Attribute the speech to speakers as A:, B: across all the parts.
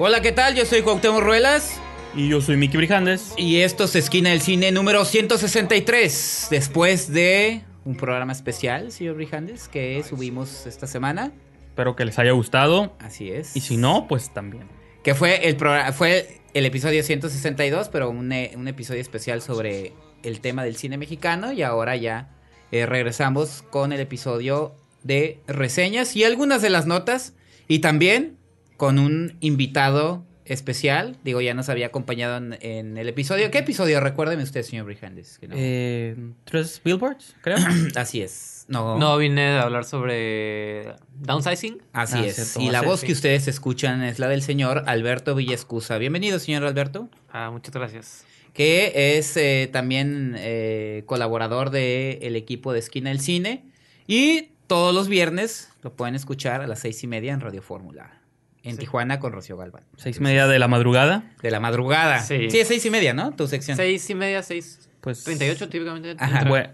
A: Hola, ¿qué tal? Yo soy Cuauhtémoc Ruelas. Y yo soy Miki Brijandes. Y esto es Esquina del Cine número 163. Después de un programa especial, señor Brijandes, que subimos esta semana. Espero que les haya gustado. Así es. Y si no, pues también. Que fue el, fue el episodio 162, pero e-, un, episodio especial sobre el tema del cine mexicano. Y ahora ya eh, regresamos con el episodio de reseñas y algunas de las notas. Y también con un invitado especial. Digo, ya nos había acompañado en, el episodio. ¿Qué episodio? Recuérdeme usted, señor Brijandes.
B: Eh,
A: Tres Billboards, creo. Así es.
B: No. no vine a
A: hablar sobre downsizing. Así ah, es. y la voz que ustedes escuchan es la del señor Alberto Villescusa. Bienvenido, señor Alberto. Ah, muchas gracias. Que es eh, también eh, colaborador del el equipo de Esquina del Cine. Y todos los viernes lo pueden escuchar a las seis y media en Radio Fórmula en Tijuana con Rocío Galván.
C: ¿Seis y media de la madrugada? De la madrugada. Sí. sí, seis
A: y media, ¿no? Tu sección. Seis y media, seis. Pues. 38 típicamente.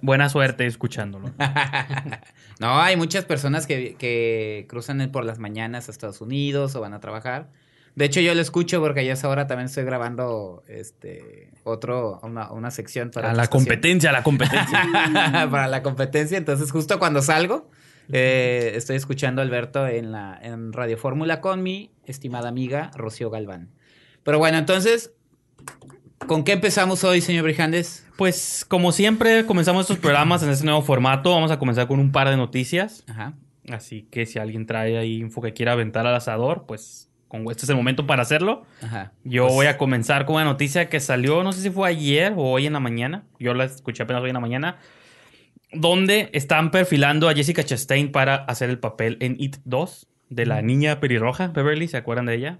C: buena suerte escuchándolo.
A: no, hay muchas personas que, cruzan por las mañanas a Estados Unidos o van a trabajar. De hecho, yo lo escucho porque ya a esa también estoy grabando este otro, una, sección para. A la competencia, la competencia. para la competencia. Entonces, justo cuando salgo, eh, estoy escuchando a Alberto en, Radio Fórmula con mi estimada amiga Rocío Galván. Pero bueno, entonces, ¿con qué empezamos hoy, señor Brijandes?
C: Pues como siempre, comenzamos estos programas en este nuevo formato. Vamos a comenzar con un par de noticias. Ajá. Así que si alguien trae ahí info que quiera aventar al asador, pues este es el momento para hacerlo. Ajá. Yo pues voy a comenzar con una noticia que salió, no sé si fue ayer o hoy en la mañana. Yo la escuché apenas hoy en la mañana donde están perfilando a Jessica Chastain para hacer el papel en It 2 de la niña pelirroja, Beverly, ¿se acuerdan de ella?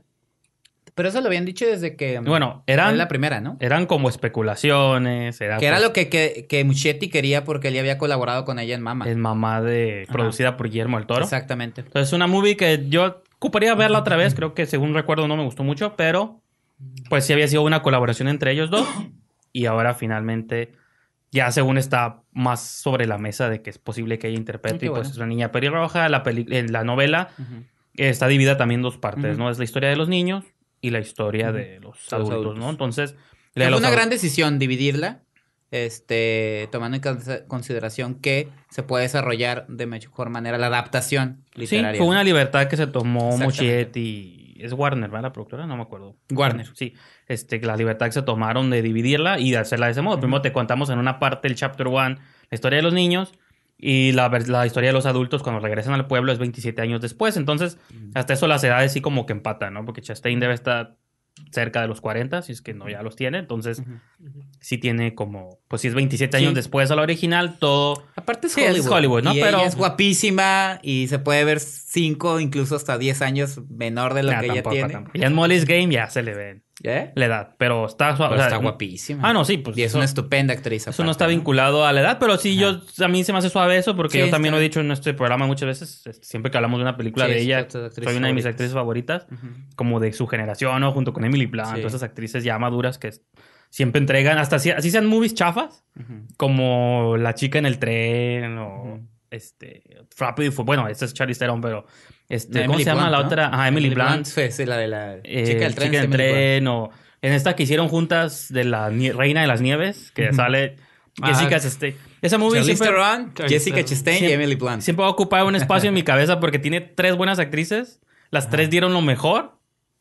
A: Pero eso lo habían dicho desde que. Mm, bueno,
C: eran. la primera, ¿no? Eran como especulaciones. Era que era pues lo
A: que, que, quería porque él había colaborado con ella en Mama. En Mamá, de,
C: producida por Guillermo del Toro. Exactamente. Entonces, una movie que yo ocuparía verla otra vez. Creo que, según recuerdo, no me gustó mucho, pero. Pues sí había sido una colaboración entre ellos dos. Y ahora finalmente ya según está más sobre la mesa de que es posible que ella interprete y pues es una niña pelirroja. La, en la novela está dividida también en dos partes, ¿no? Es la historia de los niños
A: y la historia de los, adultos, ¿no? Entonces... Fue una gran decisión dividirla, este, tomando en consideración que se puede desarrollar de mejor manera la adaptación literaria. Sí, fue
C: una libertad que se tomó Muchietti es Warner, ¿verdad? La productora, no me acuerdo. Warner. Sí, este, la libertad que se tomaron de dividirla y de hacerla de ese modo. Primero te contamos en una parte el chapter one, la historia de los niños, y la, la, historia de los adultos cuando regresan al pueblo es 27 años después. Entonces, hasta eso las edades sí como que empatan, ¿no? Porque Chastain debe estar cerca de los 40, si es que no ya los tiene. Entonces, sí tiene como, pues si es 27 años después a la original, todo... Aparte es Hollywood. es Hollywood ¿no? Pero... es
A: guapísima y se puede ver 5, incluso hasta 10 años menor de lo que ella tiene. Y en Molly's Game ya se le ve ¿Eh? la edad, pero está, pero está guapísima. Ah, no, sí. Pues y es una estupenda
C: actriz. eso no está vinculado a la edad, pero sí, yo a mí se me hace suave eso porque yo también lo he dicho en este programa muchas veces, siempre que hablamos de una película de ella, soy una de mis actrices favoritas, como de su generación, ¿no? Junto con Emily Blunt, todas esas actrices ya maduras que siempre entregan, hasta así, así sean movies chafas, como La chica en el tren o... Este, Rápido y Bueno, esta es Charlize Theron, pero. Este, ¿Cómo se llama la otra? Ah, Emily, Blunt.
A: Blunt es la de la
C: eh, chica del tren. Chica del tren o, en esta que hicieron juntas de la Reina de las Nieves, que sale. Ah. Jessica Chastain. Esa movie Charlize siempre, Theron, Jessica Chastain y Emily Blunt. Siempre va a ocupar un espacio en mi cabeza porque tiene tres buenas actrices. Las tres dieron lo mejor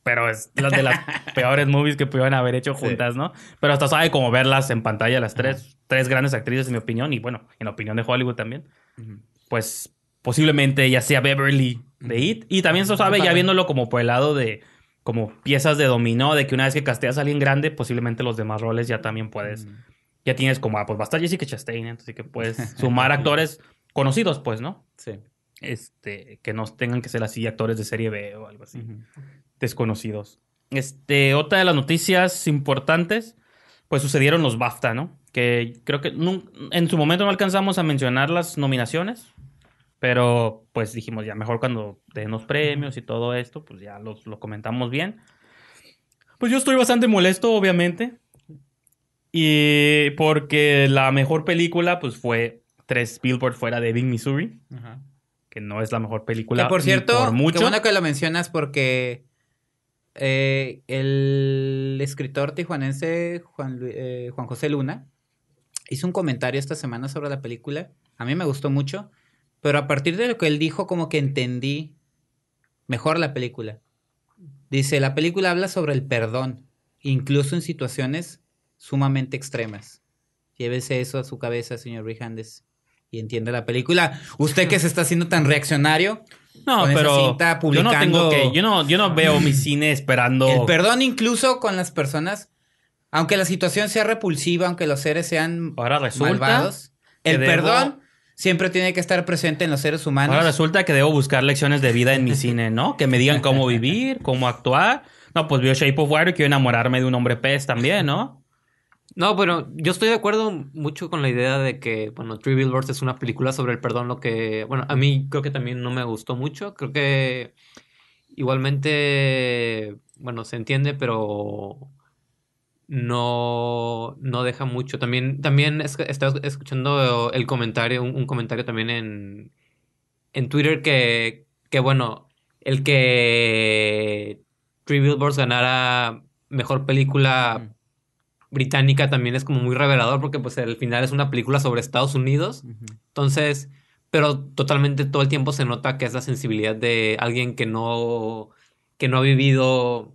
C: pero es las de las peores movies que pudieron haber hecho juntas, ¿no? Pero hasta sabe como verlas en pantalla las tres, tres grandes actrices en mi opinión y bueno, en opinión de Hollywood también. Pues posiblemente ya sea Beverly de It y también se sabe ya viéndolo como por el lado de como piezas de dominó de que una vez que casteas a alguien grande, posiblemente los demás roles ya también puedes ya tienes como ah, pues va a estar Jessica Chastain, entonces que puedes sumar actores conocidos, pues, ¿no? Sí este, que no tengan que ser así actores de serie B o algo así desconocidos. Este, otra de las noticias importantes, pues sucedieron los BAFTA, ¿no? Que creo que en su momento no alcanzamos a mencionar las nominaciones, pero pues dijimos ya mejor cuando den los premios y todo esto, pues ya lo comentamos bien. Pues yo estoy bastante molesto, obviamente, y porque la mejor película, pues fue Tres Billboard fuera de Big Missouri, que no es la mejor película. Que por cierto, mucho. qué bueno
A: que lo mencionas porque eh, el escritor tijuanense eh, Juan, José Luna hizo un comentario esta semana sobre la película. A mí me gustó mucho, pero a partir de lo que él dijo, como que entendí mejor la película. Dice, la película habla sobre el perdón, incluso en situaciones sumamente extremas. Llévese eso a su cabeza, señor Rijandes, y entiende la película. Usted que se está haciendo tan reaccionario, no, pero Yo no tengo que, yo
C: no, yo no veo mi cine esperando. El perdón
A: incluso con las personas, aunque la situación sea repulsiva, aunque los seres sean Ahora el perdón siempre tiene que estar presente en los seres humanos. Ahora
C: resulta que debo buscar lecciones de vida en mi cine, ¿no? Que me digan cómo vivir, cómo actuar.
B: No, pues vio Shape of Water y quiero enamorarme de un hombre pez también, ¿no? No, bueno, yo estoy de acuerdo mucho con la idea de que, bueno, Trivial Billboards es una película sobre el perdón, lo que, bueno, a mí creo que también no me gustó mucho, creo que igualmente, bueno, se entiende, pero no, no deja mucho. También, también estaba escuchando el comentario, un, comentario también en, en Twitter que, que, bueno, el que Three Billboards ganara mejor película británica también es como muy revelador porque pues al final es una película sobre Estados Unidos. Entonces, pero totalmente todo el tiempo se nota que es la sensibilidad de alguien que no, que no ha vivido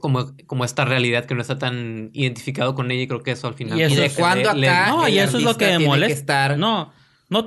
B: como, como esta realidad que no está tan identificado con ella y creo que eso al final... Y cuando acá... no, y eso es lo que molesta. No,
A: no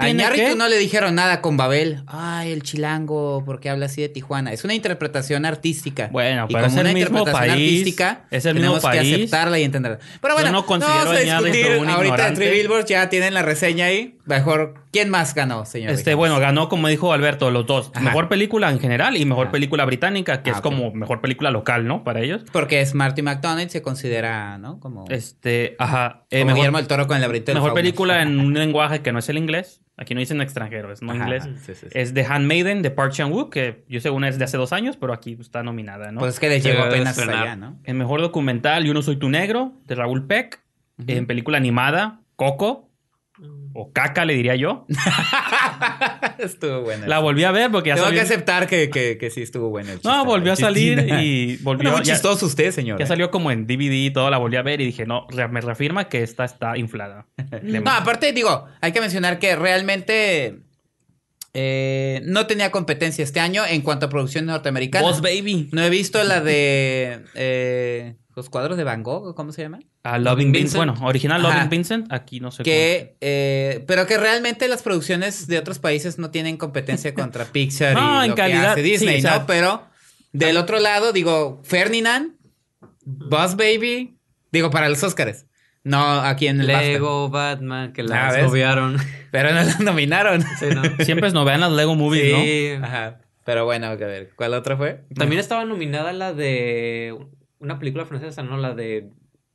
A: no le dijeron
B: nada con Babel.
A: Ay, el chilango, porque habla así de Tijuana? Es una interpretación artística. Bueno, pero y es el mismo país, es el tenemos mismo país. que aceptarla y entenderla. Pero bueno, no considero vamos Ahorita en Three ya tienen la reseña ahí. Mejor, ¿quién más ganó, señor? Este,
C: bueno, ganó, como dijo Alberto, los dos. Mejor película en general y mejor ah. película británica, que es ah, como mejor película local, ¿no? Para
A: ellos. Porque es Marty McDonald, se considera, ¿no? Como.
C: Este, ajá. Eh, Guillermo el Toro con el Mejor película en un lenguaje que no es el inglés aquí no dicen extranjero, es no inglés. Es The Handmaiden de Park Chan-wook, que yo sé una es de hace dos años, pero aquí está nominada, ¿no? Pues es que le llegó apenas El mejor documental, Yo no soy tu negro, de Raúl Peck. En película animada, Coco, Mm. o caca, le diría yo.
A: estuvo buena. La
C: volví a ver porque ya Tengo que
A: aceptar que, sí estuvo bueno no, volvió a salir y volvió. a muy chistoso usted, señor. Ya
C: salió como en DVD y todo, la volví a ver y dije, no, me reafirma que esta está inflada.
A: no, aparte, digo, hay que mencionar que realmente. Eh, no tenía competencia este año en cuanto a producción norteamericana. Boss Baby. No he visto la de. Eh, los cuadros de Van Gogh, ¿cómo se llama? A ah, Loving Vincent. Bueno, original Loving Vincent, aquí no sé. Que, eh, pero que realmente las producciones de otros países no tienen competencia contra Pixar y lo que hace Disney, ¿no? Pero del otro lado, digo, Ferdinand, Buzz Baby, digo, para los Óscares. No, aquí en el Lego
B: Batman, que las ah, Pero no la nominaron. Siempre es novena Lego Movies, sí.
A: Ajá. Pero bueno, a ver, ¿cuál
B: otra fue? También estaba nominada la de una película francesa, ¿no? La de...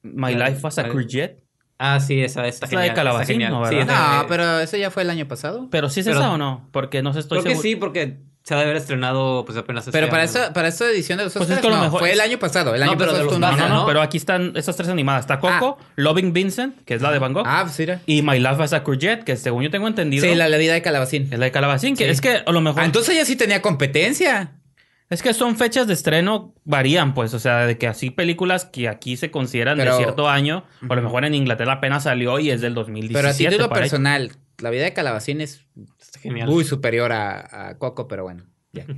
B: My Life as a Courgette. Ah, sí, esa es La de Calabacín, ¿no? Sí, no, ah, pero eso ya fue el año pasado. ¿Pero sí es esa o no? Porque no sé, estoy seguro. Creo que sí, porque se ha de haber estrenado pues apenas este Pero para año. esa, para esta edición de los pues Oscars, no, fue el año
C: pasado. El año pero pasado ah, no, pero aquí están esas tres animadas. Está Coco, ah. Loving Vincent, que es la de Van Gogh. Ah, sí. Pues, y My Life as a Courgette, que según yo tengo entendido... Sí, la, vida de Calabacín. Es la de Calabacín, que es que a lo mejor... entonces ella sí tenía competencia. Es que son fechas de estreno, varían, pues, o sea, de que así películas que aquí se consideran de cierto año, por a lo mejor en Inglaterra apenas salió y es del 2017. Pero a título personal,
A: la vida de Calabacín es Genial. muy superior a, Coco, pero bueno.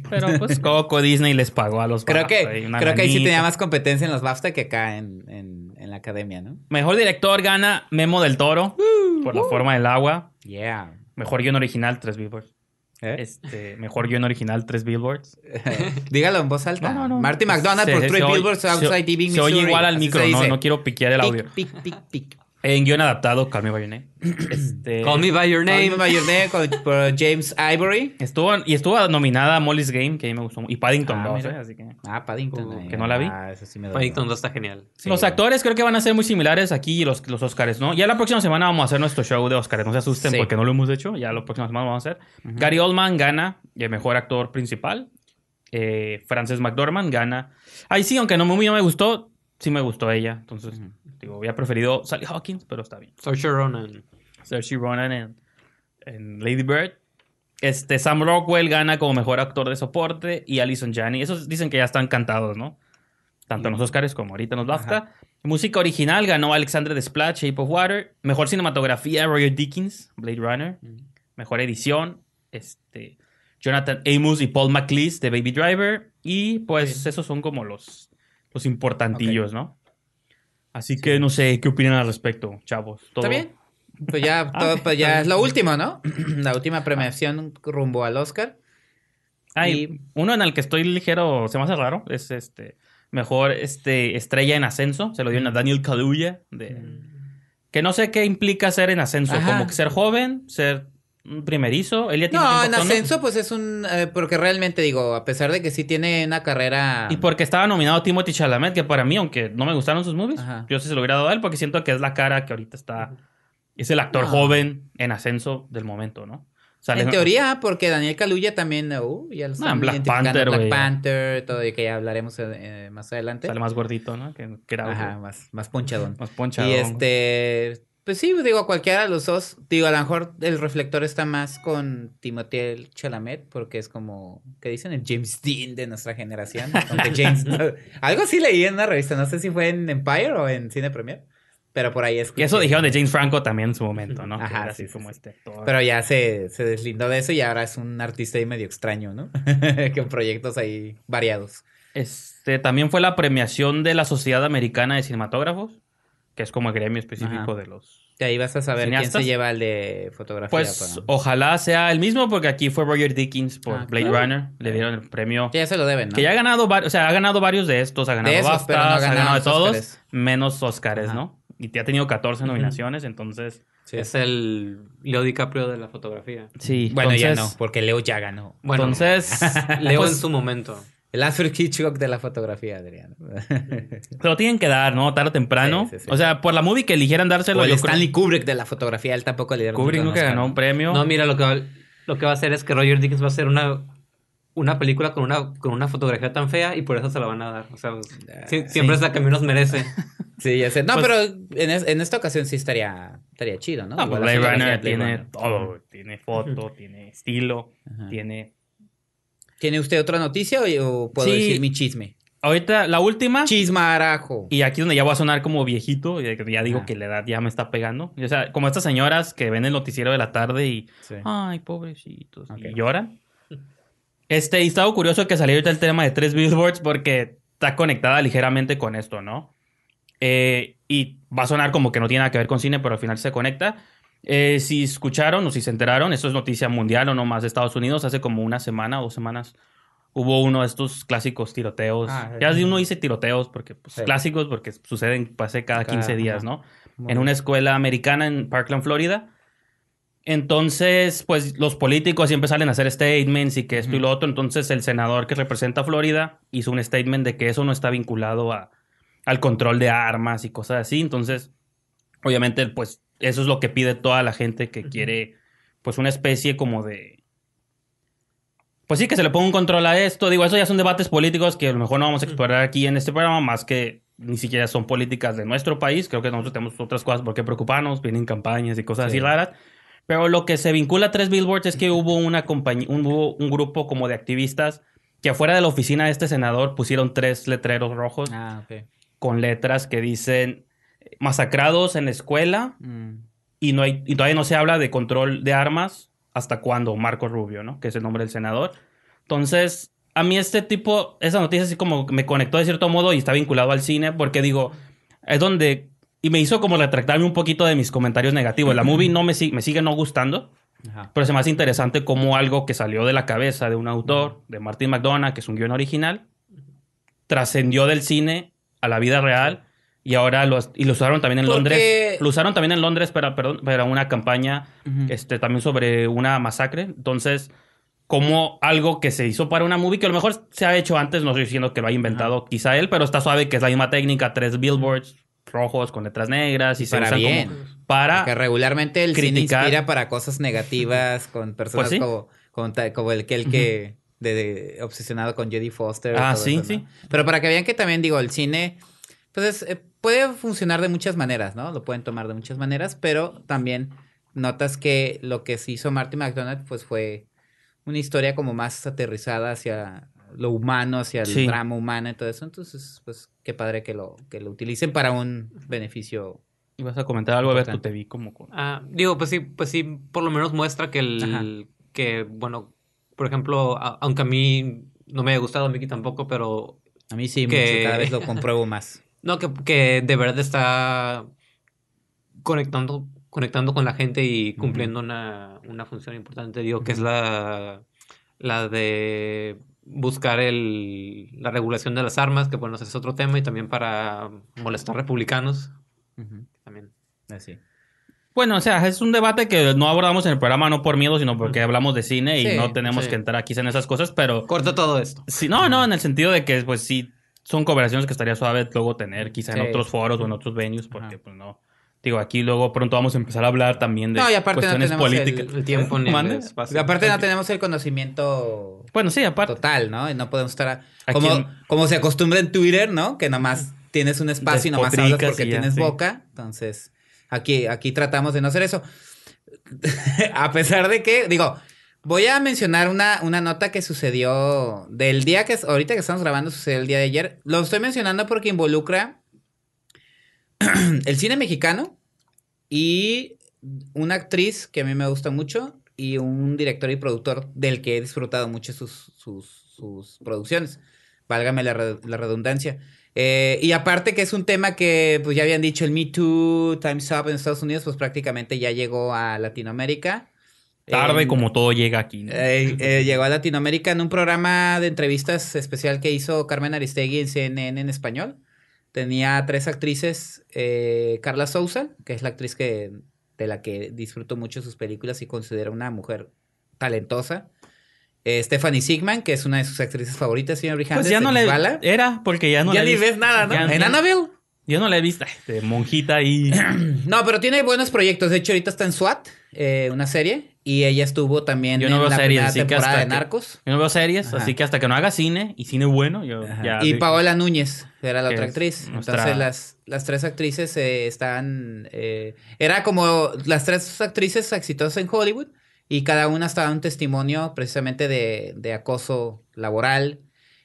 C: Pero pues Coco, Disney les pagó a los Creo que, creo que ahí sí tenía más
A: competencia en los BAFTA que acá en, la academia, ¿no?
C: Mejor director gana Memo del Toro uh, por la uh. forma del agua. Yeah. Mejor guión original, Tres Beavers. Pues. ¿Eh? Este, mejor guión original, tres billboards. Dígalo en voz alta. No, no, no. Marty McDonald por tres billboards outside se, Se oye igual al micro, no, no quiero piquear el audio. Pic, pic, pic. En guión adaptado, Call Me By Your Name.
B: Este, Call Me By Your Name. Call By Your
A: Name con, por James Ivory.
C: Estuvo, y estuvo nominada a Molly's Game, que a mí me gustó mucho. Y Paddington ah, 2,
B: eh,
A: ah, Paddington. Uh, eh. que no la vi. Ah, eso
B: sí me Paddington 2 está genial.
C: los actores creo que van a ser muy similares aquí los, los Oscars, ¿no? Ya la próxima semana vamos a hacer nuestro show de Oscars. No se asusten porque no lo hemos hecho. Ya la próxima semana vamos a hacer. Gary Oldman gana el eh, mejor actor principal. Frances McDormand gana. Ay, sí, aunque no, muy, me gustó, sí me gustó ella. Entonces, había preferido Sally Hawkins, pero está bien. Saoirse Ronan. Saoirse Ronan en, Lady Bird. Este, Sam Rockwell gana como mejor actor de soporte y Alison Janney. Esos dicen que ya están cantados, ¿no? Tanto en los Oscars como ahorita en los BAFTA. Música original ganó Alexander Desplat, Shape of Water. Mejor cinematografía, Roger Dickens, Blade Runner. Mejor edición, este, Jonathan Amos y Paul McLeese de Baby Driver. Y pues esos son como los, los ¿no? Así que no sé qué opinan al respecto, chavos. Todo. Está bien.
A: Pues ya, ah, pues ya es la última, ¿no? la última premiación rumbo al Oscar. Hay uno en el que estoy ligero, se me hace raro, es este mejor
C: este estrella en ascenso, se lo dio a mm. Daniel Kaluuya
A: de mm.
C: que no sé qué implica ser en ascenso, como que ser joven, ser un primerizo. Él tiene no, en ascenso,
A: pues es un. Eh, porque realmente digo, a pesar de que sí tiene una carrera.
C: Y porque estaba nominado Timothy Chalamet, que para mí, aunque no me gustaron sus movies, yo sí se lo hubiera dado a él porque siento que es la cara que ahorita está. Es el actor joven en ascenso del momento, ¿no? en teoría,
A: porque Daniel Caluya también, uh, ya lo no, Black Panther, Black Panther, todo y que ya hablaremos eh, eh, más adelante. Sale más gordito, ¿no? Que, era, Ajá, más, más ponchadón. más ponchadón. Y este, pues sí, digo, cualquiera de los dos. Digo, a lo mejor el reflector está más con Timothée Chalamet, porque es como, ¿qué dicen? El James Dean de nuestra generación. algo sí leí en una revista, no sé si fue en Empire o en Cine Premier, pero por ahí es. Y eso dijeron de James Franco también en su momento, ¿no? Ajá, así
B: como este Pero
A: ya se, se deslindó de eso y ahora es un artista ahí medio extraño, ¿no? con proyectos ahí variados. Este, también fue la premiación
C: de la Sociedad Americana de Cinematógrafos que es como el gremio específico de los.
A: Y ahí vas a saber quién se lleva el de fotografía. Pues
C: ojalá sea el mismo, porque aquí fue Roger Dickens por ah, Blade Runner. Le dieron el premio. Que ya se lo deben, ¿no? Que ya ha ganado, o sea, ha ganado varios de estos. Ha ganado esos, ha, ganado de todos, menos Oscars, ¿no? Y te ha tenido 14 nominaciones, entonces.
B: Sí, es el Leo DiCaprio de la fotografía. Sí. Bueno, ya no, porque Leo ya ganó. entonces. Leo en pues, su momento.
A: El Alfred Hitchcock de la fotografía, Adrián.
C: Se lo tienen que dar, ¿no? Tarde o temprano. O sea, por la movie que eligieran dárselo. O el Stanley Kubrick de la
B: fotografía, él tampoco le dieron Kubrick nunca ganó un premio. No, mira, lo que, va, lo que va a hacer es que Roger Dickens va a hacer una, una película con una, con una fotografía tan fea y por eso se la van a dar. O sea, ah, siempre es la que menos merece. Sí, ya sé. No, pues-
A: pero en, esta ocasión sí estaría, estaría chido, ¿no? no pues
B: Blade Runner tiene todo. Tiene foto, tiene estilo, tiene
A: ¿Tiene usted otra noticia o puedo decir mi chisme? Ahorita la última. Chismarajo.
C: Y aquí donde ya voy a sonar como viejito, ya digo ah. que la edad ya me está pegando. O sea, como estas señoras que ven el noticiero de la tarde y. Ay,
A: pobrecitos.
C: Y lloran. Este, y estaba curioso que salió ahorita el tema de tres billboards porque está conectada ligeramente con esto, ¿no? Eh, y va a sonar como que no tiene nada que ver con cine, pero al final se conecta. Eh, si escucharon o si se enteraron, eso es noticia mundial o no más de Estados Unidos, hace como una semana o dos semanas hubo uno de estos clásicos tiroteos. Ah, ya ya eh. uno dice tiroteos porque pues, clásicos porque suceden pase cada 15 días, ¿no? en una escuela americana en Parkland, Florida. Entonces, pues los políticos siempre salen a hacer statements y que esto y lo otro. Entonces, el senador que representa Florida hizo un statement de que eso no está vinculado al control de armas y cosas así. Entonces, obviamente, pues eso es lo que pide toda la gente que quiere, pues, una especie como de. Pues sí, que se le ponga un control a esto. Digo, eso ya son debates políticos que a lo mejor no vamos a explorar aquí en este programa, más que ni siquiera son políticas de nuestro país. Creo que nosotros tenemos otras cosas por qué preocuparnos, vienen campañas y cosas así raras. Pero lo que se vincula a Tres Billboards es que hubo, una un, un grupo como de activistas que afuera de la oficina de este senador pusieron tres letreros rojos ah, con letras que dicen masacrados en la escuela mm. y, no hay, y todavía no se habla de control de armas hasta cuando Marco Rubio, ¿no? Que es el nombre del senador. Entonces, a mí este tipo, esa noticia así como me conectó de cierto modo y está vinculado al cine porque digo, es donde... Y me hizo como retractarme un poquito de mis comentarios negativos. La movie no me, me sigue no gustando. Pero es más interesante como algo que salió de la cabeza de un autor, de Martin mcdonald que es un guion original, trascendió del cine a la vida real y ahora lo, y lo usaron también en Londres. Lo usaron también en Londres para, para una campaña este, también sobre una masacre. Entonces, como algo que se hizo para una movie que a lo mejor se ha hecho antes, no estoy diciendo que lo haya inventado quizá él, pero está suave que es
A: la misma técnica, tres billboards rojos con letras negras y se para bien. Como para que regularmente el cine inspira para cosas negativas con personas pues como, como, el que el que obsesionado con Jodie Foster. Ah, sí, sí. Pero para que vean que también digo, el cine Entonces... Pues puede funcionar de muchas maneras, ¿no? Lo pueden tomar de muchas maneras, pero también notas que lo que se hizo Marty McDonald pues fue una historia como más aterrizada hacia lo humano, hacia el drama humano y todo eso. Entonces, pues qué padre que lo, que lo utilicen para un beneficio. Y vas a comentar algo, a ver, tú te vi como... Con...
B: Ah, digo, pues sí, pues sí, por lo menos muestra que el... que, bueno, por ejemplo, aunque a mí no me haya gustado, a Mickey tampoco, pero... A mí sí, que... cada vez lo compruebo más. No, que, que de verdad está conectando, conectando con la gente y cumpliendo una, función importante, digo, que es la, la de buscar el, la regulación de las armas, que bueno, es otro tema, y también para molestar republicanos. También. Así. Bueno,
C: o sea, es un debate que no abordamos en el programa no por miedo, sino porque hablamos de cine y no tenemos que entrar aquí en esas cosas, pero... Corto todo esto. Sí, no, no, en el sentido de que, pues sí, son cooperaciones que estaría suave luego tener quizá en otros foros o en otros venues, porque pues no. Digo, aquí luego pronto vamos a empezar a hablar también de no, y aparte no tenemos El, tiempo ni aparte
A: no tenemos el conocimiento bueno, sí, aparte. total, ¿no? Y no podemos estar como, como se acostumbra en Twitter, ¿no? Que nomás tienes un espacio y nomás hablas porque tienes boca. Entonces, aquí, aquí tratamos de no hacer eso. a pesar de que, digo, Voy a mencionar una, nota que sucedió del día que ahorita que estamos grabando, sucedió el día de ayer. Lo estoy mencionando porque involucra el cine mexicano y una actriz que a mí me gusta mucho y un director y productor del que he disfrutado mucho sus, producciones. Válgame la, redundancia. Eh, y aparte que es un tema que pues ya habían dicho el Me Too, Time's Up en Estados Unidos, pues prácticamente ya llegó a Latinoamérica Tarde como
C: todo llega aquí.
A: Eh, eh, llegó a Latinoamérica en un programa de entrevistas especial que hizo Carmen Aristegui en CNN en español. Tenía tres actrices, eh, Carla Souza, que es la actriz que, de la que disfruto mucho sus películas y considero una mujer talentosa. Stephanie Sigman, que es una de sus actrices favoritas, señor Pues ya no le
C: era, porque ya no ya ni ves nada, ¿no? en Annabelle. Yo no la he visto, este, monjita y...
A: no, pero tiene buenos proyectos. De hecho, ahorita está en SWAT, una serie. Y ella estuvo también en la primera temporada de Narcos.
C: yo no veo series, así que hasta que no haga cine y cine bueno, yo ya... Y Paola
A: Núñez era la otra actriz. Entonces las, las tres actrices estaban... Eh, están... Eh, era como las tres actrices exitosas en Hollywood y cada una estaba un testimonio precisamente de, de acoso laboral.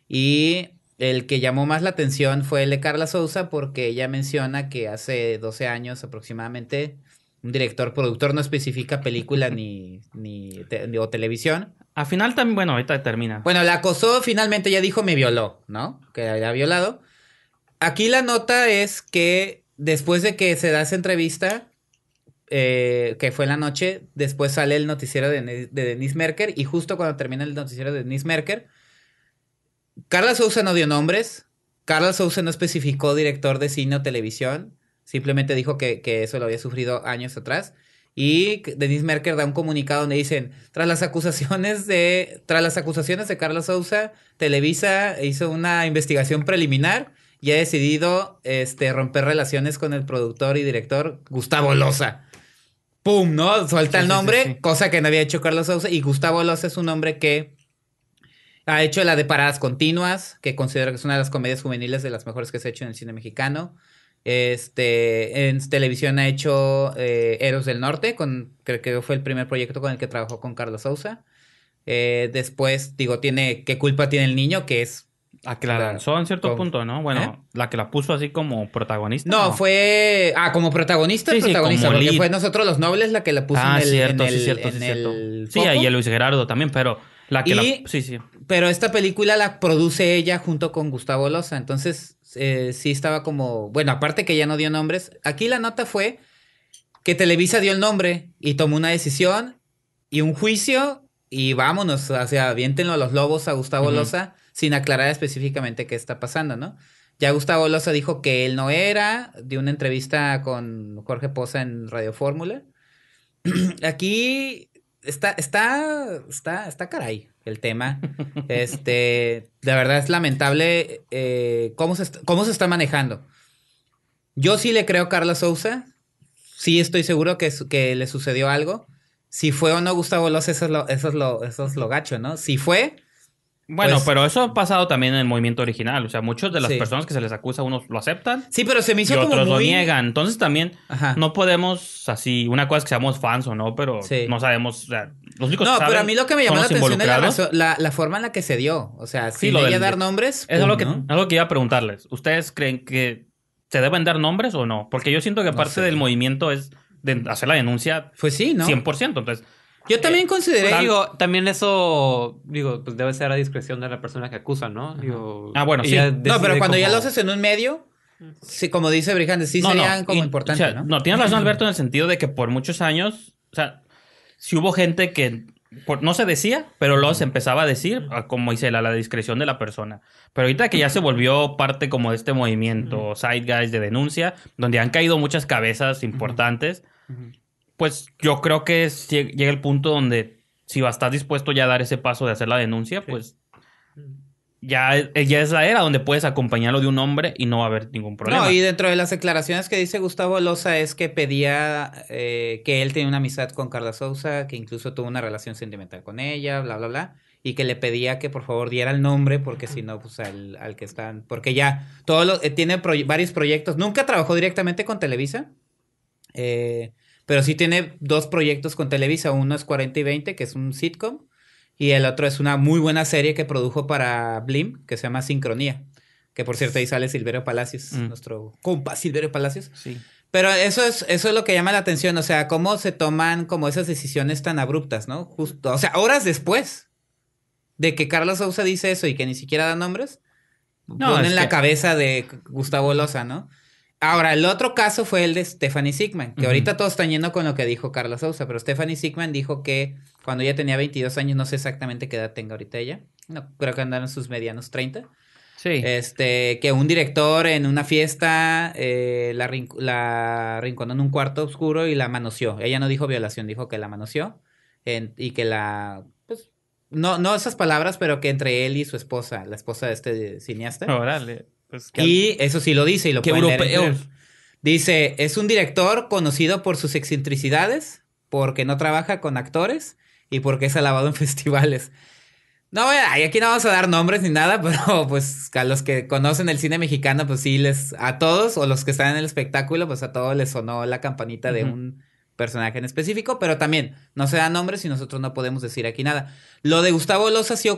A: Y el que llamó más la atención fue el de Carla Sousa porque ella menciona que hace 12 años aproximadamente un director, productor no especifica película ni, ni, televisión. Al final también, bueno, ahorita termina. Bueno, la acosó, finalmente ya dijo me violó, ¿no? Que la había violado. Aquí la nota es que después de que se da esa entrevista, eh, que fue en la noche, después sale el noticiero de, de Denise Merker y justo cuando termina el noticiero de Denise Merker, Carla Sousa no dio nombres, Carla Sousa no especificó director de cine o televisión, Simplemente dijo que, eso lo había sufrido años atrás. Y Denise Merker da un comunicado donde dicen, tras las acusaciones de, tras las acusaciones de Carlos Sousa, Televisa hizo una investigación preliminar y ha decidido este, romper relaciones con el productor y director Gustavo Loza. ¡Pum! ¿No? Suelta el nombre, cosa que no había hecho Carlos Sousa. Y Gustavo Loza es un hombre que ha hecho la de paradas continuas, que considero que es una de las comedias juveniles de las mejores que se ha hecho en el cine mexicano. Este, en televisión ha hecho eros eh, del Norte, con, creo que fue el primer proyecto con el que trabajó con Carlos Sousa. Eh, después, digo, tiene ¿Qué culpa tiene el niño? Que es... lanzó en cierto punto, ¿no? Bueno, ¿Eh? la que la
C: puso así como protagonista. No,
A: fue... Ah, como protagonista, protagonista. porque fue Nosotros los Nobles la que la puso ah, en el... Cierto, sí, cierto, el Sí,
C: Luis Gerardo también, pero... La sí, sí.
A: Pero esta película la produce ella junto con Gustavo Loza. Entonces, eh, sí estaba como, bueno, aparte que ya no dio nombres, aquí la nota fue que Televisa dio el nombre y tomó una decisión y un juicio y vámonos, o sea, aviéntenlo a los lobos a Gustavo Loza sin aclarar específicamente qué está pasando, ¿no? Ya Gustavo Loza dijo que él no era, dio una entrevista con Jorge Poza en Radio Fórmula. aquí está, está, está, está caray el tema. Este, de verdad es lamentable eh, cómo, se cómo se está manejando. Yo sí le creo a Carla Sousa. Sí estoy seguro que, que le sucedió algo. Si fue o no Gustavo López, eso es lo, eso es eso es lo gacho, ¿no? Si fue. Bueno, pues
C: pero eso ha pasado también en el movimiento original. O sea, muchas de las personas que se les acusa, unos lo aceptan. Sí, pero se me hizo y otros lo niegan. Entonces también no podemos así. Una cosa es que seamos fans o no, pero no sabemos. O sea, no, pero a mí lo que me llamó la atención era
A: la, forma en la que se dio.
C: O sea, si debía dar nombres. Es algo, que, algo que iba a preguntarles. ¿Ustedes creen que se deben dar nombres o no? Porque yo siento que parte del movimiento es hacer la denuncia.
B: Pues sí, ¿no? 100%. Entonces. Yo también considero... Eh, consideré. también eso, digo, pues debe ser a discreción de la persona que acusa, ¿no? ah, bueno, sí. No, pero cuando ya lo
A: haces en un medio, sí, como dice Brijandes, sí serían como importantes. ¿no? no,
B: tienes razón, Alberto,
C: en el sentido de que por muchos años, o sea, si hubo gente que no se decía, pero los se empezaba a decir, como dice la, la discreción de la persona. Pero ahorita que ya se volvió parte como de este movimiento side guys de denuncia, donde han caído muchas cabezas importantes, pues yo creo que llega el punto donde si estás dispuesto ya a dar ese paso de hacer la denuncia, pues eh, ya, es la era donde puedes acompañarlo de un hombre y no va a haber ningún problema. No, y
A: dentro de las declaraciones que dice Gustavo Loza es que pedía eh, que él tenía una amistad con Carla Souza, que incluso tuvo una relación sentimental con ella, bla, bla, bla, y que le pedía que por favor diera el nombre porque si no, pues al, que están, porque ya todo eh, tiene varios proyectos, nunca trabajó directamente con Televisa, pero sí tiene dos proyectos con Televisa, uno es 40 y 20, que es un sitcom, y el otro es una muy buena serie que produjo para Blim, que se llama Sincronía. Que por cierto ahí sale Silverio Palacios, mm. nuestro compa Silverio Palacios. Sí. Pero eso es, eso es lo que llama la atención, o sea, cómo se toman como esas decisiones tan abruptas, ¿no? Justo, o sea, horas después de que Carlos Sousa dice eso y que ni siquiera da nombres, ponen la cabeza de Gustavo Loza, ¿no? Ahora, el otro caso fue el de Stephanie Sigman, que ahorita todos están yendo con lo que dijo Carlos Sousa, pero Stephanie Sigman dijo que cuando ella tenía 22 años, no sé exactamente qué edad tenga ahorita ella, no, creo que andaron sus medianos 30. Sí. Este, que un director en una fiesta eh, la, rinconó en un cuarto oscuro y la manoseó. Ella no dijo violación, dijo que la manoseó y que la. Pues, no, no esas palabras, pero que entre él y su esposa, la esposa de este cineasta. Órale.
B: Pues, y
A: eso sí lo dice y lo que dice, es un director conocido por sus excentricidades, porque no trabaja con actores y porque es alabado en festivales. No, y aquí no vamos a dar nombres ni nada, pero pues a los que conocen el cine mexicano, pues sí les, a todos, o los que están en el espectáculo, pues a todos les sonó la campanita de un personaje en específico, pero también no se dan nombres y nosotros no podemos decir aquí nada. Lo de Gustavo Loza sí,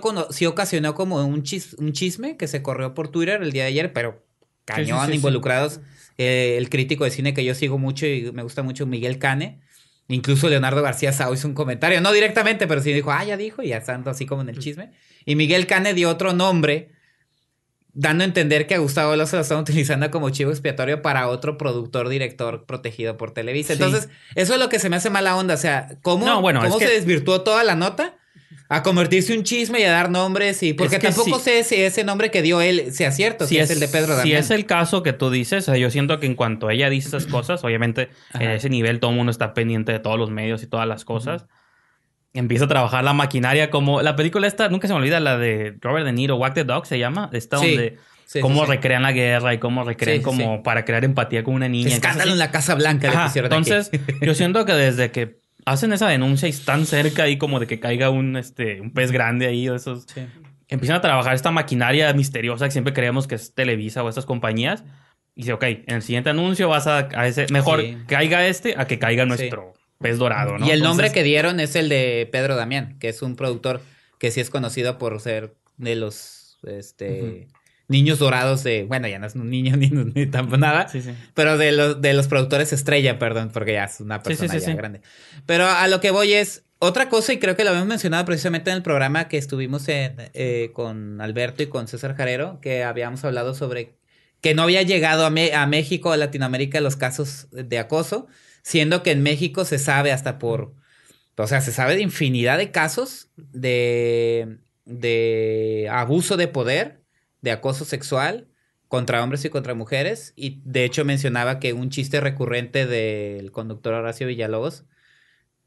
A: ocasionó como un, chisme que se corrió por Twitter el día de ayer, pero cañón involucrados. Eh, el crítico de cine que yo sigo mucho y me gusta mucho, Miguel Cane. Incluso Leonardo García Sao hizo un comentario, no directamente, pero sí dijo, ah, ya dijo, y ya estando así como en el mm. chisme. Y Miguel Cane dio otro nombre dando a entender que a Gustavo se lo están utilizando como chivo expiatorio para otro productor director protegido por Televisa. Entonces, eso es lo que se me hace mala onda. O sea, ¿cómo, ¿cómo se desvirtuó toda la nota? A convertirse en un chisme y a dar nombres y porque tampoco sé si ese nombre que dio él sea cierto, si es, el de Pedro Si es
C: el caso que tú dices, o yo siento que en cuanto ella dice esas cosas, obviamente en eh, ese nivel todo el mundo está pendiente de todos los medios y todas las cosas empieza a trabajar la maquinaria como la película esta, nunca se me olvida, la de Robert De Niro, Wack the Dog se llama, está donde cómo recrean la guerra y cómo recrean como para crear empatía con una niña. Escándalo
A: en la Casa Blanca. entonces,
C: yo siento que desde que hacen esa denuncia y están cerca ahí como de que caiga un, este, un pez grande ahí esos... Empiezan a trabajar esta maquinaria misteriosa que siempre creemos que es Televisa o estas compañías. Y dice, ok, en el siguiente anuncio vas a, a ese... Mejor caiga este a que caiga nuestro es dorado, ¿no? Y el nombre
A: que dieron es el de Pedro Damián, que es un productor que sí es conocido por ser de los este, niños dorados de. Bueno, ya no es un niño ni, tampoco nada. Sí, sí. Pero de los, de los productores estrella, perdón, porque ya es una persona ya grande. Pero a lo que voy es. Otra cosa, y creo que lo habíamos mencionado precisamente en el programa que estuvimos eh, con Alberto y con César Jarero, que habíamos hablado sobre que no había llegado a, a México, a Latinoamérica, los casos de acoso siendo que en México se sabe hasta por, o sea, se sabe de infinidad de casos de, de abuso de poder, de acoso sexual contra hombres y contra mujeres. Y de hecho mencionaba que un chiste recurrente del conductor Horacio Villalobos,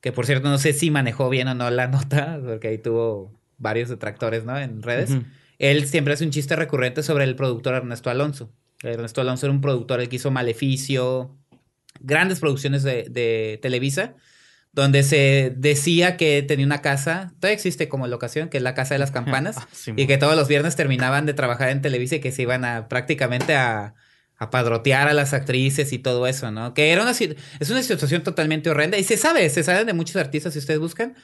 A: que por cierto no sé si manejó bien o no la nota, porque ahí tuvo varios detractores, ¿no? En redes. Él siempre hace un chiste recurrente sobre el productor Ernesto Alonso. Ernesto Alonso era un productor, él que hizo Maleficio, grandes producciones de, Televisa, donde se decía que tenía una casa, todavía existe como locación, que es la Casa de las Campanas, ah, y que todos los viernes terminaban de trabajar en Televisa y que se iban a prácticamente a, padrotear a las actrices y todo eso, ¿no? Que era una, es una situación totalmente horrenda y se sabe, se sabe de muchos artistas si ustedes buscan.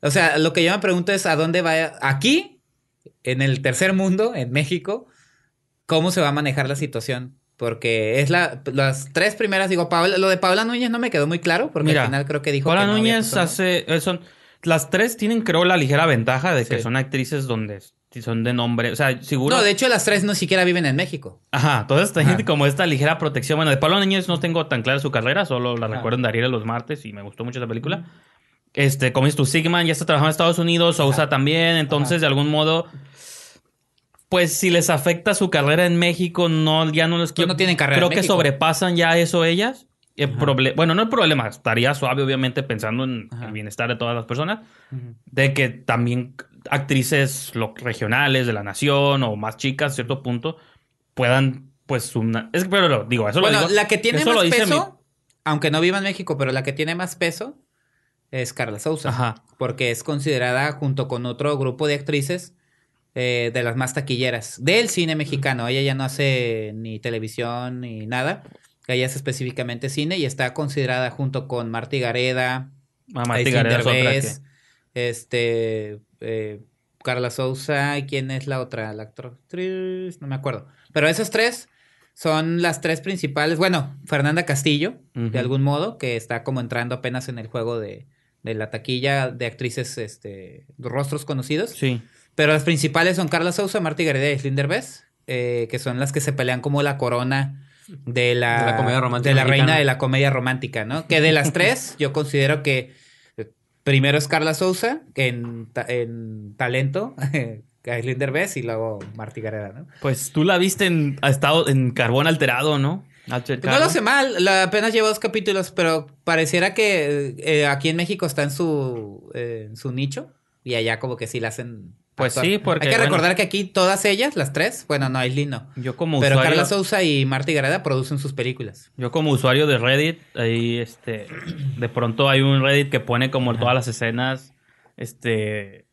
A: O sea, lo que yo me pregunto es a dónde va aquí, en el tercer mundo, en México, cómo se va a manejar la situación porque es la, las tres primeras, digo, lo de Paola Núñez no me quedó muy claro, porque Mira, al final creo que dijo Paola Núñez
C: hace, eh, son, las tres tienen creo la ligera ventaja de que son actrices donde son de nombre, o sea, seguro. No, de
A: hecho las tres no siquiera viven en México.
C: Ajá, entonces tienen como esta ligera protección. Bueno, de Paola Núñez no tengo tan clara su carrera, solo la recuerdo en Darío los martes y me gustó mucho esa película. Este, como tu sigma ya está trabajando en Estados Unidos, O usa también, entonces de algún modo pues si les afecta su carrera en México, no, ya no les pues quiero. no tienen carrera. Creo que sobrepasan ya eso ellas. El problema. bueno, no el problema, estaría suave, obviamente, pensando en el bienestar de todas las personas, de que también actrices regionales de la nación o más chicas, a cierto punto, puedan, pues, sumar. es que,
A: pero lo digo, eso bueno, la que tiene más peso, aunque no viva en México, pero la que tiene más peso es Carla Sousa, Porque es considerada, junto con otro grupo de actrices, eh, de las más taquilleras del cine mexicano. Ella ya no hace ni televisión ni nada. Ella hace específicamente cine y está considerada junto con Marty Gareda, ah, Gareda este, eh, Carla Souza y quién es la otra, la actriz, no me acuerdo. Pero esas tres son las tres principales. Bueno, Fernanda Castillo, de algún modo, que está como entrando apenas en el juego de, de la taquilla de actrices, este, rostros conocidos. Sí. Pero las principales son Carla Sousa, Marta Gareda y Slinder Bess, eh, que son las que se pelean como la corona de la, de la, reina de la comedia romántica, ¿no? Que de las tres, yo considero que primero es Carla Sousa en, en talento, Slinder Bess y luego Marta Gareda, ¿no?
C: Pues tú la viste en, ha estado en carbón alterado,
B: ¿no? No lo sé
A: mal, apenas lleva dos capítulos, pero pareciera que eh, aquí en México está en eh, en su nicho y allá como que sí la hacen pues sí, porque. Hay que recordar que aquí todas ellas, las tres, bueno, no, es no. Yo como usuario. Pero Carla Sousa y Marty Gareda producen sus películas.
C: Yo como usuario de Reddit, ahí este. De pronto hay un Reddit que pone como todas las escenas este,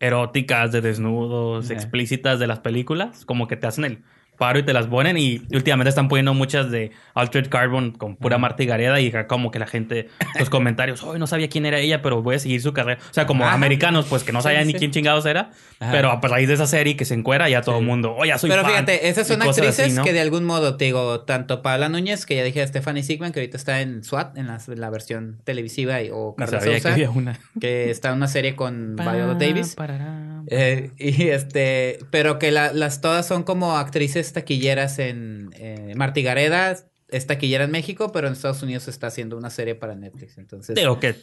C: eróticas, de desnudos, explícitas de las películas, como que te hacen el paro y te las ponen. Y últimamente están poniendo muchas de Altered Carbon con pura Marta y Gareda. Y como que la gente, los comentarios, hoy no sabía quién era ella, pero voy a seguir su carrera. O sea, como americanos, pues que no sabían ni quién chingados era. Pero a raíz de esa serie que se encuera, ya todo el mundo, oye,
A: oh, soy Pero fíjate, esas son actrices que de algún modo, te digo, tanto Paula Núñez, que ya dije a Stephanie Sigman, que ahorita está en SWAT, en, la, versión televisiva, y, o Carla que, está en una serie con Viola Davis. Eh, y este, pero que las todas son como actrices taquilleras en eh, Martigareda, es taquillera en México, pero en Estados Unidos se está haciendo una serie para Netflix. Entonces. que.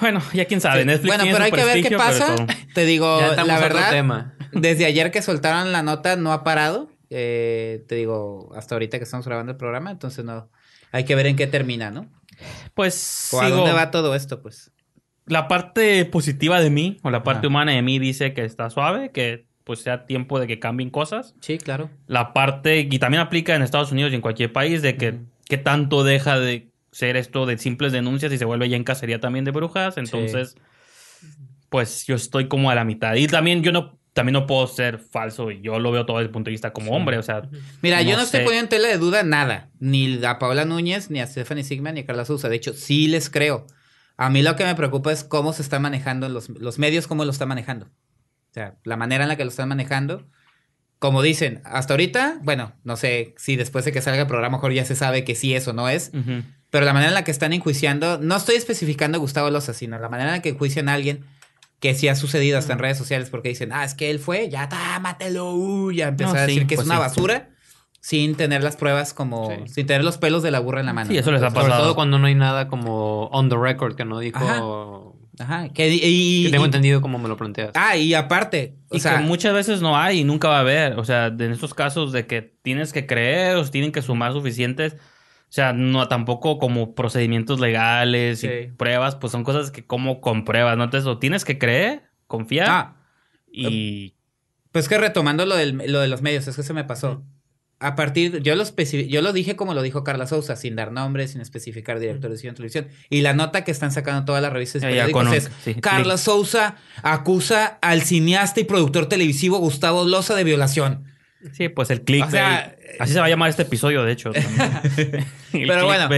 A: Bueno, ya quién sabe, Bueno, pero hay que ver qué pasa. Te digo, la verdad, desde ayer que soltaron la nota no ha parado. Eh, te digo, hasta ahorita que estamos grabando el programa, entonces no. Hay que ver en qué termina, ¿no? Pues. a dónde va todo esto, pues.
C: La parte positiva de mí, o la parte humana de mí, dice que está suave, que pues sea tiempo de que cambien cosas. Sí, claro. La parte, y también aplica en Estados Unidos y en cualquier país, de que, qué tanto deja de ser esto de simples denuncias y se vuelve ya en cacería también de brujas. Entonces, pues yo estoy como a la mitad. Y también yo no, también no
A: puedo ser falso y yo lo veo todo desde el punto de vista como hombre, o sea... Mira, yo no estoy poniendo en tela de duda nada, ni a Paula Núñez, ni a Stephanie Sigma, ni a Carla Sousa. De hecho, sí les creo. A mí lo que me preocupa es cómo se está manejando los, los medios, cómo lo está manejando. O sea, la manera en la que lo están manejando. Como dicen, hasta ahorita, bueno, no sé si después de que salga el programa, mejor ya se sabe que sí es o no es. Pero la manera en la que están enjuiciando, no estoy especificando a Gustavo Loza, sino la manera en la que enjuician a alguien que sí ha sucedido hasta en redes sociales, porque dicen, ah, es que él fue, ya está, mátelo, ya empezó a decir que es pues una basura sin tener las pruebas como, sin tener los pelos de la burra en la mano. Sí, eso les ha pasado. Sobre todo
B: cuando no hay nada como on the record que no dijo.
A: Ajá. Que, y, tengo entendido
B: como me lo planteas.
A: Ah, y aparte. sea, muchas
C: veces no hay y nunca va a haber. O sea, en estos casos de que tienes que creer o tienen que sumar suficientes. O sea, no tampoco como procedimientos legales y pruebas, pues son
A: cosas que como compruebas, ¿no? Entonces, o tienes que creer, confiar ah, y. Pues que retomando lo, del, lo de los medios, es que se me pasó a partir, yo lo, yo lo dije como lo dijo Carla Sousa, sin dar nombres, sin especificar directores de televisión. Y la nota que están sacando todas las revistas y eh, periódicos es, Carla Sousa acusa al cineasta y productor televisivo Gustavo Loza de violación. Sí, pues el clic. Así se va a llamar este episodio, de hecho. Pero bueno.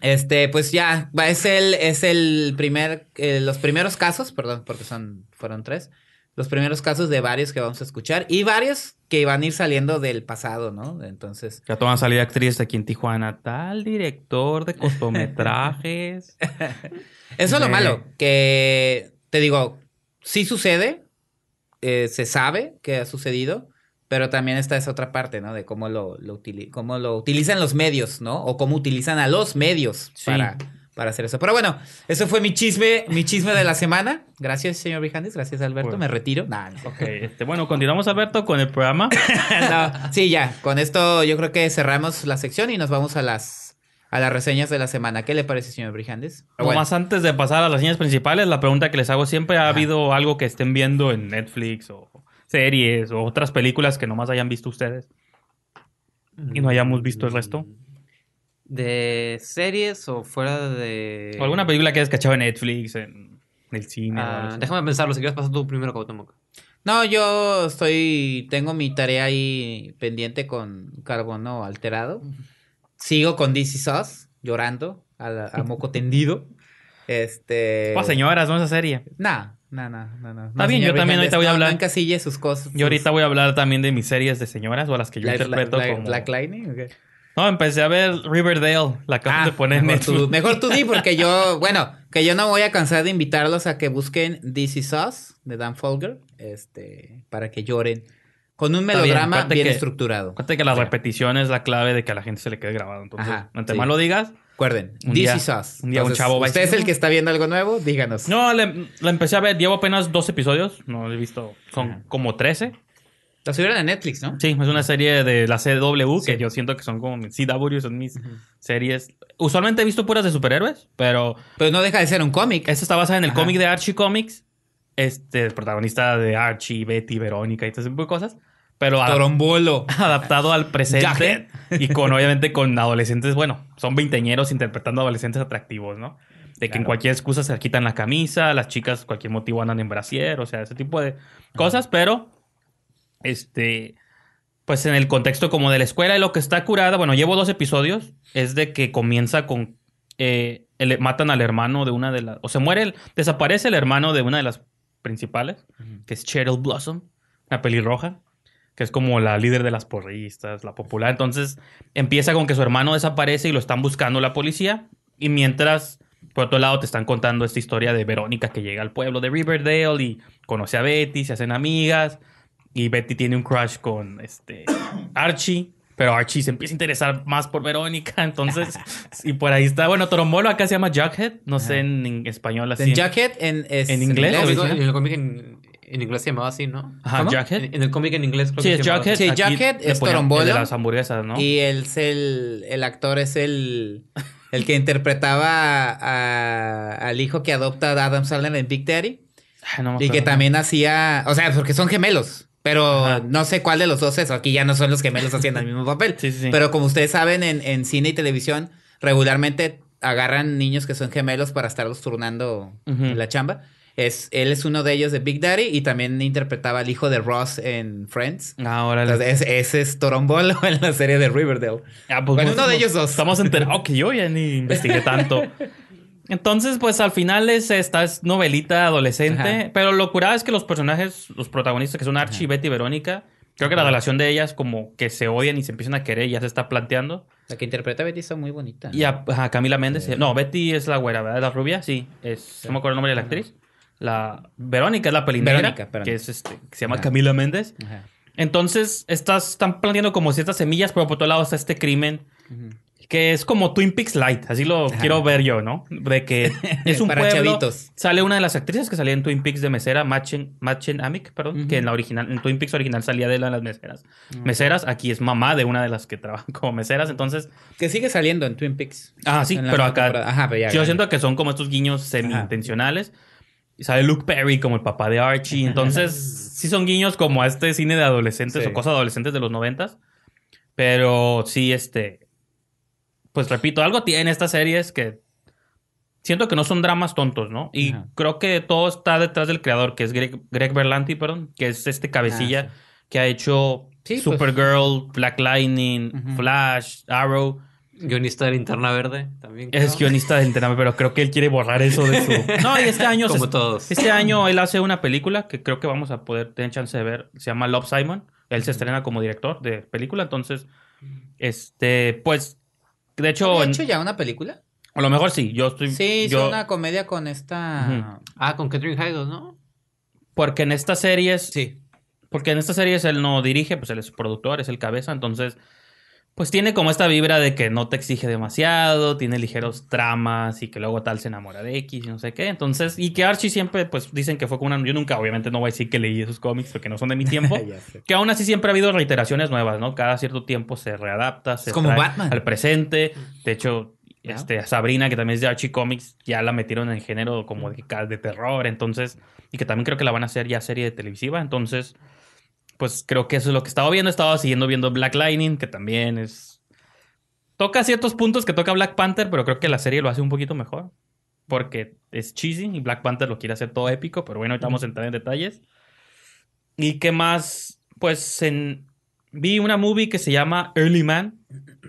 A: Este, pues ya, es el, es el primer, eh, los primeros casos, perdón, porque son, fueron tres, los primeros casos de varios que vamos a escuchar y varios que van a ir saliendo del pasado, ¿no? Entonces. Ya a salir actrices aquí en Tijuana, tal director de cortometrajes. Eso es lo eh. malo, que te digo, sí sucede, eh, se sabe que ha sucedido, pero también está esa otra parte, ¿no? De cómo lo, cómo lo utilizan los medios, ¿no? O cómo utilizan a los medios para para hacer eso. Pero bueno, eso fue mi chisme, mi chisme de la semana. Gracias, señor Brijandes. Gracias, Alberto. Pues, Me retiro. este, bueno, continuamos, Alberto, con el programa. sí, ya. Con esto yo creo que cerramos la sección y nos vamos a las, a las reseñas de la semana. ¿Qué le parece, señor Brijandes? Más antes de
C: pasar a las reseñas principales, la pregunta que les hago siempre, ¿ha habido algo que estén viendo en Netflix o series o otras películas que nomás hayan visto ustedes? y no hayamos visto el resto
B: de series o fuera de. alguna
C: película que hayas cachado en
B: Netflix, en el cine. Ah, déjame pensarlo, si quieres pasar tú primero, Cautemoc.
A: No, yo estoy. Tengo mi tarea ahí pendiente con carbono alterado. Sigo con DC Sauce, llorando, a, moco tendido. Este. Oh, señoras, no esa serie. Nah, no, no, no, Está bien, yo también ahorita voy a hablar. sus cosas.
C: Yo ahorita voy a hablar también de mis series de señoras o las que yo interpreto como. Black Lightning, no, empecé a ver Riverdale, la acabo de ah, poner mejor tú, mejor
A: tú di, porque yo, bueno, que yo no voy a cansar de invitarlos a que busquen This Is Us de Dan Folger, este, para que
C: lloren. Con un melodrama bien, estructurado. Acuérdate que la repetición es la clave de que a la gente se le quede grabado. Entonces, más lo digas, Recuerden, This is us. Un día un chavo ¿Usted es el que
A: está viendo algo nuevo? Díganos.
C: No, la empecé a ver. Llevo apenas dos episodios. No he visto. Son como 13. La subieron de Netflix, ¿no? Sí, es una ah. serie de la CW que yo siento que son como mis CW, son mis series. Usualmente he visto puras de superhéroes, pero. Pero no deja de ser un cómic. Esto está basada en el cómic de Archie Comics. Este, protagonista de Archie, Betty, Verónica y este tipo de cosas. Pero Torombolo. adaptado al presente y con obviamente con adolescentes, bueno, son veinteñeros interpretando adolescentes atractivos, ¿no? De que en cualquier excusa se quitan la camisa, las chicas cualquier motivo andan en brasier, o sea, ese tipo de cosas, pero este, pues en el contexto como de la escuela, y lo que está curada, bueno, llevo dos episodios, es de que comienza con, eh, matan al hermano de una de las, o se muere, desaparece el hermano de una de las principales, que es Cheryl Blossom, una pelirroja, que es como la líder de las porristas, la popular. Entonces empieza con que su hermano desaparece y lo están buscando la policía. Y mientras, por otro lado, te están contando esta historia de Verónica que llega al pueblo de Riverdale y conoce a Betty, se hacen amigas y Betty tiene un crush con este Archie. Pero Archie se empieza a interesar más por Verónica, entonces, y por ahí está. Bueno, Torombolo acá se llama Jughead, no sé en,
B: español así. En Jughead
A: en, inglés. En, el,
B: cómic en, inglés se llamaba así, ¿no? Ajá, Jackhead. En, el cómic en inglés creo sí, que es Jughead. Sí, Jughead es Torombolo. de las hamburguesas, ¿no? Y
A: él es el, el actor es el... El que interpretaba al hijo que adopta a Adam Sandler en Big Daddy. Ah, y que también hacía. O sea, porque son gemelos. Pero no sé cuál de los dos es. Aquí ya no son los gemelos haciendo el mismo papel. Pero como ustedes saben, en, cine y televisión regularmente agarran niños que son gemelos para estarlos turnando en la chamba. Es, él es uno de ellos de Big Daddy y también interpretaba al hijo de Ross en Friends. Ahora es, ese es Torombolo en la serie de Riverdale. Ah, pues uno de ellos dos. Estamos enterados que yo ya ni investigué tanto. Entonces, pues al final
C: es esta novelita adolescente, pero lo curado es que los personajes, los protagonistas, que son Archie, Betty y Verónica, creo que la relación de ellas como que se odian y se empiezan a querer ya se está planteando.
A: La que interpreta a Betty está muy bonita.
C: Y a, Camila Méndez. No, Betty es la güera, ¿verdad? La rubia, sí. Es, No me acuerdo el nombre de la actriz. La Verónica es la pelinera, Verónica, que es este, se llama Camila Méndez. Entonces, estás, están planteando como ciertas semillas, pero por otro lado está este crimen que es como Twin Peaks Light, así lo quiero ver yo, ¿no? De que es un sale una de las actrices que salía en Twin Peaks de mesera, Machen, Amic, Amick, perdón, que en la original, en Twin Peaks original salía de, la las meseras. Meseras, aquí es mamá de una de las que trabajan como meseras, entonces...
A: Que sigue saliendo en Twin Peaks.
C: Ah, sí, pero acá... Ajá, pero yo siento que son como estos guiños semi-intencionales. Y sale Luke Perry como el papá de Archie, entonces sí son guiños como a este cine de adolescentes o cosas adolescentes de los noventas. Pero sí, este pues repito, algo tiene estas series que siento que no son dramas tontos, ¿no? Y creo que todo está detrás del creador, que es Greg, Berlanti, perdón, que es este cabecilla ah, que ha hecho pues. Supergirl, Black Lightning, Flash, Arrow. Guionista de Linterna Verde también. Es guionista de Linterna Verde, pero creo que él quiere borrar eso de su. No, y este año. Como Este año él hace una película que creo que vamos a poder tener chance de ver. Se llama Love Simon. Él se estrena como director de película. Entonces, este, pues de hecho, ¿Has hecho
A: ya una película?
C: A lo mejor sí, yo estoy... Sí, una
A: comedia con
B: esta... Ah, con Catherine Hyde, ¿no?
C: Porque en estas series... Sí. Porque en estas series él no dirige, pues él es productor, es el cabeza, entonces pues tiene como esta vibra de que no te exige demasiado, tiene ligeros tramas y que luego tal se enamora de X y no sé qué. Entonces, y que Archie siempre, pues dicen que fue como una. Yo nunca, obviamente, no voy a decir que leí esos cómics porque no son de mi tiempo. que aún así siempre ha habido reiteraciones nuevas, ¿no? Cada cierto tiempo se readapta, se. como trae Al presente. De hecho, este, Sabrina, que también es de Archie Comics, ya la metieron en género como de, de terror. Entonces, y que también creo que la van a hacer ya serie de televisiva. Entonces pues creo que eso es lo que estaba viendo. Estaba siguiendo viendo Black Lightning, que también es. Toca ciertos puntos que toca Black Panther, pero creo que la serie lo hace un poquito mejor. Porque es cheesy y Black Panther lo quiere hacer todo épico, pero bueno, ahorita vamos a entrar en detalles. ¿Y qué más? Pues en... vi una movie que se llama Early Man.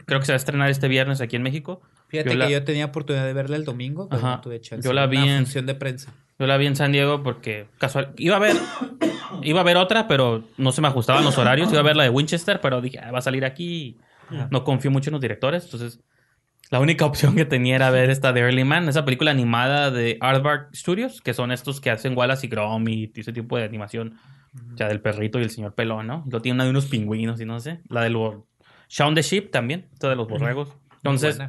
C: Creo que se va a estrenar este viernes aquí en México. Fíjate que yo
A: tenía oportunidad de verla el domingo, Ajá. tuve chance. Yo la vi en
C: función de prensa. Yo la vi en San Diego porque casual iba a ver iba a ver otra, pero no se me ajustaban los horarios, iba a ver la de Winchester, pero dije, ah, va a salir aquí. No confío mucho en los directores, entonces la única opción que tenía era ver esta de Early Man, esa película animada de Aardvark Studios, que son estos que hacen Wallace y Gromit y ese tipo de animación, ya del perrito y el señor pelón, ¿no? Lo tiene una de unos pingüinos y no sé, la del Shaun the Sheep también, esta de los borregos. Entonces,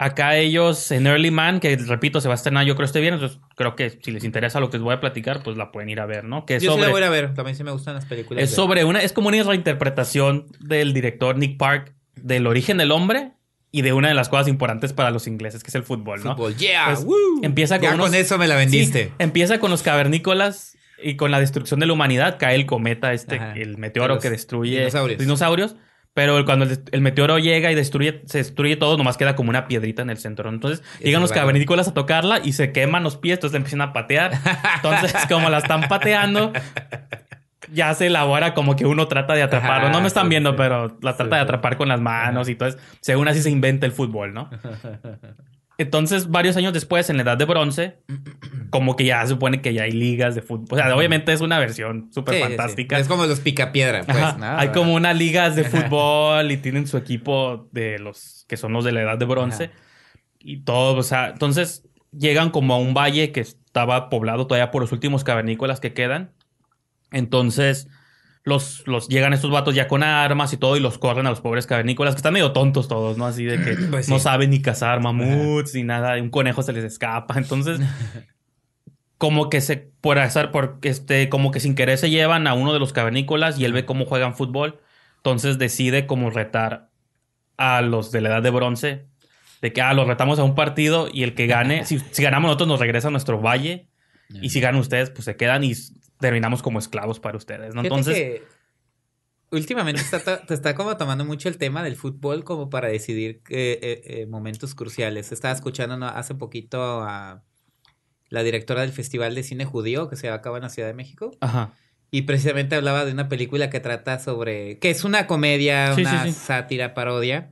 C: Acá ellos en Early Man, que repito, se va a estrenar yo creo este viernes, entonces creo que si les interesa lo que les voy a platicar, pues la pueden ir a ver, ¿no? Que yo sobre, sí la voy a ver, también sí me gustan las películas. Es sobre una, es como una reinterpretación del director Nick Park del origen del hombre y de una de las cosas importantes para los ingleses, que es el fútbol, ¿no? Fútbol, yeah, pues, Empieza con, ya con eso me la vendiste. empieza con los cavernícolas y con la destrucción de la humanidad, cae el cometa, este, el meteoro que destruye dinosaurios pero cuando el, meteoro llega y destruye, se destruye todo, nomás queda como una piedrita en el centro. Entonces llegan los cavernícolas a tocarla y se queman los pies, entonces empiezan a patear. Entonces, como la están pateando, ya se elabora como que uno trata de atraparlo. No me están viendo, pero la trata de atrapar con las manos y entonces, según así se inventa el fútbol, ¿no? Entonces, varios años después, en la edad de bronce, como que ya se supone que ya hay ligas de fútbol. O sea, obviamente es una versión súper sí, fantástica. Es como los picapiedra, pues. hay como unas ligas de fútbol y tienen su equipo de los que son los de la edad de bronce. Y todo, o sea, entonces llegan como a un valle que estaba poblado todavía por los últimos cavernícolas que quedan. Entonces, los, llegan estos vatos ya con armas y todo y los corren a los pobres cavernícolas que están medio tontos todos, ¿no? Así de que pues no saben ni cazar mamuts ni nada, un conejo se les escapa. Entonces, como que se por hacer porque este como que sin querer se llevan a uno de los cavernícolas y él ve cómo juegan fútbol, entonces decide como retar a los de la edad de bronce de que ah, los retamos a un partido y el que gane, si, si ganamos nosotros nos regresa a nuestro valle. Y si ganan ustedes, pues se quedan y terminamos como esclavos para ustedes, ¿no?
A: Entonces... últimamente está te está como tomando mucho el tema del fútbol como para decidir eh, eh, eh, momentos cruciales. Estaba escuchando hace poquito a la directora del Festival de Cine Judío que se acaba en la Ciudad de México. Ajá. Y precisamente hablaba de una película que trata sobre. que es una comedia, una sátira, parodia,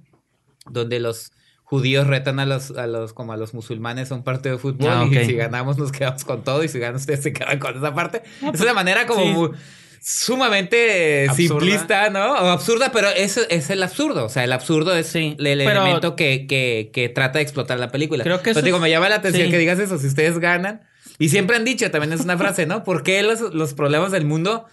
A: donde los judíos retan a los, a los, como a los musulmanes a un partido de fútbol ah, y si ganamos nos quedamos con todo y si ganan ustedes se quedan con esa parte. es pues, una manera como sumamente simplista, ¿no? O absurda, pero eso es el absurdo. O sea, el absurdo es el, elemento que, que, trata de explotar la película. Creo pues digo, me llama la atención que digas eso. Si ustedes ganan, y siempre han dicho, también es una frase, ¿no? ¿Por qué los, los problemas del mundo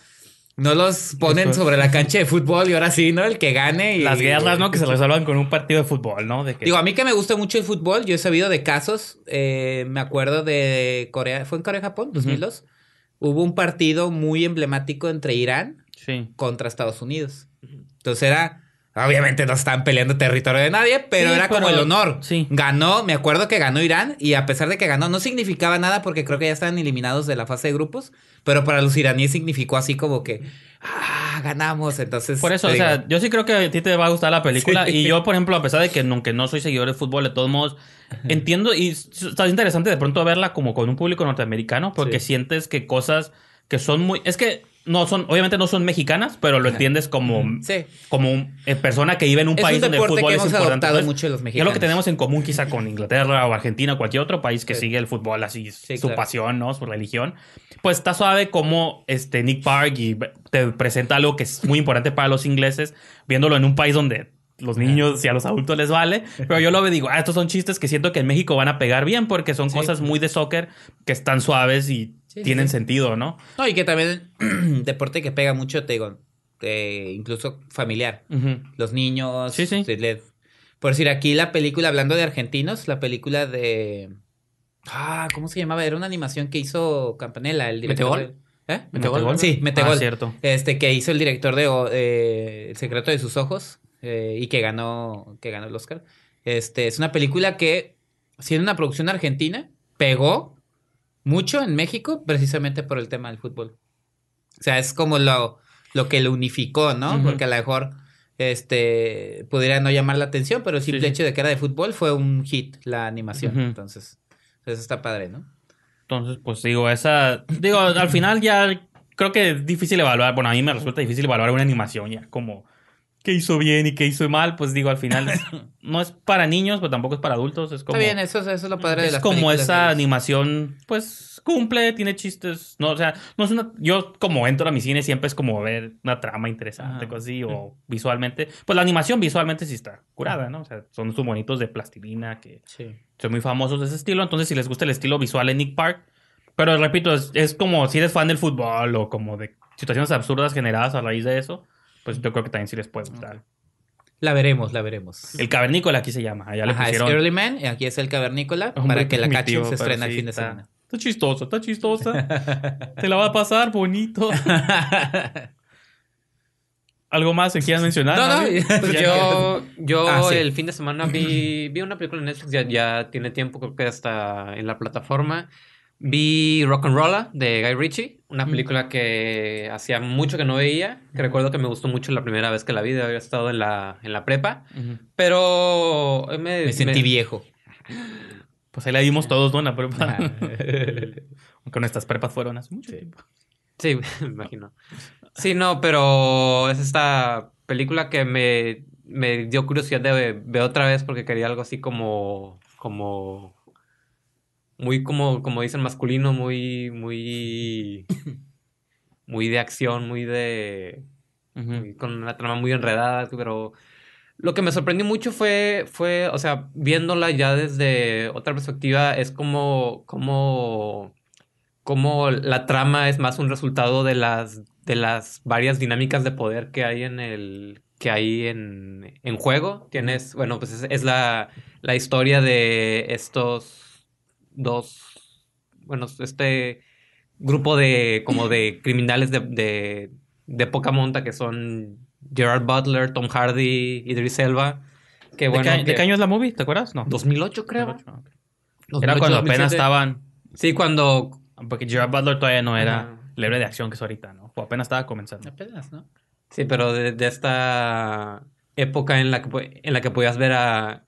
A: no los ponen sobre la cancha de fútbol y ahora sí, ¿no? El que gane. Y... Las guerras, ¿no? Que se resuelvan con un partido de fútbol, ¿no? Digo, a mí que me gusta mucho el fútbol, yo he sabido de casos, eh, me acuerdo de Corea, ¿fue en Corea-Japón? 2002. Hubo un partido muy emblemático entre Irán contra Estados Unidos. Entonces era Obviamente no estaban peleando territorio de nadie, pero era como el honor. Ganó, me acuerdo que ganó Irán y a pesar de que ganó no significaba nada porque creo que ya estaban eliminados de la fase de grupos, pero para los iraníes significó así como que ah, ganamos, entonces Por eso, o sea,
C: yo sí creo que a ti te va a gustar la película y yo, por ejemplo, a pesar de que aunque no soy seguidor de fútbol de todos modos, entiendo y está interesante de pronto verla como con un público norteamericano porque sientes que cosas que son muy es que no son, obviamente no son mexicanas, pero lo entiendes como, como eh, persona que vive en un país donde el fútbol es importante. Yo los mexicanos. Es lo que tenemos en común quizá con Inglaterra o Argentina o cualquier otro país que sigue el fútbol así, su pasión, ¿no? Su religión. Pues está suave como este Nick Park y te presenta algo que es muy importante para los ingleses, viéndolo en un país donde los niños y a los adultos les vale, pero yo lo digo, ah, estos son chistes que siento que en México van a pegar bien porque son cosas muy de soccer que están suaves y
A: tienen sentido, ¿no? No, y que también deporte que pega mucho, te digo, incluso familiar. Los niños. Por decir, aquí la película, hablando de argentinos, la película de. Ah, ¿cómo se llamaba? Era una animación que hizo Campanella, el director. ¿Metegol? ¿Eh? Sí, Metebol. Ah, cierto. Este, que hizo el director de eh, El secreto de sus ojos eh, y que ganó, que ganó el Oscar. Este, es una película que, siendo una producción argentina, pegó mucho en México precisamente por el tema del fútbol. O sea, es como lo, lo que lo unificó, ¿no? Porque a lo mejor este pudiera no llamar la atención, pero el sí, hecho de que era de fútbol fue un hit la animación. Entonces, eso está padre, ¿no?
C: Entonces, pues digo, esa. Digo, al final ya creo que es difícil evaluar. Bueno, a mí me resulta difícil evaluar una animación ya como qué hizo bien y qué hizo mal, pues digo, al final no es para niños, pero pues tampoco es para adultos. Es como, Está bien,
A: eso, es lo padre de Es como esa
C: animación, pues cumple, tiene chistes. No, o sea, no es una. Yo, como entro a mi cine, siempre es como ver una trama interesante, o así, o visualmente. Pues la animación visualmente sí está curada, ¿no? O sea, son sus bonitos de plastilina que son muy famosos de ese estilo. Entonces, si les gusta el estilo visual en Nick Park, pero repito, es como si eres fan del fútbol o como de situaciones absurdas generadas a raíz de eso pues yo creo que también sí les puede gustar. La veremos, la veremos. El Cavernícola aquí se llama. Allá le es Early
A: Man y aquí es el Cavernícola para que la cachen se estrena el fin de semana. Está chistoso, está chistosa. Te la va a pasar bonito.
B: ¿Algo más que quieras mencionar? No, no, pues yo, yo ah, el fin de semana vi, vi una película en Netflix, ya, tiene tiempo, creo que está en la plataforma. Vi Rock and Roller de Guy Ritchie, una mm. película que hacía mucho que no veía, que recuerdo que me gustó mucho la primera vez que la vi, de haber estado en la, en la prepa, pero eh, me, sentí viejo. Pues ahí la vimos todos, ¿no? En la prepa. Ah.
C: Aunque nuestras prepas fueron hace mucho tiempo.
B: Sí, me imagino. Sí, no, pero es esta película que me, dio curiosidad de ver otra vez porque quería algo así como, como muy como, como dicen, masculino, muy, muy, muy de acción, muy de, con una trama muy enredada, pero lo que me sorprendió mucho fue, fue, o sea, viéndola ya desde otra perspectiva, es como, como, como la trama es más un resultado de las, de las varias dinámicas de poder que hay en el, que hay en, juego. Tienes, bueno, pues es, la, la historia de estos dos, bueno, este grupo de como de criminales de, de, de poca monta que son Gerard Butler, Tom Hardy, Idris Elba. Que, bueno, ¿De, qué, año es la movie? ¿Te acuerdas? No. 2008 creo. era cuando apenas estaban...
C: Sí, cuando... Porque Gerard Butler todavía no era libre de acción que es ahorita, ¿no? O apenas estaba comenzando.
B: Apenas, ¿no? Sí, pero de, esta época en la, que, en la que podías ver a,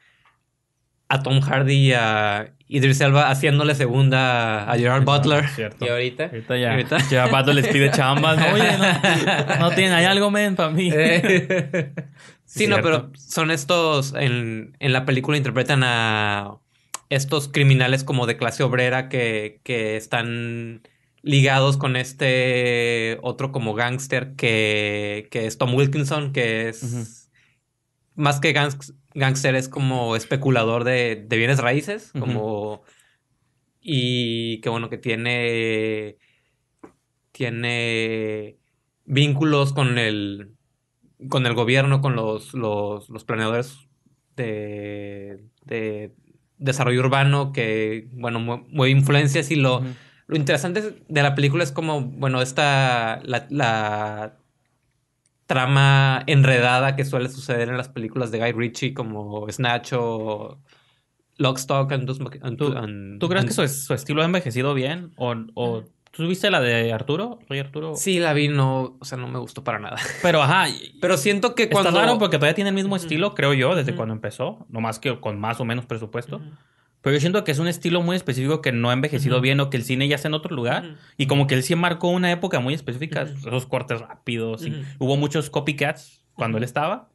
B: a Tom Hardy y a Idris Elba haciéndole segunda a Gerard Butler. Y ahorita. Ahorita ya. ¿Ahorita? Gerard Butler les pide chambas. ¿no? Oye, no,
C: no tienen ahí algo, men, para mí. Eh. sí, no, pero
B: son estos. En, en, la película interpretan a estos criminales como de clase obrera que, que están ligados con este otro como gángster que, que es Tom Wilkinson, que es más que gangster es como especulador de, bienes raíces, como... Y que bueno, que tiene... Tiene vínculos con el... Con el gobierno, con los, los, planeadores de, desarrollo urbano que, bueno, mueve influencias y lo, lo interesante de la película es como, bueno, esta, la, trama enredada que suele suceder en las películas de Guy Ritchie como Snatch o Lockstock and, ¿Tú, crees que su, estilo ha envejecido bien? ¿O, o mm. tú viste la de Arturo? Arturo? Sí, la vi, no, o sea, no me
C: gustó para nada. Pero ajá, pero siento que cuando... Está porque todavía tiene el mismo estilo, creo yo, desde cuando empezó, más que con más o menos presupuesto. Pero yo siento que es un estilo muy específico que no ha envejecido bien o que el cine ya está en otro lugar. Y como que él sí marcó una época muy específica, esos cortes rápidos. Y hubo muchos copycats cuando él estaba.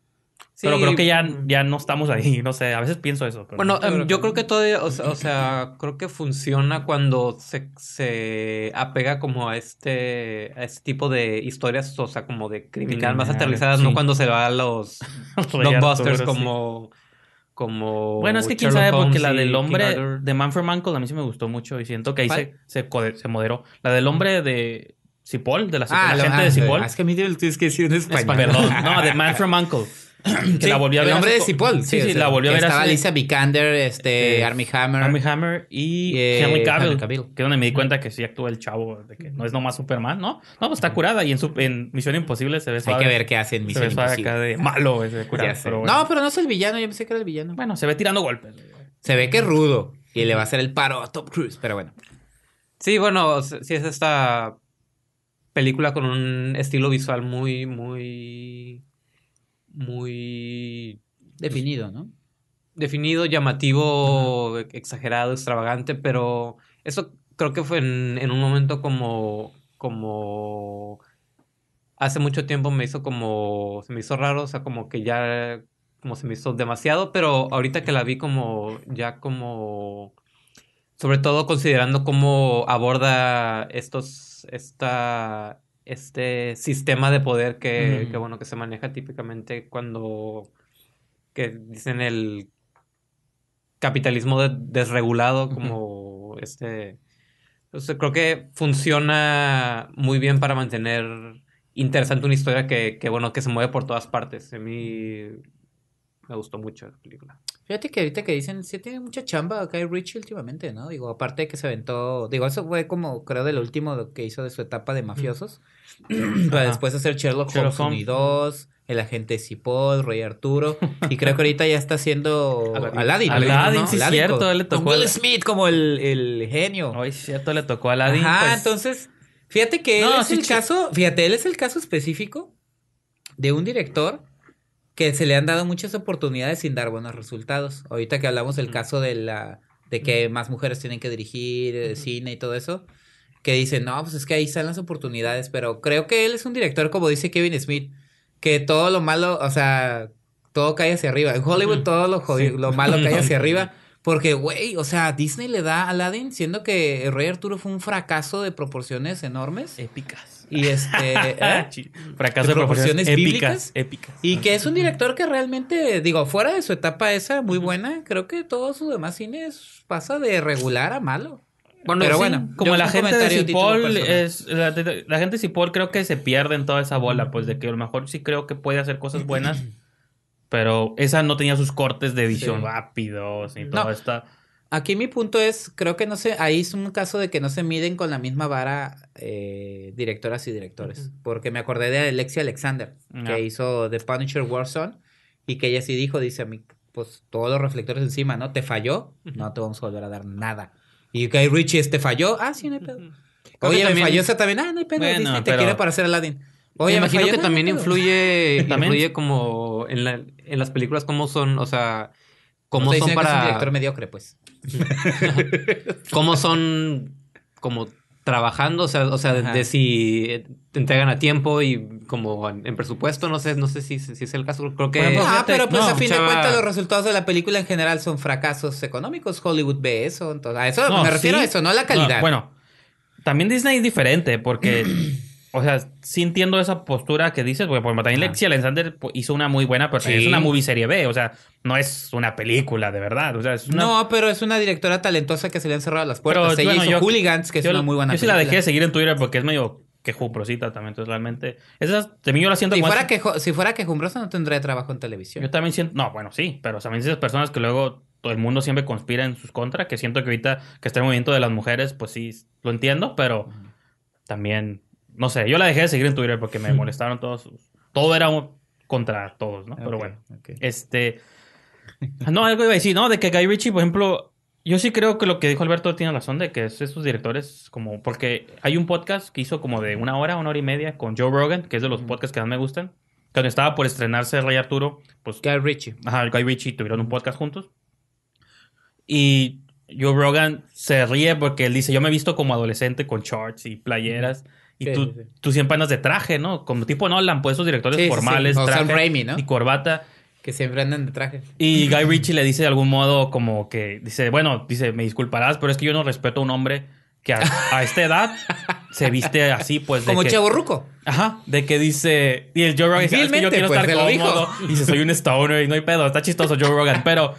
C: pero creo que ya, ya no estamos ahí, no sé, a veces pienso eso.
B: bueno, yo creo em, que todavía, o sea, creo que funciona cuando se, se apega como a este, a este tipo de historias, o sea, como de criminal más aterrizadas, no cuando se va a los blockbusters como
C: como. Bueno, es que quién sabe, porque la del hombre de Man from Uncle a mí sí me gustó mucho y siento que ahí se, se, moderó. La del hombre de Cipoll, de la, gente ah, de Cipoll. Ah, es que a mí tienes que decir en español. perdón, no, de Man from Uncle. que la volvió a ver. El nombre de Cipoll. Sí, sí, sí la volvió a ver. Estaba Lisa
A: Vikander, este, eh, Army Hammer. Army Hammer y eh, Henry, Cavill, Que
C: es donde me di cuenta que sí actúa el chavo, de que no es nomás Superman, ¿no? No, pues está curada y en, su, en Misión Imposible
A: se ve suave. Hay que ver qué hace en Misión se ve acá de malo ese curado, No, pero no es el villano, yo pensé que era el villano.
B: Bueno, se ve tirando golpes. Se ve que es rudo y le va a hacer el paro a Top Cruise, pero bueno. Sí, bueno, sí es esta película con un estilo visual muy, muy muy... Definido, ¿no? Definido, llamativo, e, exagerado, extravagante, pero eso creo que fue en, en, un momento como... como hace mucho tiempo me hizo como... se me hizo raro, o sea, como que ya... como se me hizo demasiado, pero ahorita que la vi como ya como sobre todo considerando cómo aborda estos, esta, este sistema de poder que, bueno, que se maneja típicamente cuando, que dicen el capitalismo desregulado, como este... Pues, creo que funciona muy bien para mantener interesante una historia que, bueno, que se mueve por todas partes. A mí me gustó mucho la película.
A: Fíjate que ahorita que dicen, sí tiene mucha chamba Guy Ritchie últimamente, ¿no? Digo, aparte de que se aventó, digo, eso fue como, creo, del último que hizo de su etapa de mm. mafiosos, para después hacer Sherlock, Sherlock Holmes 2, El Agente Cipoll, Rey Arturo, y creo que ahorita ya está haciendo Aladdin. Aladdin, sí, cierto, le tocó. Will Smith como el, el genio. Hoy cierto, le tocó a Aladdin. Ah, entonces, fíjate que es el caso, fíjate, él es el caso específico de un director que se le han dado muchas oportunidades sin dar buenos resultados. Ahorita que hablamos del caso de la de que más mujeres tienen que dirigir eh, cine y todo eso, que dicen, no, pues es que ahí están las oportunidades, pero creo que él es un director, como dice Kevin Smith, que todo lo malo, o sea, todo cae hacia arriba. En Hollywood todo lo, lo malo cae hacia arriba. Porque, güey, o sea, Disney le da a Aladdin, siendo que el Rey Arturo fue un fracaso de proporciones enormes. Épicas. Y este. ¿eh? Ah, Fracaso de, proporciones, épicas, Épicas. Y que ah. es un director que realmente, digo, fuera de su etapa esa muy buena, creo que todos sus demás cines pasa de regular a malo. Bueno, pero bueno, como la gente de Cipoll es
C: la, gente de Cipoll creo que se pierde en toda esa bola, pues de que a lo mejor sí creo que puede hacer cosas buenas, pero esa no tenía sus cortes de edición rápidos
A: y todo esto. Aquí mi punto es, creo que no sé, ahí es un caso de que no se miden con la misma vara eh, directoras y directores, porque me acordé de Alexia Alexander, que hizo The Punisher Warzone, y que ella sí dijo, dice a mí, pues todos los reflectores encima, ¿no? ¿Te falló? No te vamos a volver a dar nada. Y Guy Ritchie, ¿te este falló? Ah, sí, no hay pedo. Oye, falló esa también. Ah, no hay pedo. te quiere para hacer Aladdin. Oye, imagino que también influye, ¿También? influye
B: como en, la, en las películas cómo son, o sea, cómo son para... un director mediocre, pues. ¿Cómo son como trabajando? O sea, o de, si te entregan a tiempo y como en, presupuesto, no sé, no sé si, si es el caso. Creo que. ah, pero pues a fin de cuentas los resultados de la
A: película en general son fracasos económicos. Hollywood ve eso. Entonces, a eso me refiero a eso, no a la calidad. bueno,
C: también Disney es diferente, porque o sea, sintiendo esa postura que dices, porque por también Lexi Alexander pues, hizo una muy buena, pero es una movie serie B, o sea, no es una película de verdad, No, pero es una directora talentosa que se le han cerrado las
A: puertas. Ella hizo Hooligans, que es una muy buena Yo sí la dejé de
C: seguir en Twitter porque es medio quejumbrosita también. Entonces, realmente, esas, de mí yo la siento si Fuera que si fuera quejumbrosa, no tendría trabajo en televisión. Yo también siento. No, bueno, sí, pero también esas personas que luego todo el mundo siempre conspira en sus contras, que siento que ahorita que está el movimiento de las mujeres, pues sí, lo entiendo, pero también no sé, yo la dejé de seguir en Twitter porque me molestaron todos. Todo era contra todos, ¿no? Pero bueno. Este. No, algo iba a decir, ¿no? De que Guy Ritchie, por ejemplo, yo sí creo que lo que dijo Alberto tiene razón de que esos directores, como. Porque hay un podcast que hizo como de una hora, una hora y media con Joe Rogan, que es de los podcasts que más me gustan. Cuando estaba por estrenarse Rey Arturo, pues. Guy Ritchie. Ajá, Guy Ritchie tuvieron un podcast juntos. Y Joe Rogan se ríe porque él dice: Yo me he visto como adolescente con shorts y playeras. Y tú, siempre andas de traje, ¿no? Como tipo Nolan, pues esos directores formales. ¿no? Y corbata.
A: Que siempre andan de traje.
C: Y Guy Ritchie le dice de algún modo como que dice, bueno, dice, me disculparás, pero es que yo no respeto a un hombre que a, esta edad se viste así, pues. De como Chavo Ruco. Ajá, de que dice. Y el Joe Rogan dice, yo quiero pues, estar cómodo. Y dice, soy un stoner y no hay pedo, está chistoso Joe Rogan. Pero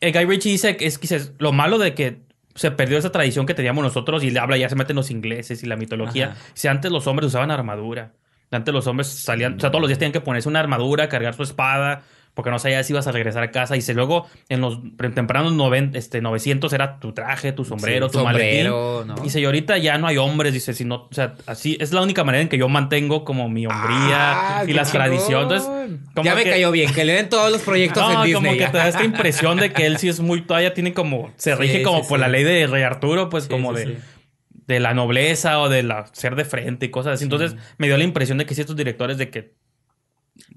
C: eh, Guy Ritchie dice que es quizás lo malo de que se perdió esa tradición que teníamos nosotros y le habla, ya se meten los ingleses y la mitología. Si antes los hombres usaban armadura, antes los hombres salían, o sea, todos los días tenían que ponerse una armadura, cargar su espada, porque no sabía si ibas a regresar a casa. Y se luego en los tempranos este, 900 era tu traje, tu sombrero, tu sombrero, Y dice, ahorita ya no hay hombres, dice, si o sea, así es la única manera en que yo mantengo como mi hombría ah, y las tradiciones. ya me cayó bien, que le den todos los proyectos no, en Disney. como que te da esta impresión de que él sí es muy, todavía tiene como, se rige como por la ley de Rey Arturo, pues como de de la nobleza o de la ser de frente y cosas así. Entonces me dio la impresión de que ciertos directores de que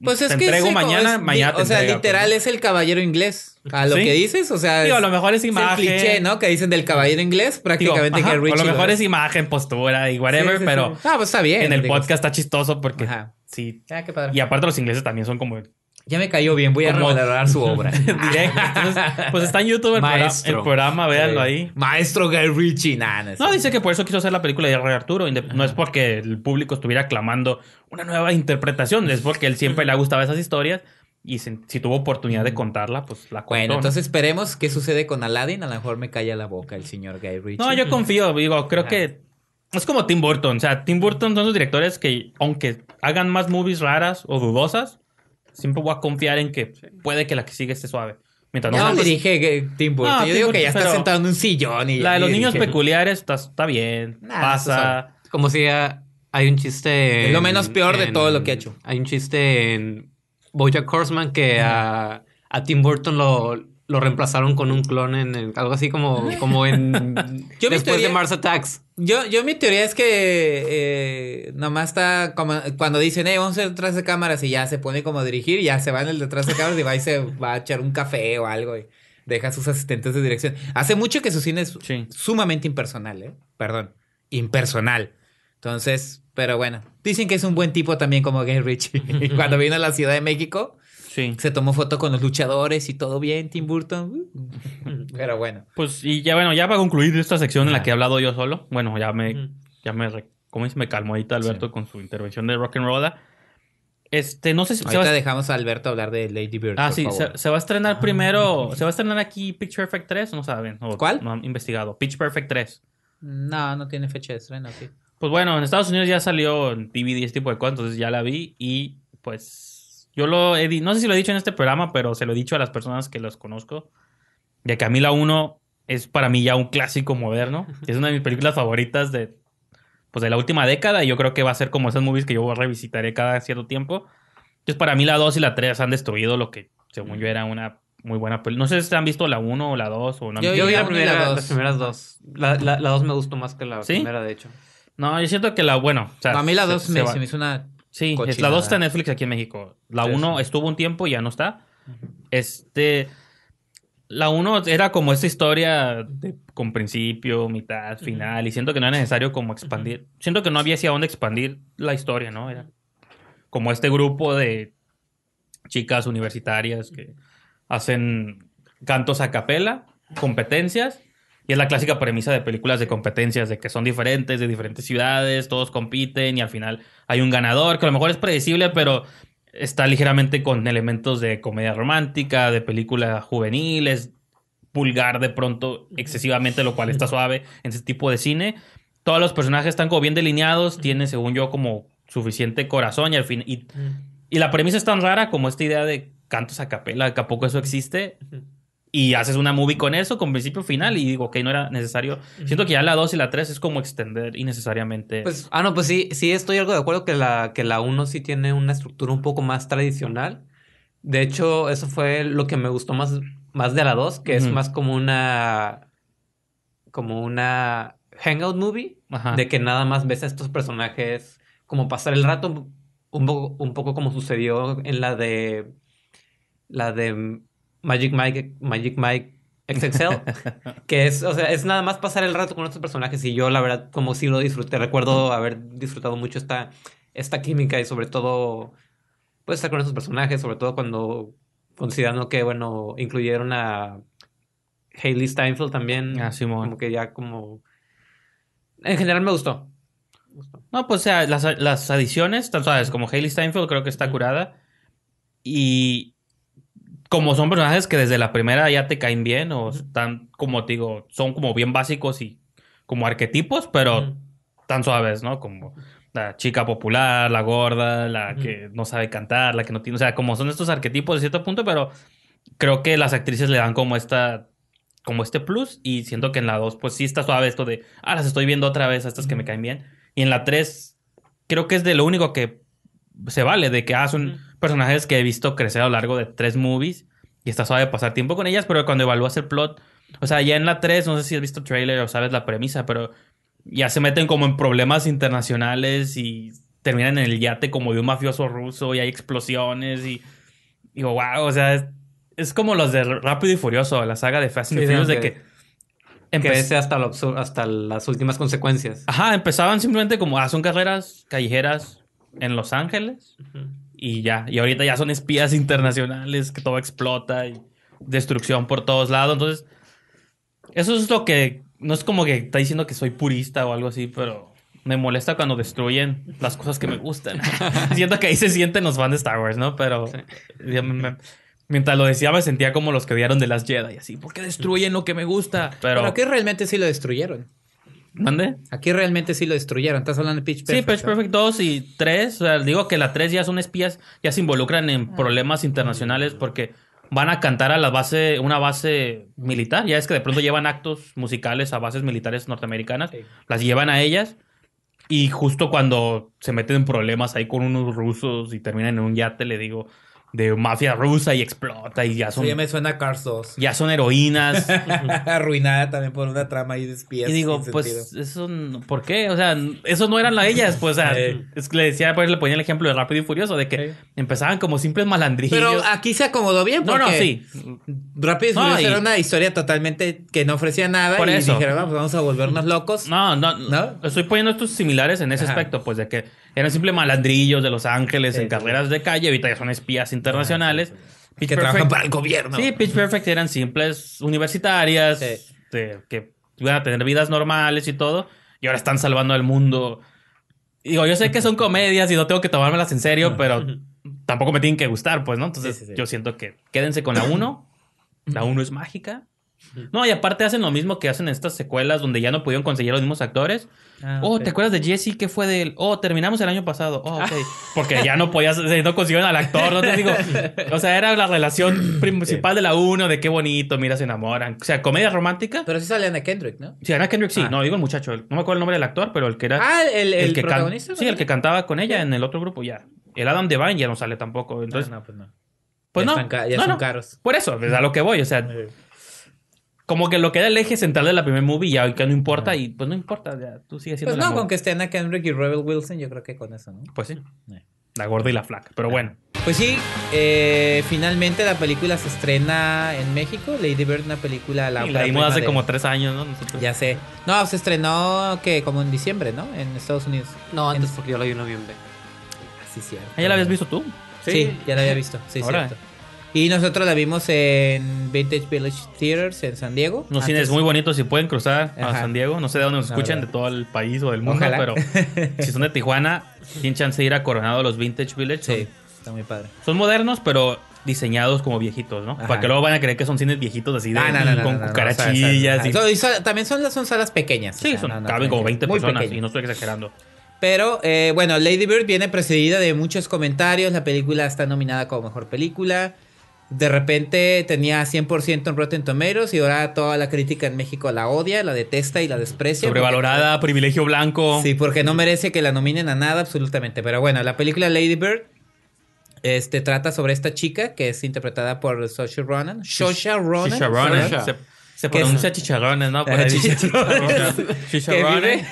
A: pues es que mañana, O sea, literal pues, es el caballero inglés. A lo que dices, o sea. a lo mejor es imagen. cliché, ¿no? Que dicen del caballero inglés, prácticamente que A lo mejor es
C: imagen, postura y whatever, pero. Ah, pues está bien. En el podcast está chistoso porque. Sí. Ah, qué padre. Y aparte, los ingleses también son como ya me cayó bien, voy a moderar su obra. Directo. pues está en YouTube el, programa, véanlo ahí. Maestro Guy Ritchie, No, dice que por eso quiso hacer la película de Arturo. No es porque el público estuviera clamando una nueva interpretación,
A: es porque él siempre le ha gustado esas historias. Y si, tuvo oportunidad de contarla, pues la contó. Bueno, entonces esperemos qué sucede con Aladdin. A lo mejor me calla la boca el señor Guy Ritchie. No, yo
C: confío. Digo, creo que es como Tim Burton. O sea, Tim Burton son los directores que, aunque hagan más movies raras o dudosas, siempre voy a confiar en que puede que la que sigue esté suave. Mientras no, no dije
B: eh, Tim Burton. No, yo digo que ya está sentado en un sillón. Y, la de los niños peculiares está, está bien. pasa. como si ah, hay un chiste. lo menos peor de todo lo que ha hecho. Hay un chiste en Bojack Horseman que a, a Tim Burton lo lo reemplazaron con un clon en el, algo así como, como en yo después de Mars Attacks.
A: Yo, mi teoría es que eh, nomás está como cuando dicen, hey, vamos a ir detrás de cámaras y ya se pone como a dirigir, ya se va en el detrás de cámaras y va y se va a echar un café o algo y deja a sus asistentes de dirección. Hace mucho que su cine es sumamente impersonal, ¿eh? Perdón, impersonal. Entonces, pero bueno, dicen que es un buen tipo también como Gay Richie. Cuando vino a la Ciudad de México, se tomó foto con los luchadores y todo bien, Tim Burton. Pero bueno.
C: Pues y ya bueno, ya para concluir esta sección en la ah. que he hablado yo solo. Bueno, ya me, ya me, ¿cómo Me calmó ahorita Alberto con su intervención de Rock and Rolla. Este, no sé si. Ahorita
A: dejamos a Alberto hablar de Lady Bird. Ah, sí,
C: Se, va a estrenar ah. primero. ¿Se va a estrenar aquí Pitch Perfect 3 no saben? bien. ¿Cuál? No han investigado. Pitch Perfect 3.
A: No, no tiene fecha de estreno, sí.
C: Pues bueno, en Estados Unidos ya salió en DVD este tipo de cosas, entonces ya la vi y pues yo lo he no sé si lo he dicho en este programa, pero se lo he dicho a las personas que los conozco, Ya que a mí la 1 es para mí ya un clásico moderno, es una de mis películas favoritas de, pues, de la última década, y yo creo que va a ser como esas movies que yo revisitaré cada cierto tiempo. Entonces, para mí la 2 y la 3 han destruido lo que, según yo, era una muy buena película. No sé si han visto la 1 o la 2 o Yo, vi la primera, las
B: primeras dos. La 2 me gustó más que la
C: primera, de hecho. No, yo siento que la, bueno... a mí la 2 me, se me hizo una Sí, la 2 está en Netflix aquí en México. La 1 estuvo un tiempo y ya no está. Este. La 1 era como esta historia de, con principio, mitad, final, y siento que no era necesario como expandir. Siento que no había hacia dónde expandir la historia, ¿no? Era como este grupo de chicas universitarias que hacen cantos a capela, competencias, y es la clásica premisa de películas de competencias, de que son diferentes, de diferentes ciudades, todos compiten y al final hay un ganador, que a lo mejor es predecible, pero está ligeramente con elementos de comedia romántica, de película juveniles... pulgar de pronto excesivamente, lo cual está suave en ese tipo de cine. Todos los personajes están como bien delineados, tienen, según yo, como suficiente corazón y al fin... Y, y la premisa es tan rara como esta idea de cantos a capela, que a poco eso existe, y haces una movie con eso, con principio final, y digo, ok, no era necesario. Siento que ya la 2 y la 3 es como
B: extender innecesariamente. Pues, ah, no, pues sí, sí estoy algo de acuerdo que la, que la 1 sí tiene una estructura un poco más tradicional. De hecho, eso fue lo que me gustó más, más de la 2, que es más como una. como una hangout movie. De que nada más ves a estos personajes como pasar el rato. Un poco, un poco como sucedió en la de. La de Magic Mike, Magic Mike XXL, que es, o sea, es nada más pasar el rato con estos personajes y yo la verdad como sí lo disfruté, recuerdo haber disfrutado mucho esta, esta química y sobre todo, pues estar con estos personajes, sobre todo cuando considerando que, bueno, incluyeron a Hayley Steinfeld también, ah, como que ya como,
C: en general me gustó. No, pues sea, las, adiciones, tanto sabes, como Hayley Steinfeld creo que está curada y como son personajes que desde la primera ya te caen bien o están, como te digo, son como bien básicos y como arquetipos, pero tan suaves, ¿no? Como la chica popular, la gorda, la que no sabe cantar, la que no tiene, o sea, como son estos arquetipos de cierto punto, pero creo que las actrices le dan como esta como este plus y siento que en la 2 pues sí está suave esto de, ah, las estoy viendo otra vez, a estas que me caen bien. Y en la 3 creo que es de lo único que se vale, de que, hace ah, un personajes que he visto crecer a lo largo de tres movies y está suave pasar tiempo con ellas, pero cuando evalúas el plot, o sea, ya en la 3, no sé si has visto trailer o sabes la premisa, pero ya se meten como en problemas internacionales y terminan en el yate como de un mafioso ruso y hay explosiones y digo, wow, o sea, es, como los de Rápido y Furioso, la saga de Fast and Furious de que, hasta, hasta las últimas consecuencias. Ajá, empezaban simplemente como, ah, son carreras callejeras en Los Ángeles y ya. Y ahorita ya son espías internacionales, que todo explota y destrucción por todos lados. Entonces, eso es lo que. No es como que está diciendo que soy purista o algo así, pero me molesta cuando destruyen las cosas que me gustan. Siento que ahí se sienten los fans de Star Wars, ¿no? Pero. mientras lo decía, me sentía como los que dieron de las Jedi,
A: así. ¿Por qué destruyen
C: lo que me gusta? Pero, ¿Pero qué
A: realmente sí lo destruyeron? ¿Dónde? Aquí realmente sí lo destruyeron. Estás hablando de Pitch Perfect. Sí, Pitch Perfect
C: 2 y 3. O sea, digo que la 3 ya son espías, ya se involucran en ah. problemas internacionales porque van a cantar a la base, una base militar. Ya es que de pronto llevan actos musicales a bases militares norteamericanas, las llevan a ellas. Y justo cuando se meten en problemas ahí con unos rusos y terminan en un yate, le digo, de mafia rusa y explota y ya son. me suena a Ya son heroínas.
A: Arruinada también por una trama y despierta. Y digo, pues, eso,
C: ¿por qué? O sea, eso no eran las ellas. Pues, o sea, es que le decía, pues le ponía el ejemplo de Rápido y Furioso, de que
A: empezaban como simples malandrillos. Pero aquí se acomodó bien, porque No, no, sí. Rápido y Furioso era una historia totalmente que no ofrecía nada. Por y eso. dijeron, ah, pues, vamos, a volvernos locos. No, no, no.
C: Estoy poniendo estos similares en ese aspecto, pues, de que eran simples malandrillos de Los Ángeles en carreras de calle, ahorita ya son espías ah, internacionales. y que trabajan para el gobierno. Sí, Pitch Perfect eran simples universitarias que iban a tener vidas normales y todo, y ahora están salvando al mundo. Digo, yo sé que son comedias y no tengo que tomármelas en serio, pero tampoco me tienen que gustar, pues, ¿no? Entonces, yo siento que quédense con la 1. La 1 es mágica. No, y aparte hacen lo mismo que hacen en estas secuelas donde ya no pudieron conseguir los mismos actores. Ah, oh, ¿te acuerdas de Jesse? ¿Qué fue de él? Oh, terminamos el año pasado. Oh, ah. Porque ya no podías, eh, no consiguieron al actor, no te digo. O sea, era la relación principal de la uno, de qué bonito, mira, se enamoran. O sea, comedia romántica.
A: Pero sí sale Ana Kendrick,
C: ¿no? Sí, Ana Kendrick sí. Ah. No, digo el muchacho, no me acuerdo el nombre del actor, pero el que era. Ah, el, que protagonista. Sí, el que cantaba con ella en el otro grupo, ya. El Adam Devine ya no sale tampoco. Entonces, pues no. Pues no. ya son caros. Por eso, pues, a lo que voy. O sea, como que lo que era el eje central de la primera movie ya hoy que no importa y pues no importa, ya, tú
A: sigues siendo Pues no, con que estén a Kendrick y Rebel Wilson, yo creo que con eso, ¿no? Pues sí. Eh.
C: La gorda y la flaca, pero ah.
A: bueno. Pues sí, eh, finalmente la película se estrena en México, Lady Bird, una película la, y la vimos hace como
B: tres años, ¿no? Ya sé.
A: No, se estrenó que como en diciembre, ¿no? En Estados Unidos. No, antes
B: porque yo la vi en noviembre. Así ah, es cierto. ¿Ah, ¿Ya la habías visto tú? Sí, ya la había visto. Sí, sí, cierto.
A: Y nosotros la vimos en Vintage Village Theaters en San Diego. Unos cines muy
C: bonitos si pueden cruzar a San Diego. No sé de dónde nos escuchan, de todo el país o del mundo, pero si son de Tijuana, tienen chance de ir a Coronado los Vintage Village. Sí, está muy padre. Son modernos, pero diseñados como viejitos, ¿no? Para que luego van a creer que son cines viejitos así
A: de con cucarachillas. Y... también son, son salas pequeñas. Sí, caben como 20 personas y no estoy exagerando. Pero eh, bueno, Lady Bird viene precedida de muchos comentarios. La película está nominada como mejor película de repente tenía 100% en Rotten Tomatoes y ahora toda la crítica en México la odia, la detesta y la desprecia. Sobrevalorada, privilegio blanco. Sí, porque no merece que la nominen a nada absolutamente. Pero bueno, la película Lady Bird este, trata sobre esta chica que es interpretada por Saoirse Ronan. Saoirse Ronan. Ronan. Se pronuncia chicharrones, ¿no? Que, vive,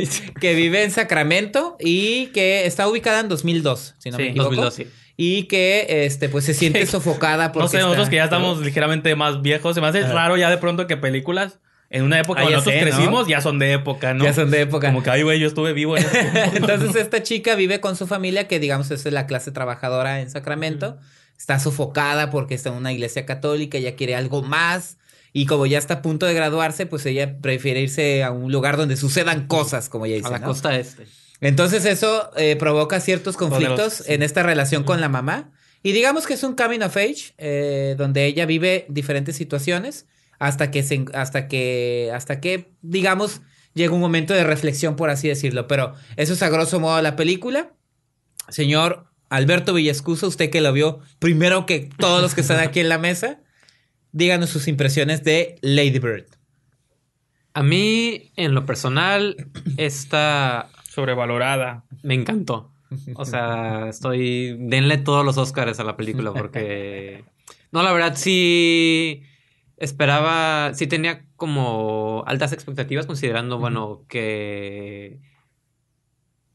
A: que vive en Sacramento y que está ubicada en 2002, si no sí, 2002, sí y que este pues se siente sofocada por No sé, nosotros que ya estamos
C: ligeramente más viejos, se me hace raro ya de pronto que películas en una época cuando ah, nosotros crecimos ya son de época, ¿no? Ya son de época. Como que ay, güey, yo estuve vivo.
A: Entonces esta chica vive con su familia que digamos es la clase trabajadora en Sacramento. Está sofocada porque está en una iglesia católica, ella quiere algo más. Y como ya está a punto de graduarse, pues ella prefiere irse a un lugar donde sucedan cosas, como ella dice. A la costa este. Entonces eso eh, provoca ciertos conflictos en esta relación con la mamá. Y digamos que es un coming of age, eh, donde ella vive diferentes situaciones hasta que, hasta que, hasta que, digamos, llega un momento de reflexión, por así decirlo. Pero eso es a grosso modo la película. Señor Alberto Villascusa, usted que lo vio primero que todos los que están aquí en la mesa, díganos sus impresiones de Lady Bird.
B: A mí, en lo personal, está... Sobrevalorada. Me encantó. O sea, estoy. Denle todos los Óscares a la película porque. No, la verdad sí. Esperaba. Sí tenía como altas expectativas, considerando, bueno, que.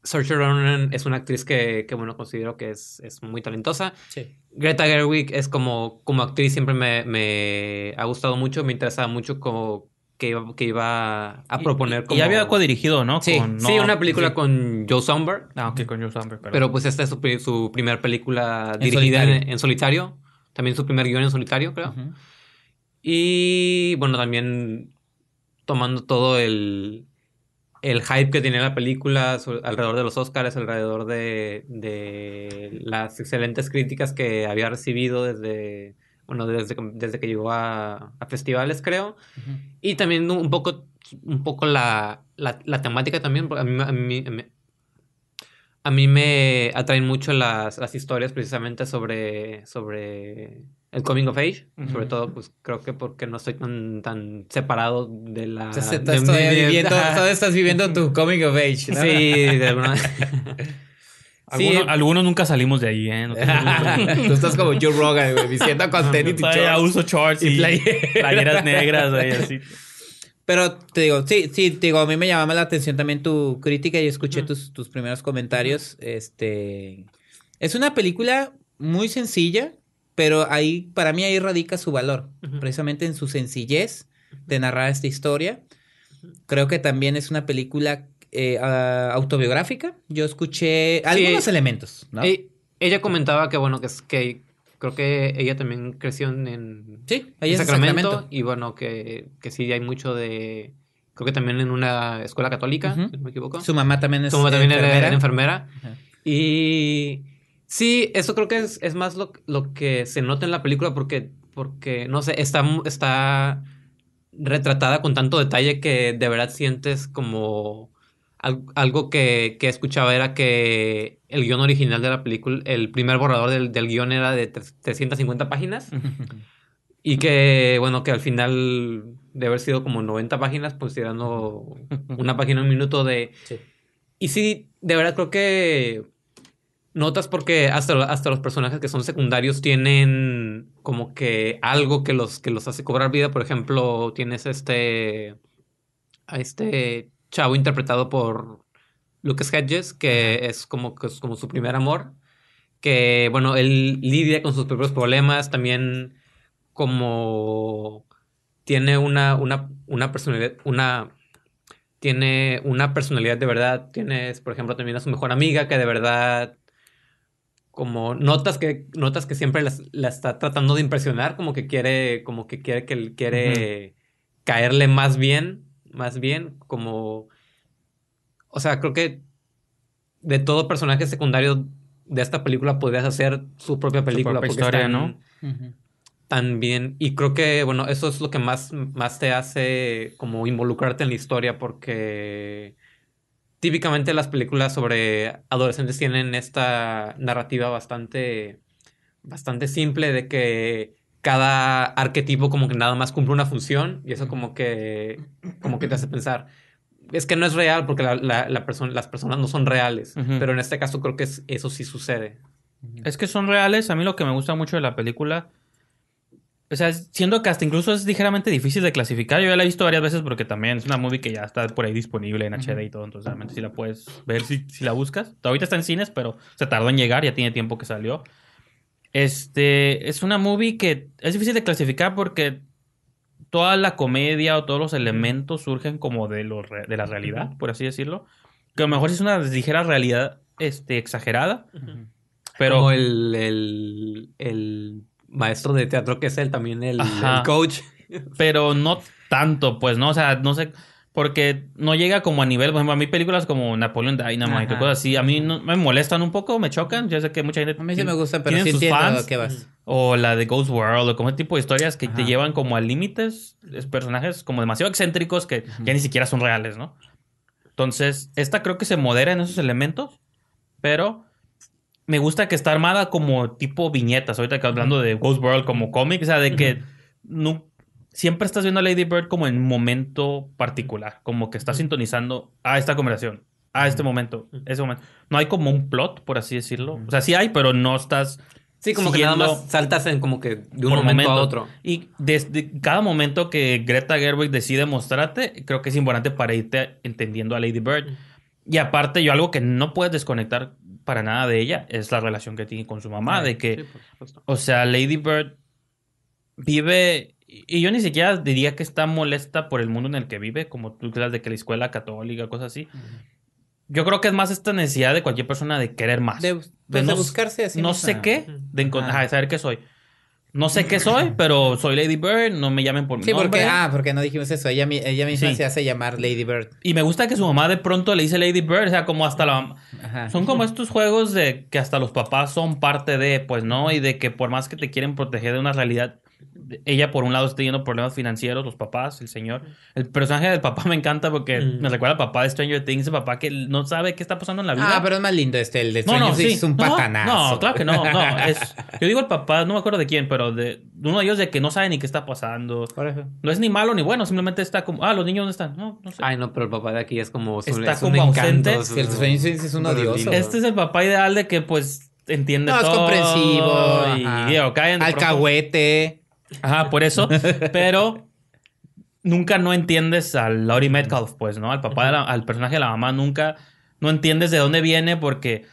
B: Saoirse Ronan es una actriz que, bueno, considero que es, muy talentosa. Sí. Greta Gerwig es como, como actriz, siempre me, ha gustado mucho, me interesa mucho como, que iba, a proponer. como... y había dirigido ¿no? no, sí una película con Joe Somber. Ah, ok, con Joe Somber, pero... pues esta es su, primera película dirigida En, solitario. También su primer guión en solitario, creo. Y bueno, también tomando todo el, hype que tenía la película alrededor de los Oscars, alrededor de, de las excelentes críticas que había recibido desde bueno, desde, desde que llegó a, festivales, creo. Y también un poco, un poco la, la, temática también, a mí, a mí, me atraen mucho las, las, historias precisamente sobre, sobre el coming of age. Sobre todo, pues creo que porque no estoy tan, tan separado de la. estás, viviendo, estás
A: viviendo tu coming of age, ¿no? Sí, de alguna
B: Algunos, sí. Eh, algunos nunca salimos de ahí,
C: ¿eh? Tú estás como
A: Joe Rogan, güey, diciendo con tenis y uso shorts y, playeras.
C: negras, así.
A: Pero te digo, sí, sí, te digo, a mí me llamaba la atención también tu crítica y escuché ah. tus, tus primeros comentarios. Este. Es una película muy sencilla, pero ahí, para mí, ahí radica su valor, precisamente en su sencillez de narrar esta historia. Creo que también es una película
B: eh, autobiográfica. Yo escuché algunos elementos, eh, ella comentaba que, bueno, que, que creo que ella también creció en, Sacramento, Y bueno, que, que sí hay mucho de... Creo que también en una escuela católica, si no me equivoco.
A: Su mamá también es Su también Era, enfermera.
B: Y sí, eso creo que es, más lo, lo, que se nota en la película porque, porque no sé, está... está retratada con tanto detalle que de verdad sientes como algo que, que, escuchaba era que el guión original de la película, el primer borrador del, del guión era de 350 páginas. y que, bueno, que al final de haber sido como 90 páginas, Pues considerando una página, un minuto de... Sí. Y sí, de verdad creo que notas porque hasta, hasta los personajes que son secundarios tienen como que algo que los, que los hace cobrar vida. Por ejemplo, tienes este... A este chavo interpretado por Lucas Hedges, que es como, que como su primer amor, que bueno, él lidia con sus propios problemas, también como tiene una, una, personalidad, una tiene una personalidad de verdad, tienes, por ejemplo, también a su mejor amiga que de verdad como notas que notas que siempre la está tratando de impresionar, como que quiere como que quiere que quiere caerle más bien más bien, como, o sea, creo que de todo personaje secundario de esta película podrías hacer su propia película. Su historia, están, ¿no? También, y creo que, bueno, eso es lo que más, más te hace como involucrarte en la historia porque típicamente las películas sobre adolescentes tienen esta narrativa bastante, bastante simple de que cada arquetipo como que nada más cumple una función y eso como que, como que te hace pensar. Es que no es real porque la, las personas no son reales, pero en este caso creo que eso sí sucede. Es que son reales, a mí lo que me gusta mucho de la película, o sea, siendo que hasta incluso es
C: ligeramente difícil de clasificar, yo ya la he visto varias veces porque también es una movie que ya está por ahí disponible en HD y todo, entonces realmente si la puedes ver si, si la buscas. Ahorita está en cines, pero se tardó en llegar, ya tiene tiempo que salió. Este, es una movie que es difícil de clasificar porque toda la comedia o todos los elementos surgen como de, lo, de la realidad, por así decirlo.
B: Que a lo mejor es una ligera realidad este, exagerada. Pero... Como el, maestro de teatro que es él, también el, coach.
C: Pero no tanto, pues, ¿no? O sea, no sé. Porque no llega como a nivel, por ejemplo, a mí películas como Napoleon Dynamite y cosas así, a mí me molestan un poco, me chocan. Ya sé que mucha gente. A mí sí me gustan, pero sí entiendo qué vas. O la de Ghost World, o como ese tipo de historias que te llevan como a límites, personajes como demasiado excéntricos que ya ni siquiera son reales, ¿no? Entonces, esta creo que se modera en esos elementos, pero me gusta que está armada como tipo viñetas. Ahorita que hablando de Ghost World como cómic, o sea, de que no, siempre estás viendo a Lady Bird como en momento particular, como que estás sintonizando a ah, esta conversación, a ah, este momento, ese momento. No hay como un plot, por así decirlo. O sea, sí hay, pero no estás. Sí, como que nada más saltas en como que de un momento, a otro. Y desde cada momento que Greta Gerwig decide mostrarte, creo que es importante para irte entendiendo a Lady Bird. Y aparte, yo algo que no puedes desconectar para nada de ella es la relación que tiene con su mamá, de que, o sea, Lady Bird vive y yo ni siquiera diría que está molesta por el mundo en el que vive, como tú creas de que la escuela católica, cosas así. Yo creo que es más esta necesidad de cualquier persona de querer más. De, pues, no, buscarse así. No sé qué, de saber qué soy. No sé qué soy, pero soy Lady Bird, no me llamen por mi sí, nombre. porque, ah,
A: porque no dijimos eso. Ella, ella misma se hace llamar Lady Bird. Y me gusta que su mamá de pronto
C: le dice Lady Bird, o sea, como hasta la... Son como estos juegos de que hasta los papás son parte de, pues no, y de que por más que te quieren proteger de una realidad ella por un lado está teniendo problemas financieros, los papás, el señor. El personaje del papá me encanta porque mm. me recuerda al papá de Stranger Things, el papá que no sabe qué está pasando en la vida. Ah, pero es más lindo este, el de Stranger Things es un patanazo. No, claro que no, no. Es, yo digo el papá, no me acuerdo de quién, pero de, uno de ellos de que no sabe ni qué está pasando. No es ni malo ni bueno, simplemente está como, ah, los niños dónde están. No, no sé. Ay, no, pero el papá de aquí es como, está como ausente. Encanto, Stranger Things es un odioso. Este es el papá ideal de que pues entiende todo. No, es comprensivo. Y, Alcahuete. Ajá, por eso. Pero nunca no entiendes al Laurie Metcalf, pues, ¿no? Al papá, al personaje de la mamá, nunca no entiendes de dónde viene porque...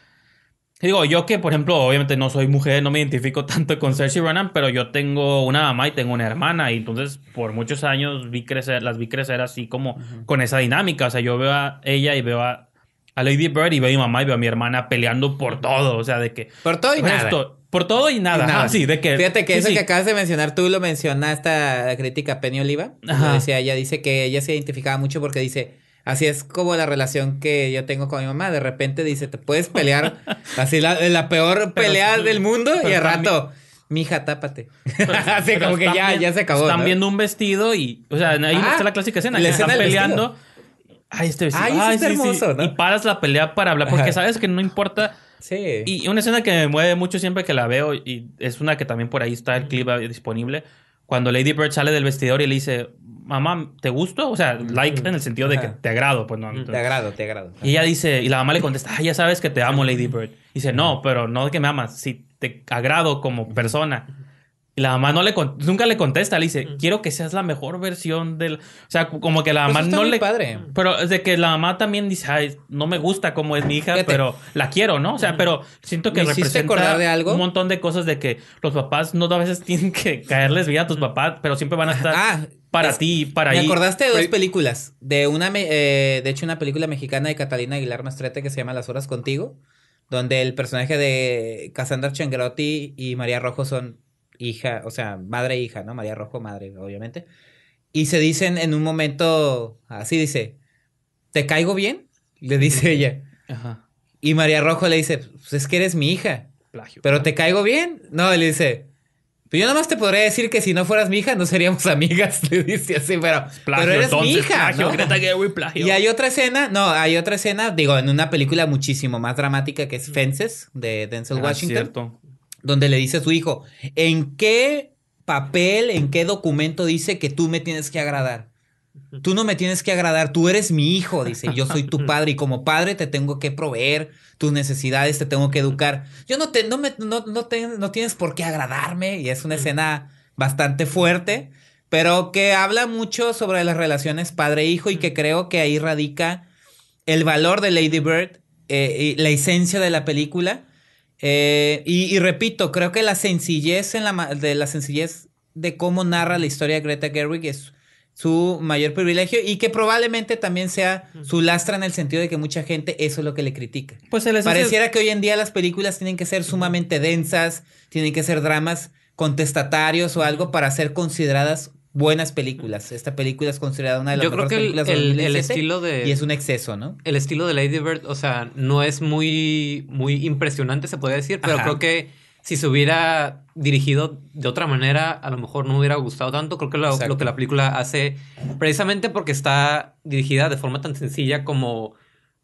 C: Digo, yo que, por ejemplo, obviamente no soy mujer, no me identifico tanto con Cersei Ronan, pero yo tengo una mamá y tengo una hermana, y entonces por muchos años vi crecer, las vi crecer así como con esa dinámica. O sea, yo veo a ella y veo a, Lady Bird y veo a mi mamá y veo a mi hermana peleando por todo. O sea, de que. Por todo y nada. Esto, por todo y nada. Ah, sí, de que. Fíjate que eso que
A: acabas de mencionar, tú lo mencionaste a la crítica Penny Oliva. Ajá. ella dice que ella se identificaba mucho porque dice. Así es como la relación que yo tengo con mi mamá. De repente dice, te puedes pelear así la, peor pelea del mundo y al rato, mija, tápate.
C: así como que ya, se acabó. Están viendo un vestido y, o sea, ahí está ah, la clásica escena. Le están peleando ay, este vestido, ay, Y paras la pelea para hablar, porque sabes que no importa. Sí. Y una escena que me mueve mucho siempre que la veo, y es una que también por ahí está el clip eh, disponible, cuando Lady Bird sale del vestidor y le dice, mamá, ¿te gusto? O sea, like en el sentido de que te agrado, pues no. Te agrado, te agrado. Y ella dice, y la mamá le contesta, ya sabes que te amo, Lady Bird. Y dice, no, pero no que me amas, si te agrado como persona. Y la mamá no le nunca le contesta, le dice, quiero que seas la mejor versión del... O sea, como que la pues mamá no le... padre. Pero es de que la mamá también dice, ay, no me gusta cómo es mi hija, pero la quiero, ¿no? O sea, pero siento que representa de algo? un montón de cosas de que los papás no a veces tienen que caerles bien a tus papás, pero siempre van a estar... Ah, para ti, para Me acordaste
A: de dos películas. De una, eh, de hecho, una película mexicana de Catalina Aguilar Mastrete que se llama Las Horas Contigo, donde el personaje de Cassandra Changarotti y María Rojo son hija, o sea, madre e hija, ¿no? María Rojo, madre, obviamente. Y se dicen en un momento, así dice, ¿te caigo bien? Le dice ella. Ajá. Y María Rojo le dice, pues es que eres mi hija. Plagio, pero te caigo bien. No, le dice, pero pues yo nada más te podría decir que si no fueras mi hija no seríamos amigas, le dice así, pero, pero eres mi hija. Y hay otra escena, no, hay otra escena, digo, en una película muchísimo más dramática que es Fences de Denzel ah, Washington. Cierto donde le dice a su hijo, ¿en qué papel, en qué documento dice que tú me tienes que agradar? Tú no me tienes que agradar, tú eres mi hijo, dice, yo soy tu padre y como padre te tengo que proveer tus necesidades, te tengo que educar. Yo no te, me, no, no, tienes por qué agradarme y es una escena bastante fuerte, pero que habla mucho sobre las relaciones padre-hijo y que creo que ahí radica el valor de Lady Bird, eh, y la esencia de la película eh, y, repito, creo que la sencillez en la, de la sencillez de cómo narra la historia de Greta Gerwig es su mayor privilegio y que probablemente también sea su lastra en el sentido de que mucha gente eso es lo que le critica.
B: Pues Pareciera
A: que hoy en día las películas tienen que ser sumamente densas, tienen que ser dramas contestatarios o algo para ser consideradas buenas películas. Esta película es considerada una de las Yo creo que el, estilo de y es un exceso, ¿no?
B: El estilo de Lady Bird, o sea, no es muy muy impresionante se podría decir, pero creo que si se hubiera dirigido de otra manera, a lo mejor no hubiera gustado tanto. Creo que lo, lo que la película hace, precisamente porque está dirigida de forma tan sencilla como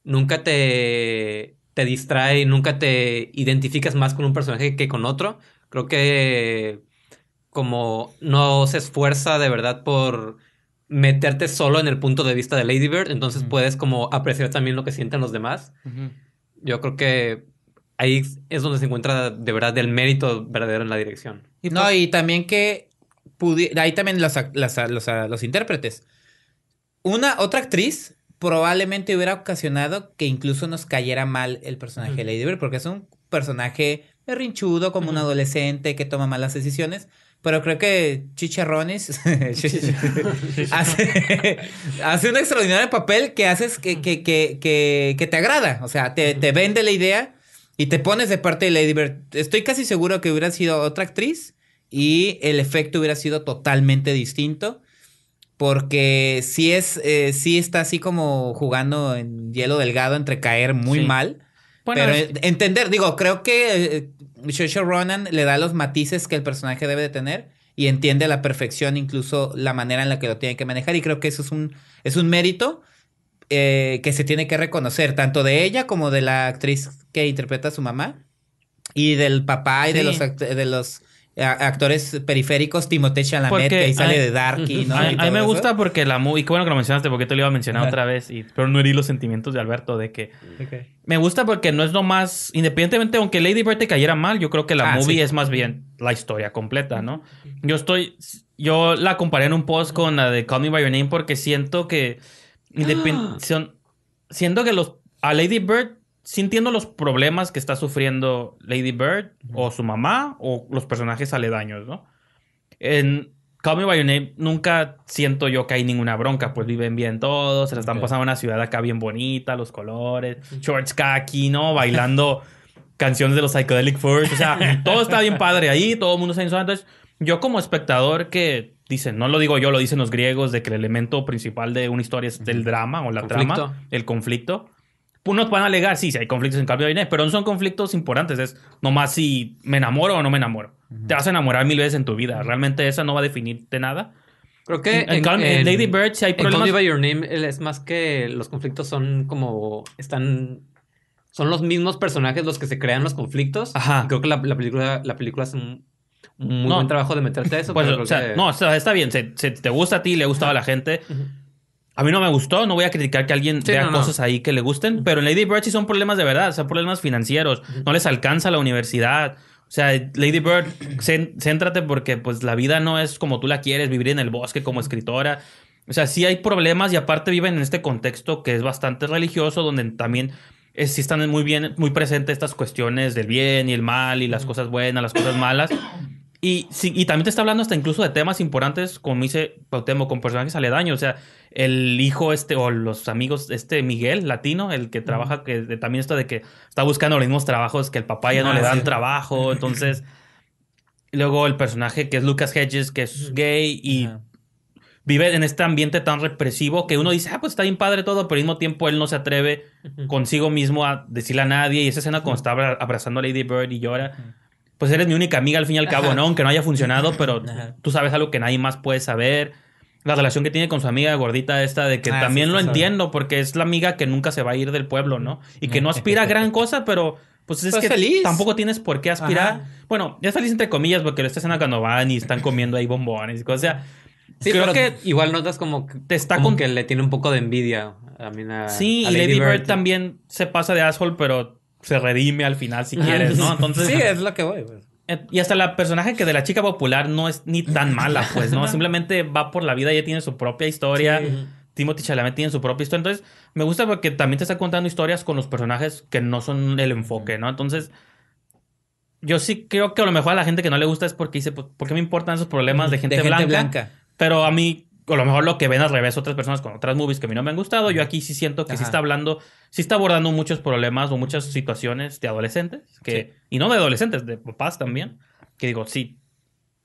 B: nunca te, te distrae, nunca te identificas más con un personaje que con otro. Creo que como no se esfuerza de verdad por meterte solo en el punto de vista de Lady Bird, entonces puedes como apreciar también lo que sienten los demás. Yo creo que ahí es donde se encuentra de verdad el mérito verdadero en la dirección.
A: Y no, y también que ahí también los, los, intérpretes. Una otra actriz probablemente hubiera ocasionado que incluso nos cayera mal el personaje de Lady Bird, porque es un personaje berrinchudo, como un adolescente que toma malas decisiones. Pero creo que Chicharrones hace, un extraordinario papel que haces que, que, que, que, que te agrada. O sea, te, te, vende la idea y te pones de parte de Lady Bird. Estoy casi seguro que hubiera sido otra actriz y el efecto hubiera sido totalmente distinto. Porque sí, es, eh, está así como jugando en hielo delgado entre caer muy mal. pero entender, digo, creo que eh, Shosha Ronan le da los matices que el personaje debe de tener y entiende a la perfección incluso la manera en la que lo tiene que manejar y creo que eso es un, es un mérito eh, que se tiene que reconocer tanto de ella como de la actriz que interpreta a su mamá y del papá y de los de los actores periféricos, Timothée Chalamet, que ahí sale de Darky. A, mí me gusta
C: porque la movie, qué bueno que lo mencionaste, porque te lo iba a mencionar otra vez, pero no herí los sentimientos de Alberto de que... Me gusta porque no es lo más, independientemente, aunque Lady Bird te cayera mal, yo creo que la ah, movie es más bien la historia completa, ¿no? Yo estoy, yo la comparé en un post con la de Call Me By Your Name porque siento que, ah. siento que los, a Lady Bird sintiendo los problemas que está sufriendo Lady Bird o su mamá o los personajes aledaños, ¿no? En Call Me By Your Name nunca siento yo que hay ninguna bronca, pues viven bien todos, se les están pasando una ciudad acá bien bonita, los colores, George khaki, ¿no? Bailando canciones de los Psychedelic Furs, o sea, todo está bien padre ahí, todo el mundo está en Entonces, yo como espectador que dicen, no lo digo yo, lo dicen los griegos, de que el elemento principal de una historia es el drama o la trama, el conflicto unos van a alegar, sí, si hay conflictos en cambio de pero no son conflictos importantes. Es nomás si me enamoro o no me enamoro. Te vas a enamorar mil veces en tu vida. Realmente eso no va a definirte nada.
B: Creo que en, Lady Bird hay problemas... En Your Name es más que los conflictos son como... Están... Son los mismos personajes los que se crean los conflictos. Ajá. Creo que la, película, la película es un muy buen trabajo de meterte a eso. Pues, o sea, No, está bien. te gusta
C: a ti, le gustado a la gente. A mí no me gustó, no voy a criticar que alguien vea cosas ahí que le gusten, pero en Lady Bird sí son problemas de verdad, son problemas financieros, no les alcanza la universidad. O sea, Lady Bird, céntrate porque pues la vida no es como tú la quieres, vivir en el bosque como escritora. O sea, sí hay problemas y aparte viven en este contexto que es bastante religioso, donde también eh, sí están muy bien, muy presentes estas cuestiones del bien y el mal y las cosas buenas, las cosas malas. Y, y también te está hablando hasta incluso de temas importantes, como dice Pautemo, con personajes aledaños. O sea, el hijo este, o los amigos, este Miguel, latino, el que trabaja, que también esto de que está buscando los mismos trabajos que el papá ya no ah, le dan trabajo. Entonces, luego el personaje que es Lucas Hedges, que es gay y vive en este ambiente tan represivo que uno dice, ah, pues está bien padre todo, pero al mismo tiempo él no se atreve consigo mismo a decirle a nadie. Y esa escena cuando está abrazando a Lady Bird y llora pues eres mi única amiga al fin y al cabo, ¿no? Aunque no haya funcionado, pero tú sabes algo que nadie más puede saber. La relación que tiene con su amiga gordita esta, de que ah, también lo entiendo, porque es la amiga que nunca se va a ir del pueblo, ¿no? Y que no aspira a gran cosa, pero pues es pues que tampoco tienes por qué aspirar. Bueno, ya feliz entre comillas, porque lo estás en cuando van y están comiendo ahí bombones y cosas. O sea, sí, creo que igual notas como que te está con... que le tiene un poco de envidia.
B: A mí, sí, Lady Bird, Bird
C: también se pasa de asshole, pero se redime al final si quieres, ¿no? Entonces. sí, es lo que voy, eh, Y hasta la personaje que de la chica popular no es ni tan mala, pues, ¿no? Simplemente va por la vida, ella tiene su propia historia. Timothy Chalamet tiene su propia historia. Entonces, me gusta porque también te está contando historias con los personajes que no son el enfoque, ¿no? Entonces, yo sí creo que a lo mejor a la gente que no le gusta es porque dice, pues, ¿por qué me importan esos problemas de gente, blanca? Pero a mí a lo mejor lo que ven al revés otras personas con otras movies que a mí no me han gustado, yo aquí sí siento que sí está hablando, sí está abordando muchos problemas o muchas situaciones de adolescentes, que, y no de adolescentes, de papás también, que digo, sí,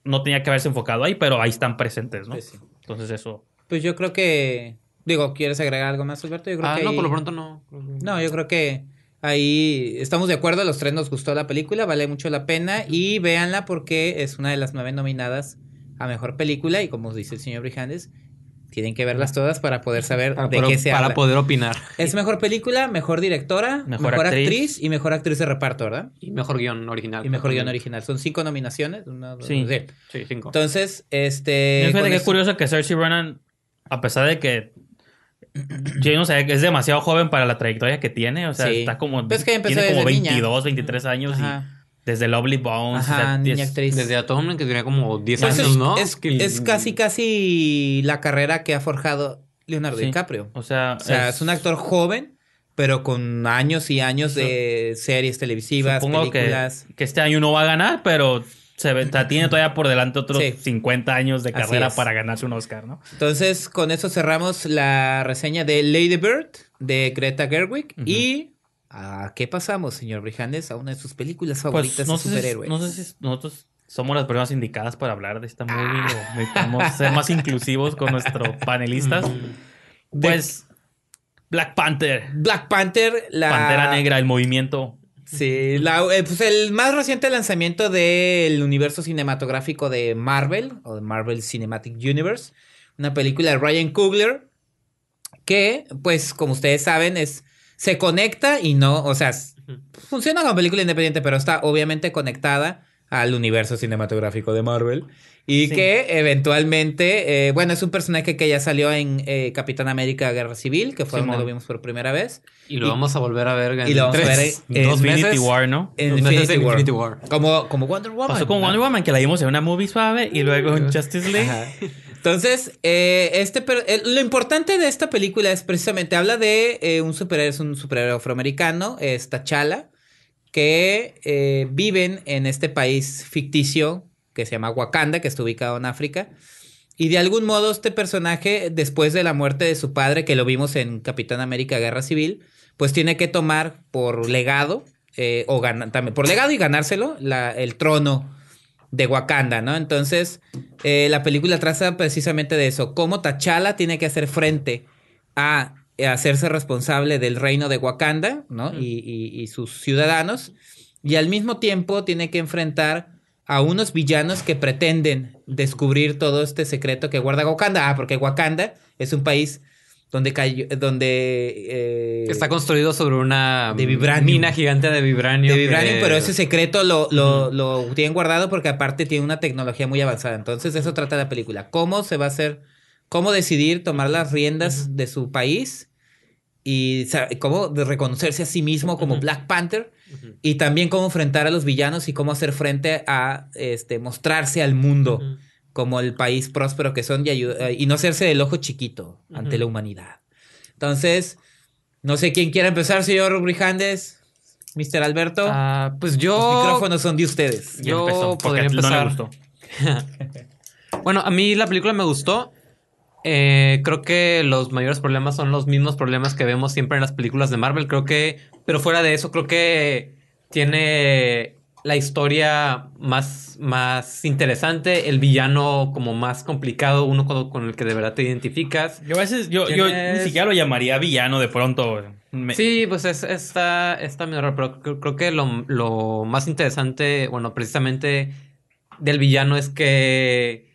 C: no tenía que haberse enfocado ahí, pero ahí están presentes, ¿no? Entonces
B: eso.
A: Pues yo creo que, digo, ¿quieres agregar algo más, Alberto? Yo creo ah, no, por lo pronto no. No, yo creo que ahí estamos de acuerdo, A los tres nos gustó la película, vale mucho la pena y véanla porque es una de las nueve nominadas a mejor película y como dice el señor Brijandes, tienen que verlas todas para poder saber de qué se Para poder opinar. Es mejor película, mejor directora, mejor, actriz, y mejor actriz de reparto, ¿verdad? Y mejor guión original. Y mejor guión original. Son cinco nominaciones. Una, Dos, sí. cinco. Entonces, este... es curioso que Cersei
C: Ronan, a pesar de que yo no sé, es demasiado joven para la trayectoria que tiene. O sea, está como, pues que empezó tiene como 22, 23 años y desde Lovely Bones.
A: niña
B: Desde Atom, que tiene como 10 pues años, ¿no? Es, casi,
A: casi la carrera que ha forjado Leonardo DiCaprio.
B: O sea, es, un actor joven, pero
A: con años y años de series televisivas, películas. Que, que este año no va a ganar,
C: pero se tiene todavía por delante otros 50 años de carrera para ganarse un Oscar, ¿no?
A: Entonces, con eso cerramos la reseña de Lady Bird de Greta Gerwig y ¿A qué pasamos, señor Brijandes? A una de sus películas pues, favoritas de superhéroes. no sé
C: si nosotros somos las personas indicadas para hablar de esta ah. movie o necesitamos ser más inclusivos con nuestros panelistas. Pues, Black Panther. Black Panther,
A: la. Pantera Negra, el movimiento. Sí, eh, pues el más reciente lanzamiento del universo cinematográfico de Marvel, o de Marvel Cinematic Universe, una película de Ryan Coogler, que, pues, como ustedes saben, es se conecta y no, o sea, funciona como película independiente, pero está obviamente conectada al universo cinematográfico de Marvel. Y que eventualmente, eh, bueno, es un personaje que ya salió en eh, Capitán América Guerra Civil, que fue donde lo vimos por primera vez. Y lo vamos a volver a ver
B: en y lo en, Infinity War, ¿no? En Infinity, War.
A: Como, como Wonder
C: Woman. Pasó como Wonder
A: Woman, que la vimos en una movie suave y luego en Justice League. Ajá. Entonces, eh, este, eh, lo importante de esta película es precisamente, habla de eh, un superhéroe, es un superhéroe afroamericano, es chala, que viven en este país ficticio que se llama Wakanda, que está ubicado en África. Y de algún modo este personaje, después de la muerte de su padre, que lo vimos en Capitán América Guerra Civil, pues tiene que tomar por legado, o también por legado y ganárselo, el trono de Wakanda, ¿no? Entonces, eh, la película trata precisamente de eso, cómo T'Challa tiene que hacer frente a, eh, hacerse responsable del reino de Wakanda, ¿no? Y, y, y, sus ciudadanos, y al mismo tiempo tiene que enfrentar a unos villanos que pretenden descubrir todo este secreto que guarda Wakanda, ah, porque Wakanda es un país donde cayó, donde eh, está construido sobre
B: una de mina gigante de vibranio. De vibranio, pero ese
A: secreto lo, tienen guardado porque aparte tiene una tecnología muy avanzada. Entonces eso trata la película. ¿Cómo se va a hacer? ¿Cómo decidir tomar las riendas de su país? Y cómo reconocerse a sí mismo como Black Panther. Y también cómo enfrentar a los villanos y cómo hacer frente a este, mostrarse al mundo como el país próspero que son y, eh, no hacerse del ojo chiquito ante la humanidad. Entonces, no sé quién quiera empezar,
B: señor Brijandes. Mr. Alberto. Ah, pues yo. Los micrófonos son de ustedes. Yo podría empezar. bueno, a mí la película me gustó. Eh, creo que los mayores problemas son los mismos problemas que vemos siempre en las películas de Marvel. Creo que. Pero fuera de eso, creo que tiene la historia más, más interesante, el villano como más complicado, uno con, el que de verdad te identificas. Yo a veces, yo, ni siquiera lo llamaría villano de pronto. Sí, pues es, está, está pero creo que lo, más interesante, bueno, precisamente del villano es que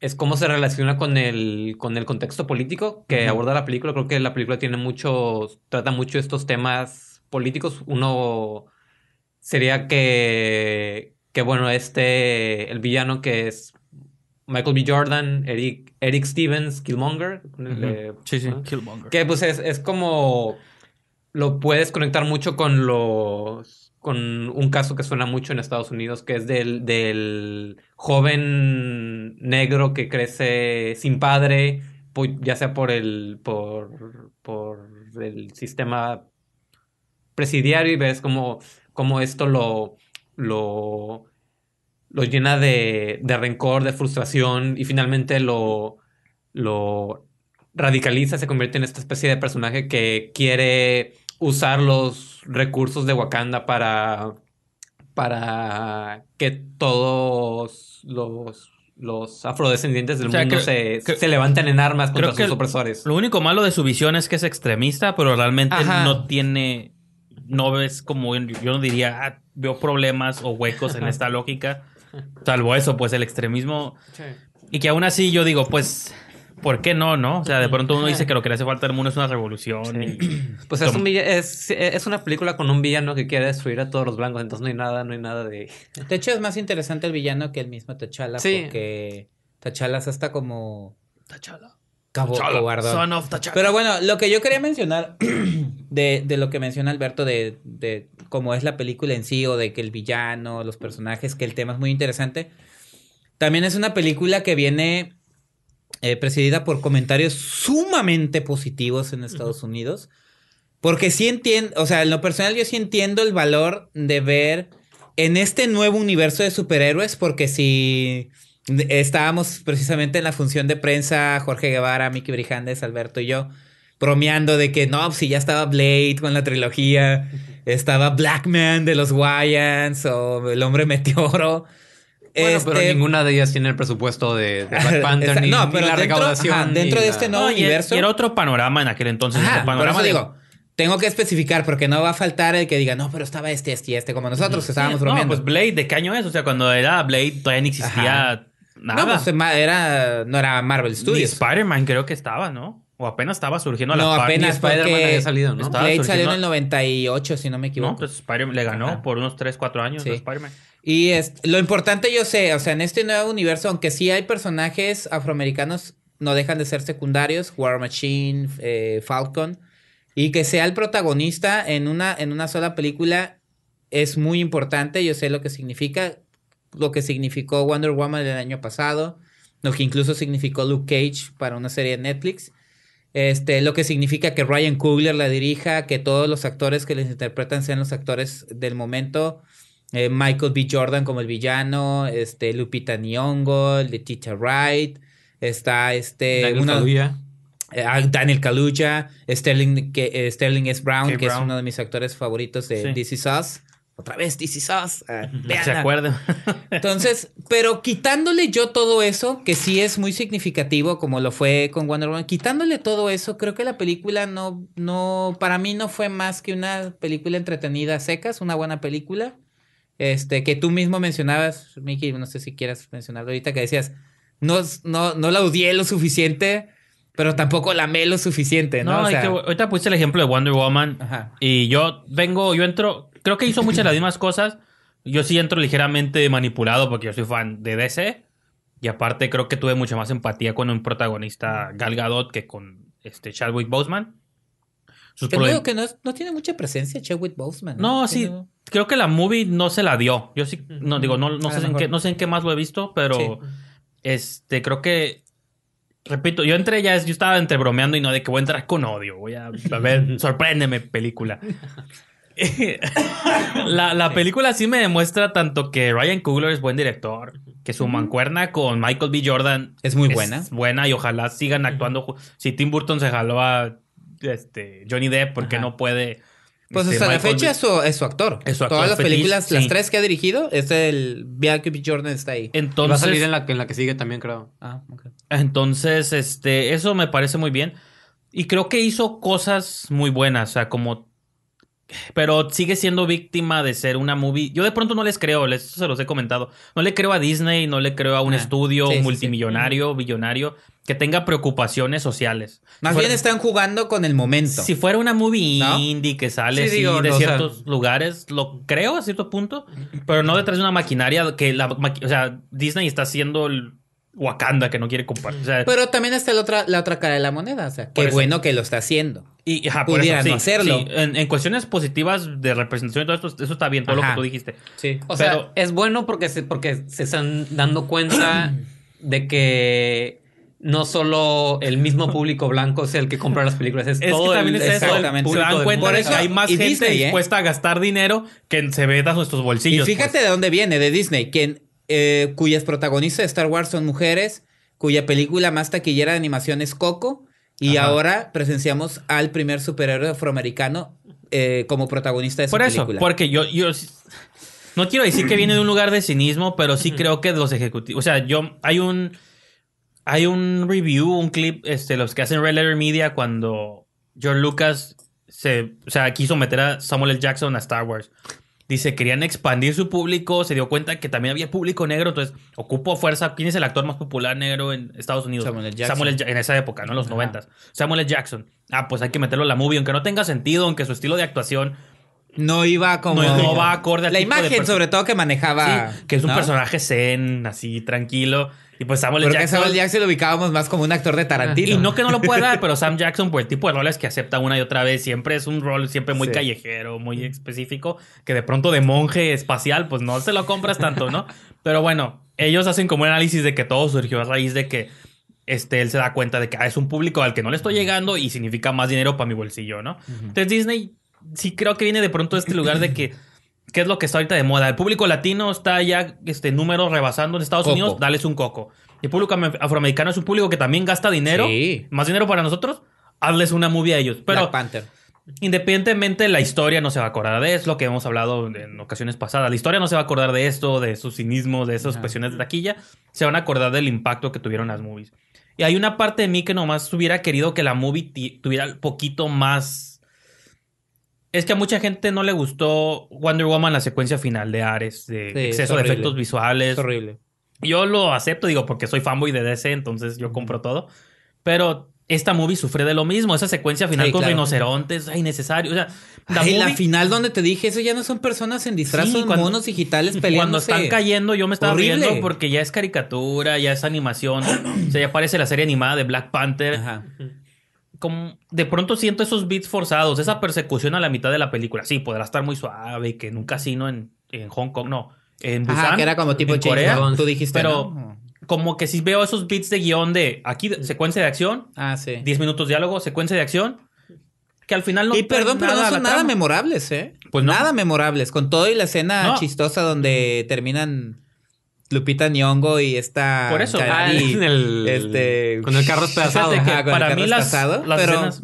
B: es cómo se relaciona con el, con el contexto político que aborda la película. Creo que la película tiene mucho trata mucho estos temas políticos. Uno sería que, que bueno, este, el villano que es Michael B. Jordan, Eric, Eric Stevens, Killmonger. sí, sí, Killmonger. Que pues es, es, como lo puedes conectar mucho con los con un caso que suena mucho en Estados Unidos, que es del, del joven negro que crece sin padre, ya sea por el, por, por el sistema presidiario, y ves como cómo esto lo, lo, lo llena de, de, rencor, de frustración y finalmente lo, lo radicaliza, se convierte en esta especie de personaje que quiere usar los recursos de Wakanda para, para que todos los los afrodescendientes del mundo se, levanten
C: se, en armas contra sus opresores. Lo único malo de su visión es que es extremista, pero realmente no tiene no ves como, yo no diría, ah, veo problemas o huecos en esta lógica, salvo eso, pues el extremismo. Y que aún así yo digo, pues, ¿por qué no, no? O sea, de pronto uno dice que lo que le hace falta al mundo es una revolución. Pues
B: e, es, una película con un villano que quiere destruir a todos los blancos, entonces no hay nada, no hay nada de... De hecho es más interesante el villano que el mismo T'Challa, porque T'Challa hasta como...
A: T'Challa. Pero bueno, lo que yo quería mencionar de, lo que menciona Alberto de, cómo es la película en sí o de que el villano, los personajes, que el tema es muy interesante. También es una película que viene eh, presidida por comentarios sumamente positivos en Estados Unidos. Porque sí entiendo, o sea, en lo personal yo sí entiendo el valor de ver en este nuevo universo de superhéroes, porque si... Estábamos precisamente en la función de prensa, Jorge Guevara, Mickey Brijandes, Alberto y yo, bromeando de que no, si ya estaba Blade con la trilogía, estaba Black Man de los Wyans o El Hombre Meteoro.
B: Bueno, pero este, ninguna de ellas tiene el presupuesto de, Black Panther ni, no, pero la recaudación. dentro de este nuevo no, universo. era otro panorama en aquel entonces. Ajá, panorama digo, tengo que especificar
A: porque no va a faltar el que diga, no, pero estaba este, este y este, como nosotros estábamos bromeando. No, pues Blade, ¿de qué año es? O sea, cuando
C: era Blade todavía no existía. No, pues, no era Marvel Studios. Spider-Man
A: creo que estaba,
C: ¿no? O apenas estaba surgiendo la la No, apenas Spider-Man había salido, ¿no? Blade salió en el
A: 98, si no me equivoco. No,
C: pues Spider-Man le ganó por unos 3, 4 años a Spider-Man.
A: Y es, lo importante yo sé, o sea, en este nuevo universo, aunque sí hay personajes afroamericanos, no dejan de ser secundarios, War Machine, eh, Falcon, y que sea el protagonista en una, en una sola película es muy importante, yo sé lo que significa lo que significó Wonder Woman del año pasado, lo que incluso significó Luke Cage para una serie de Netflix. Este, lo que significa que Ryan Coogler la dirija, que todos los actores que les interpretan sean los actores del momento. Eh, Michael B. Jordan como el villano, este, Lupita Nyong'o, Letitia Wright, está este... Daniel eh, ah, Daniel Sterling, que, eh, Sterling S. Brown, que es uno de mis actores favoritos de This Is Us otra vez DC Us. Ah, se ah. Entonces, pero quitándole yo todo eso, que sí es muy significativo, como lo fue con Wonder Woman, quitándole todo eso, creo que la película no, no, para mí no fue más que una película entretenida secas, una buena película. Este, que tú mismo mencionabas, Mickey, no sé si quieras mencionarlo ahorita, que decías, no, no, la odié lo suficiente pero tampoco la amé lo suficiente, ¿no? ahorita
C: puse el ejemplo de Wonder Woman y yo vengo, yo entro, Creo que hizo muchas de las mismas cosas. Yo sí entro ligeramente manipulado porque yo soy fan de DC. Y aparte creo que tuve mucha más empatía con un protagonista Gal Gadot que con este Chadwick Boseman. Sus que, que
A: no, tiene mucha presencia Chadwick Boseman. ¿eh? No, sí.
C: Creo que la movie no se la dio. Yo sí, no digo, no, sé, en qué, no sé en qué más lo he visto, pero este creo que repito, yo entré ya, yo estaba entre bromeando y no de que voy a entrar con odio, voy a, a ver, sorpréndeme película. la, película sí me demuestra tanto que Ryan Coogler es buen director, que su mancuerna con Michael B. Jordan es muy buena. buena y ojalá sigan actuando. Si Tim Burton se jaló a este, Johnny Depp, porque no puede. Pues hasta este, la fecha es su, es su, actor. Todas las películas, las tres
A: que ha dirigido, es el Michael B. Jordan está ahí. Entonces, va a salir en la, en la que sigue también, creo. Ah,
C: Entonces, este, eso me parece muy bien. Y creo que hizo cosas muy buenas. O sea, como pero sigue siendo víctima de ser una movie. Yo de pronto no les creo, les, se los he comentado. No le creo a Disney, no le creo a un ah, estudio multimillonario, billonario, que tenga preocupaciones sociales. Más bien están
A: jugando con el momento. Si
C: fuera una movie indie que sale de ciertos lugares, lo creo a cierto punto, pero no detrás de una maquinaria que la. O sea, Disney está haciendo el, Wakanda que no quiere comprar. pero
A: también está la otra, la otra cara de la moneda. qué bueno que lo está haciendo. Y pudieran hacerlo.
C: En, cuestiones positivas de representación y todo esto, eso está
B: bien, todo lo que tú dijiste. Sí. O sea,
A: es bueno porque
B: se, porque se están dando cuenta de que no solo el mismo público blanco es el que compra las películas, es, que también es eso. se hay más gente ¿eh? dispuesta a gastar dinero que se ve en nuestros bolsillos. Y fíjate
A: pues. de dónde viene, de Disney, que eh, cuyas protagonistas de Star Wars son mujeres, cuya película más taquillera de animación es Coco, y ahora presenciamos al primer superhéroe afroamericano eh, como protagonista de película. Por eso, porque
C: yo, yo no quiero decir que viene de un lugar de cinismo, pero sí creo que los ejecutivos, o sea, yo hay un hay un review, un clip, este, los que hacen Red Letter Media cuando George Lucas se, o sea, quiso meter a Samuel L. Jackson a Star Wars dice, querían expandir su público, se dio cuenta que también había público negro, entonces ocupó fuerza. ¿Quién es el actor más popular negro en Estados Unidos? Samuel L. Jackson. en esa época, ¿no? En los noventas. Samuel L. Jackson. Ah, pues hay que meterlo en la movie, aunque no tenga sentido, aunque su estilo de actuación
A: no iba como. No, va acorde a La imagen, sobre todo, que manejaba. que es un personaje zen, así, tranquilo. Y pues Samuel Jackson. Samuel Jackson lo ubicábamos más como un actor de Tarantino.
C: Y no que no lo pueda dar, pero Sam Jackson, pues el tipo de roles que acepta una y otra vez, siempre es un rol siempre muy callejero, muy específico, que de pronto de monje espacial, pues no se lo compras tanto, ¿no? Pero bueno, ellos hacen como un análisis de que todo surgió a raíz de que este, él se da cuenta de que ah, es un público al que no le estoy llegando y significa más dinero para mi bolsillo, ¿no? Entonces Disney sí creo que viene de pronto este lugar de que, ¿qué es lo que está ahorita de moda? El público latino está ya este número rebasando en Estados Unidos, dales un coco. El público afroamericano es un público que también gasta dinero, sí. más dinero para nosotros, hazles una movie a ellos. Pero Black Panther. Independientemente, la historia no se va a acordar de eso, lo que hemos hablado en ocasiones pasadas. La historia no se va a acordar de esto, de sus cinismos, de esas presiones de taquilla. Se van a acordar del impacto que tuvieron las movies. Y hay una parte de mí que nomás hubiera querido que la movie tuviera un poquito más es que a mucha gente no le gustó Wonder Woman la secuencia final de Ares, de exceso de efectos visuales. Es horrible. Yo lo acepto, digo, porque soy fanboy de DC, entonces yo compro todo. Pero esta movie sufre de lo mismo. Esa secuencia final con rinocerontes, ay, innecesario. O sea, la, la,
A: final donde te dije, eso ya no son personas en disfraz, son monos
C: digitales peleándose. Cuando están cayendo, yo me estaba riendo porque ya es caricatura, ya es animación. o sea, ya aparece la serie animada de Black Panther. Ajá como de pronto siento esos beats forzados, esa persecución a la mitad de la película. Sí, podrá estar muy suave, que en un casino en, Hong Kong, no, en Busan, que era como tipo tú dijiste, pero como que si veo esos beats de guión de aquí secuencia de acción,
A: ah, sí. 10 minutos diálogo, secuencia de acción, que al final no. Y perdón, pero no son nada memorables, ¿eh? Pues Nada memorables, con todo y la escena chistosa donde terminan Lupita Nyong'o y esta Por eso, ah,
B: este, con el carro despedazado. para mí las, escenas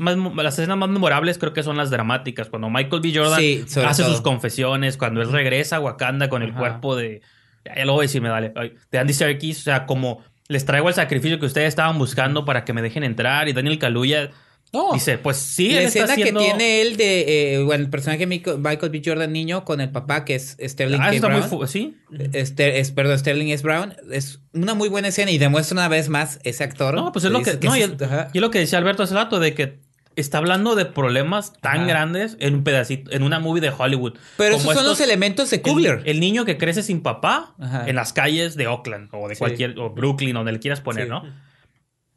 C: más, memorables creo que son las dramáticas, cuando Michael B. Jordan hace sus confesiones, cuando él regresa a Wakanda con el cuerpo de ya lo voy me dale, de Andy Serkis, o sea, como les traigo el sacrificio que ustedes estaban buscando para que me dejen entrar y Daniel Kaluuya Dice, pues sí, La escena que tiene
A: él de. Eh, bueno, el personaje Michael B. Jordan niño con el papá, que es Sterling ah, Está Muy ¿sí? Este, es, perdón, Sterling S. Brown. Es una muy buena escena y demuestra una vez más ese actor. No, pues es lo que. no,
C: y, lo que decía Alberto hace rato, de que está hablando de problemas tan grandes en un pedacito, en una movie de Hollywood. Pero esos son los elementos de Kugler. El, niño que crece sin papá en las calles de Oakland o de cualquier, o Brooklyn, donde le quieras poner, ¿no?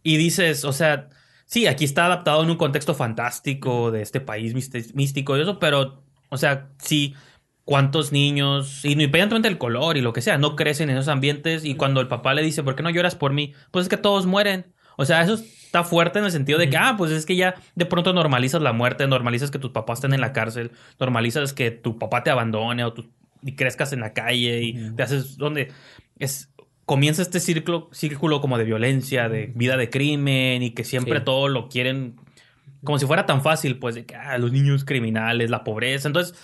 C: Y dices, o sea, Sí, aquí está adaptado en un contexto fantástico de este país místico y eso, pero, o sea, sí, cuántos niños, independientemente del color y lo que sea, no crecen en esos ambientes y cuando el papá le dice, ¿por qué no lloras por mí? Pues es que todos mueren. O sea, eso está fuerte en el sentido de que, ah, pues es que ya de pronto normalizas la muerte, normalizas que tus papás estén en la cárcel, normalizas que tu papá te abandone o y crezcas en la calle y te haces donde es comienza este círculo, círculo como de violencia, de vida de crimen y que siempre todo lo quieren como si fuera tan fácil, pues de que ah, los niños criminales, la pobreza. Entonces,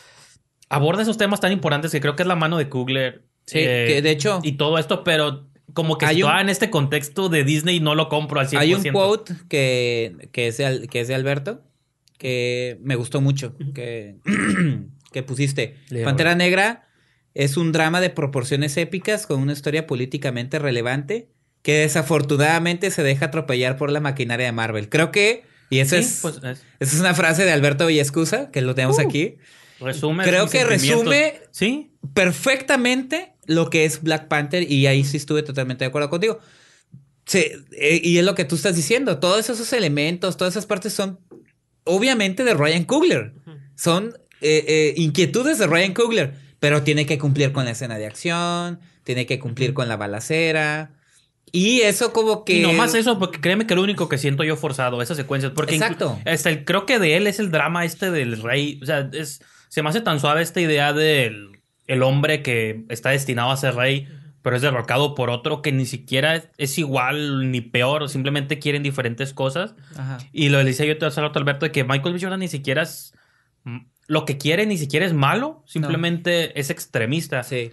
C: aborda esos temas tan importantes que creo que es la mano de Kugler. Sí, que eh, de hecho. Y todo esto, pero como que yo en este contexto de Disney no lo compro al 100%. Hay un
A: quote que, es de, que es de Alberto que me gustó mucho, que, que pusiste. Pantera Negra es un drama de proporciones épicas con una historia políticamente relevante que desafortunadamente se deja atropellar por la maquinaria de Marvel. Creo que, y eso es, esa pues, es una frase de Alberto Villescusa, que lo tenemos uh, aquí. Resume Creo que resume ¿Sí? perfectamente lo que es Black Panther y ahí sí estuve totalmente de acuerdo contigo. Eh, y es lo que tú estás diciendo, todos esos elementos, todas esas partes son obviamente de Ryan Coogler, son eh, eh, inquietudes de Ryan Coogler pero tiene que cumplir con la escena de acción, tiene que cumplir con la balacera. Y eso como que... Y más
C: eso, porque créeme que lo único que siento yo forzado, esas secuencias, porque Exacto. el, creo que de él es el drama este del rey, o sea, es, se me hace tan suave esta idea del hombre que está destinado a ser rey, pero es derrocado por otro que ni siquiera es, igual ni peor, simplemente quieren diferentes cosas. Y lo decía yo te hacer otro, Alberto, de que Michael B. Jordan ni siquiera es lo que quiere ni siquiera es malo, simplemente es extremista. Sí.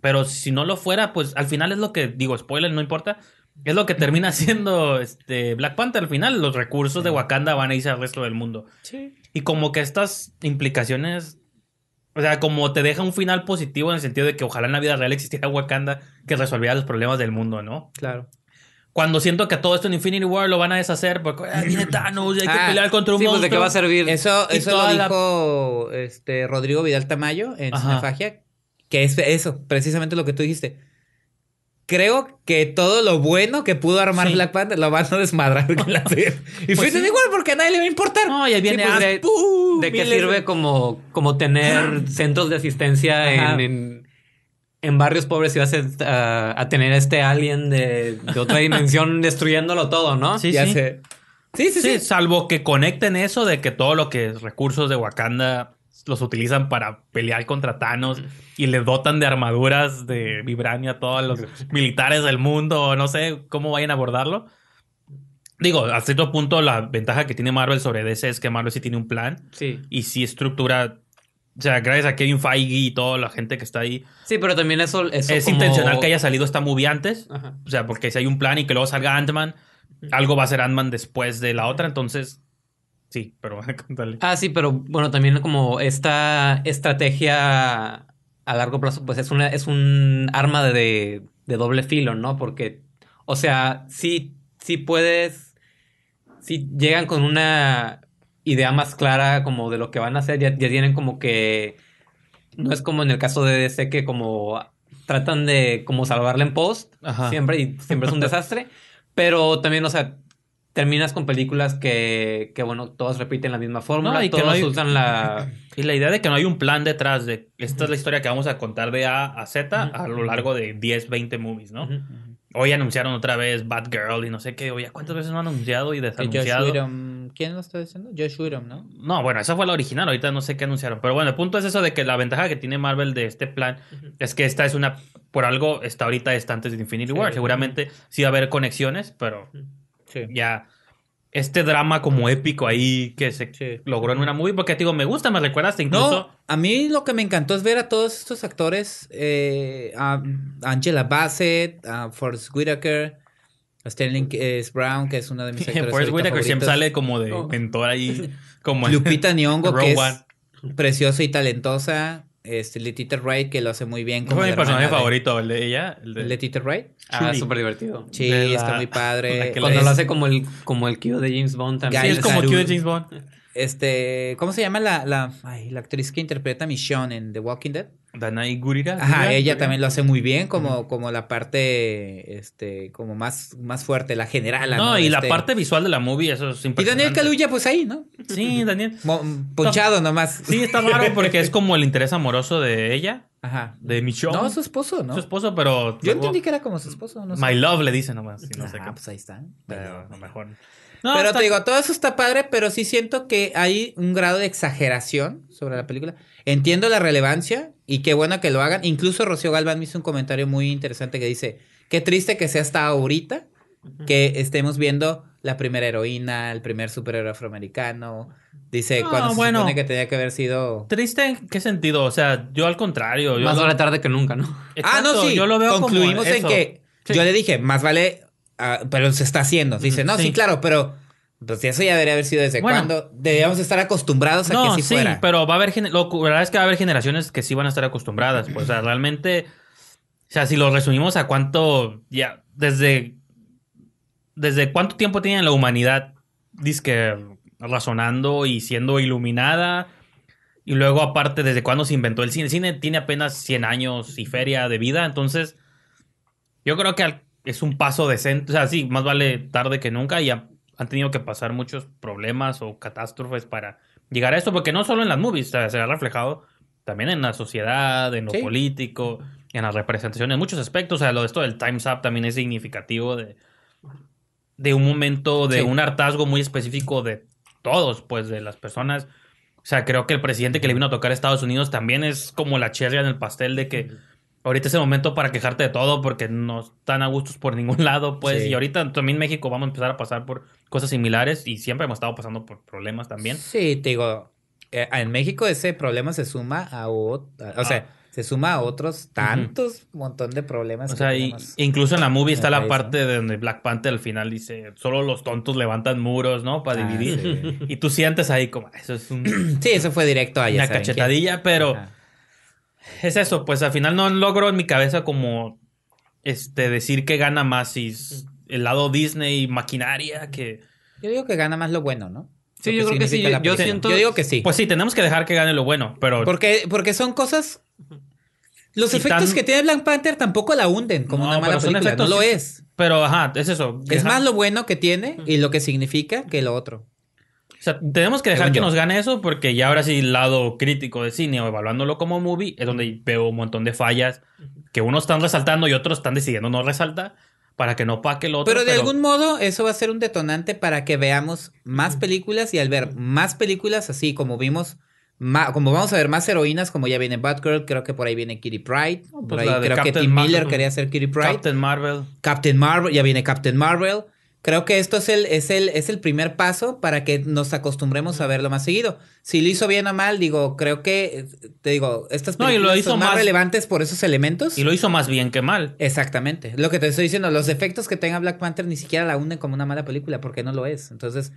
C: Pero si no lo fuera, pues al final es lo que, digo, spoiler, no importa. Es lo que termina siendo este Black Panther al final. Los recursos de Wakanda van a irse al resto del mundo. Sí. Y como que estas implicaciones. O sea, como te deja un final positivo en el sentido de que ojalá en la vida real existiera Wakanda que resolviera los problemas del mundo, ¿no? Claro cuando siento que todo esto en Infinity War lo van a deshacer porque viene ah, Thanos y hay que ah, pelear contra un sí, pues, ¿de qué va a servir?
A: Eso, eso lo dijo este, Rodrigo Vidal Tamayo en Cinefagia, que es eso, precisamente lo que tú dijiste. Creo que todo lo bueno que pudo armar Black Panther lo van a desmadrar con la Y pues igual porque a nadie le va a importar. No, ya viene pues, de, de, qué sirve
B: como, como tener centros de asistencia en en barrios pobres y a, a, a tener este alien de, otra dimensión destruyéndolo todo, ¿no? Sí, sí. Sí, Salvo que conecten eso de que todo lo que es recursos de Wakanda los
C: utilizan para pelear contra Thanos y le dotan de armaduras de Vibrania a todos los militares del mundo. No sé cómo vayan a abordarlo. Digo, a cierto punto, la ventaja que tiene Marvel sobre DC es que Marvel sí tiene un plan. Y sí estructura o sea, gracias a Kevin Feige y toda la gente que está ahí. Sí, pero también eso, es intencional que haya salido esta movie antes. O sea, porque si hay un plan y que luego salga Ant-Man, algo va a ser Ant-Man después
B: de la otra. Entonces, sí, pero Ah, sí, pero bueno, también como esta estrategia a largo plazo, pues es, una, es un arma de, de, doble filo, ¿no? Porque, o sea, sí, sí puedes. Si sí llegan con una idea más clara como de lo que van a hacer, ya, tienen como que, no es como en el caso de DC que como tratan de como salvarla en post, siempre y siempre es un desastre, pero también, o sea, terminas con películas que, que bueno, todas repiten la misma fórmula, y todos la... Y la idea de que
C: no hay un plan detrás de, esta es la historia que vamos a contar de A a Z a lo largo de 10, 20 movies, ¿no? Hoy anunciaron otra vez Bad Girl y no sé qué, oye, ¿cuántas veces no han anunciado y desanunciado?
A: ¿Quién lo está diciendo? Josh Whedon, ¿no?
C: No, bueno, esa fue la original. Ahorita no sé qué anunciaron. Pero bueno, el punto es eso de que la ventaja que tiene Marvel de este plan es que esta es una. Por algo, está ahorita está antes de Infinity War. Seguramente sí va a haber conexiones, pero sí. ya. Este drama como épico ahí que se logró en una movie, porque te digo, me gusta, me recuerdas incluso. No,
A: a mí lo que me encantó es ver a todos estos actores: eh, a Angela Bassett, a Forrest Whitaker. Sterling pues es Brown, que es una de mis actores Forrest Whitaker siempre sale como de oh. mentor ahí. Como Lupita Nyong'o, que es preciosa y talentosa. Este, Letita Wright, que lo hace muy bien. ¿Cuál es mi personaje favorito,
B: el de ella. El de... Letita Wright. Ah, súper divertido. Sí, está muy padre. Cuando lo hace como el, como el Q de James Bond también. Sí, es como Q de James
A: Bond. Este, ¿cómo se llama la, la, la actriz que interpreta a Michonne en The Walking Dead? Danai Gurira. Ajá, ella también lo hace muy bien, como, la parte, este, como más, fuerte, la general. No, y la este, parte visual de la movie, eso es importante. Y Daniel Caluya, pues ahí, ¿no? Sí, Daniel. ponchado nomás. Sí, está raro porque
C: es como el interés amoroso de ella. Ajá. De Michonne. No, su
A: esposo, ¿no? Su
C: esposo, pero. Yo entendí
A: que era como su esposo, no My love le dice nomás. Ah, no sé pues ahí está. Pero lo mejor. pero te digo, todo eso está padre, pero sí siento que hay un grado de exageración sobre la película. Entiendo la relevancia, y qué bueno que lo hagan. Incluso Rocío Galván me hizo un comentario muy interesante que dice, qué triste que sea hasta ahorita que estemos viendo la primera heroína, el primer superhéroe afroamericano. Dice, cuando se supone que tenía que haber sido... Triste en qué sentido, o sea, yo al contrario. más tarde que nunca, ¿no?
B: ah, no, sí. Yo lo veo Concluimos en
A: que yo le dije, más vale, ah, pero se está haciendo. Dice, no, sí, claro, pero entonces eso ya debería haber sido desde cuando. Debíamos estar acostumbrados a que así sí,
C: pero va a haber. es que va a haber generaciones que sí van a estar acostumbradas. Pues, o sea, realmente. O sea, si lo resumimos a cuánto. Ya. Desde. Desde cuánto tiempo tiene la humanidad. Disque razonando y siendo iluminada. Y luego, aparte, desde cuándo se inventó el cine. El cine tiene apenas 100 años y feria de vida. Entonces. Yo creo que es un paso decente. O sea, sí, más vale tarde que nunca. Y han tenido que pasar muchos problemas o catástrofes para llegar a esto, porque no solo en las movies se ha reflejado, también en la sociedad, en lo político, en las representaciones, en muchos aspectos. O sea, lo de esto del Time's Up también es significativo de, de un momento, de un hartazgo muy específico de todos, pues, de las personas. O sea, creo que el presidente que le vino a tocar a Estados Unidos también es como la cherry en el pastel de que ahorita es el momento para quejarte de todo porque no están a gustos por ningún lado, pues. Y ahorita también en México vamos a empezar a pasar por cosas similares
A: y siempre hemos estado pasando por problemas también. Sí, te digo, eh, en México ese problema se suma a o ah. se suma a otros tantos un montón de problemas. O sea,
C: incluso en la movie está la parte donde Black Panther al final dice, solo los tontos levantan muros, ¿no? Para ah, dividir. Y tú sientes ahí como, ah, eso es un... sí, eso fue directo ahí. Una cachetadilla, pero... Es eso, pues al final no logro en mi cabeza como este decir que gana más es el lado Disney maquinaria que
A: Yo digo que gana más lo bueno, ¿no? Sí, yo creo que sí. Yo, siento... digo
C: que sí. Pues sí, tenemos que dejar que gane lo bueno, pero
A: porque porque son cosas los efectos que tiene Black Panther tampoco la hunden como una mala película, no lo es. Pero ajá, es eso. Es más lo bueno que tiene y lo que significa que lo otro tenemos que dejar que nos
C: gane eso porque ya ahora sí, el lado crítico de cine o evaluándolo como movie, es donde veo un montón de fallas que unos están resaltando y otros están decidiendo
A: no resaltar para que
C: no paque el otro.
A: Pero de algún modo eso va a ser un detonante para que veamos más películas y al ver más películas, así como vimos, como vamos a ver más heroínas, como ya viene Batgirl, creo que por ahí viene Kitty Pride, pues creo que Tim Miller quería ser Kitty Pride. Captain Marvel. Captain Marvel, ya viene Captain Marvel. Creo que esto es el, es, el, es el primer paso para que nos acostumbremos a verlo más seguido. Si lo hizo bien o mal, digo, creo que, eh, te digo, estas no, son más, relevantes por esos elementos. Y lo hizo más bien que mal. Exactamente. Lo que te estoy diciendo, los defectos que tenga Black Panther ni siquiera la unen como una mala película, porque no lo es. Entonces,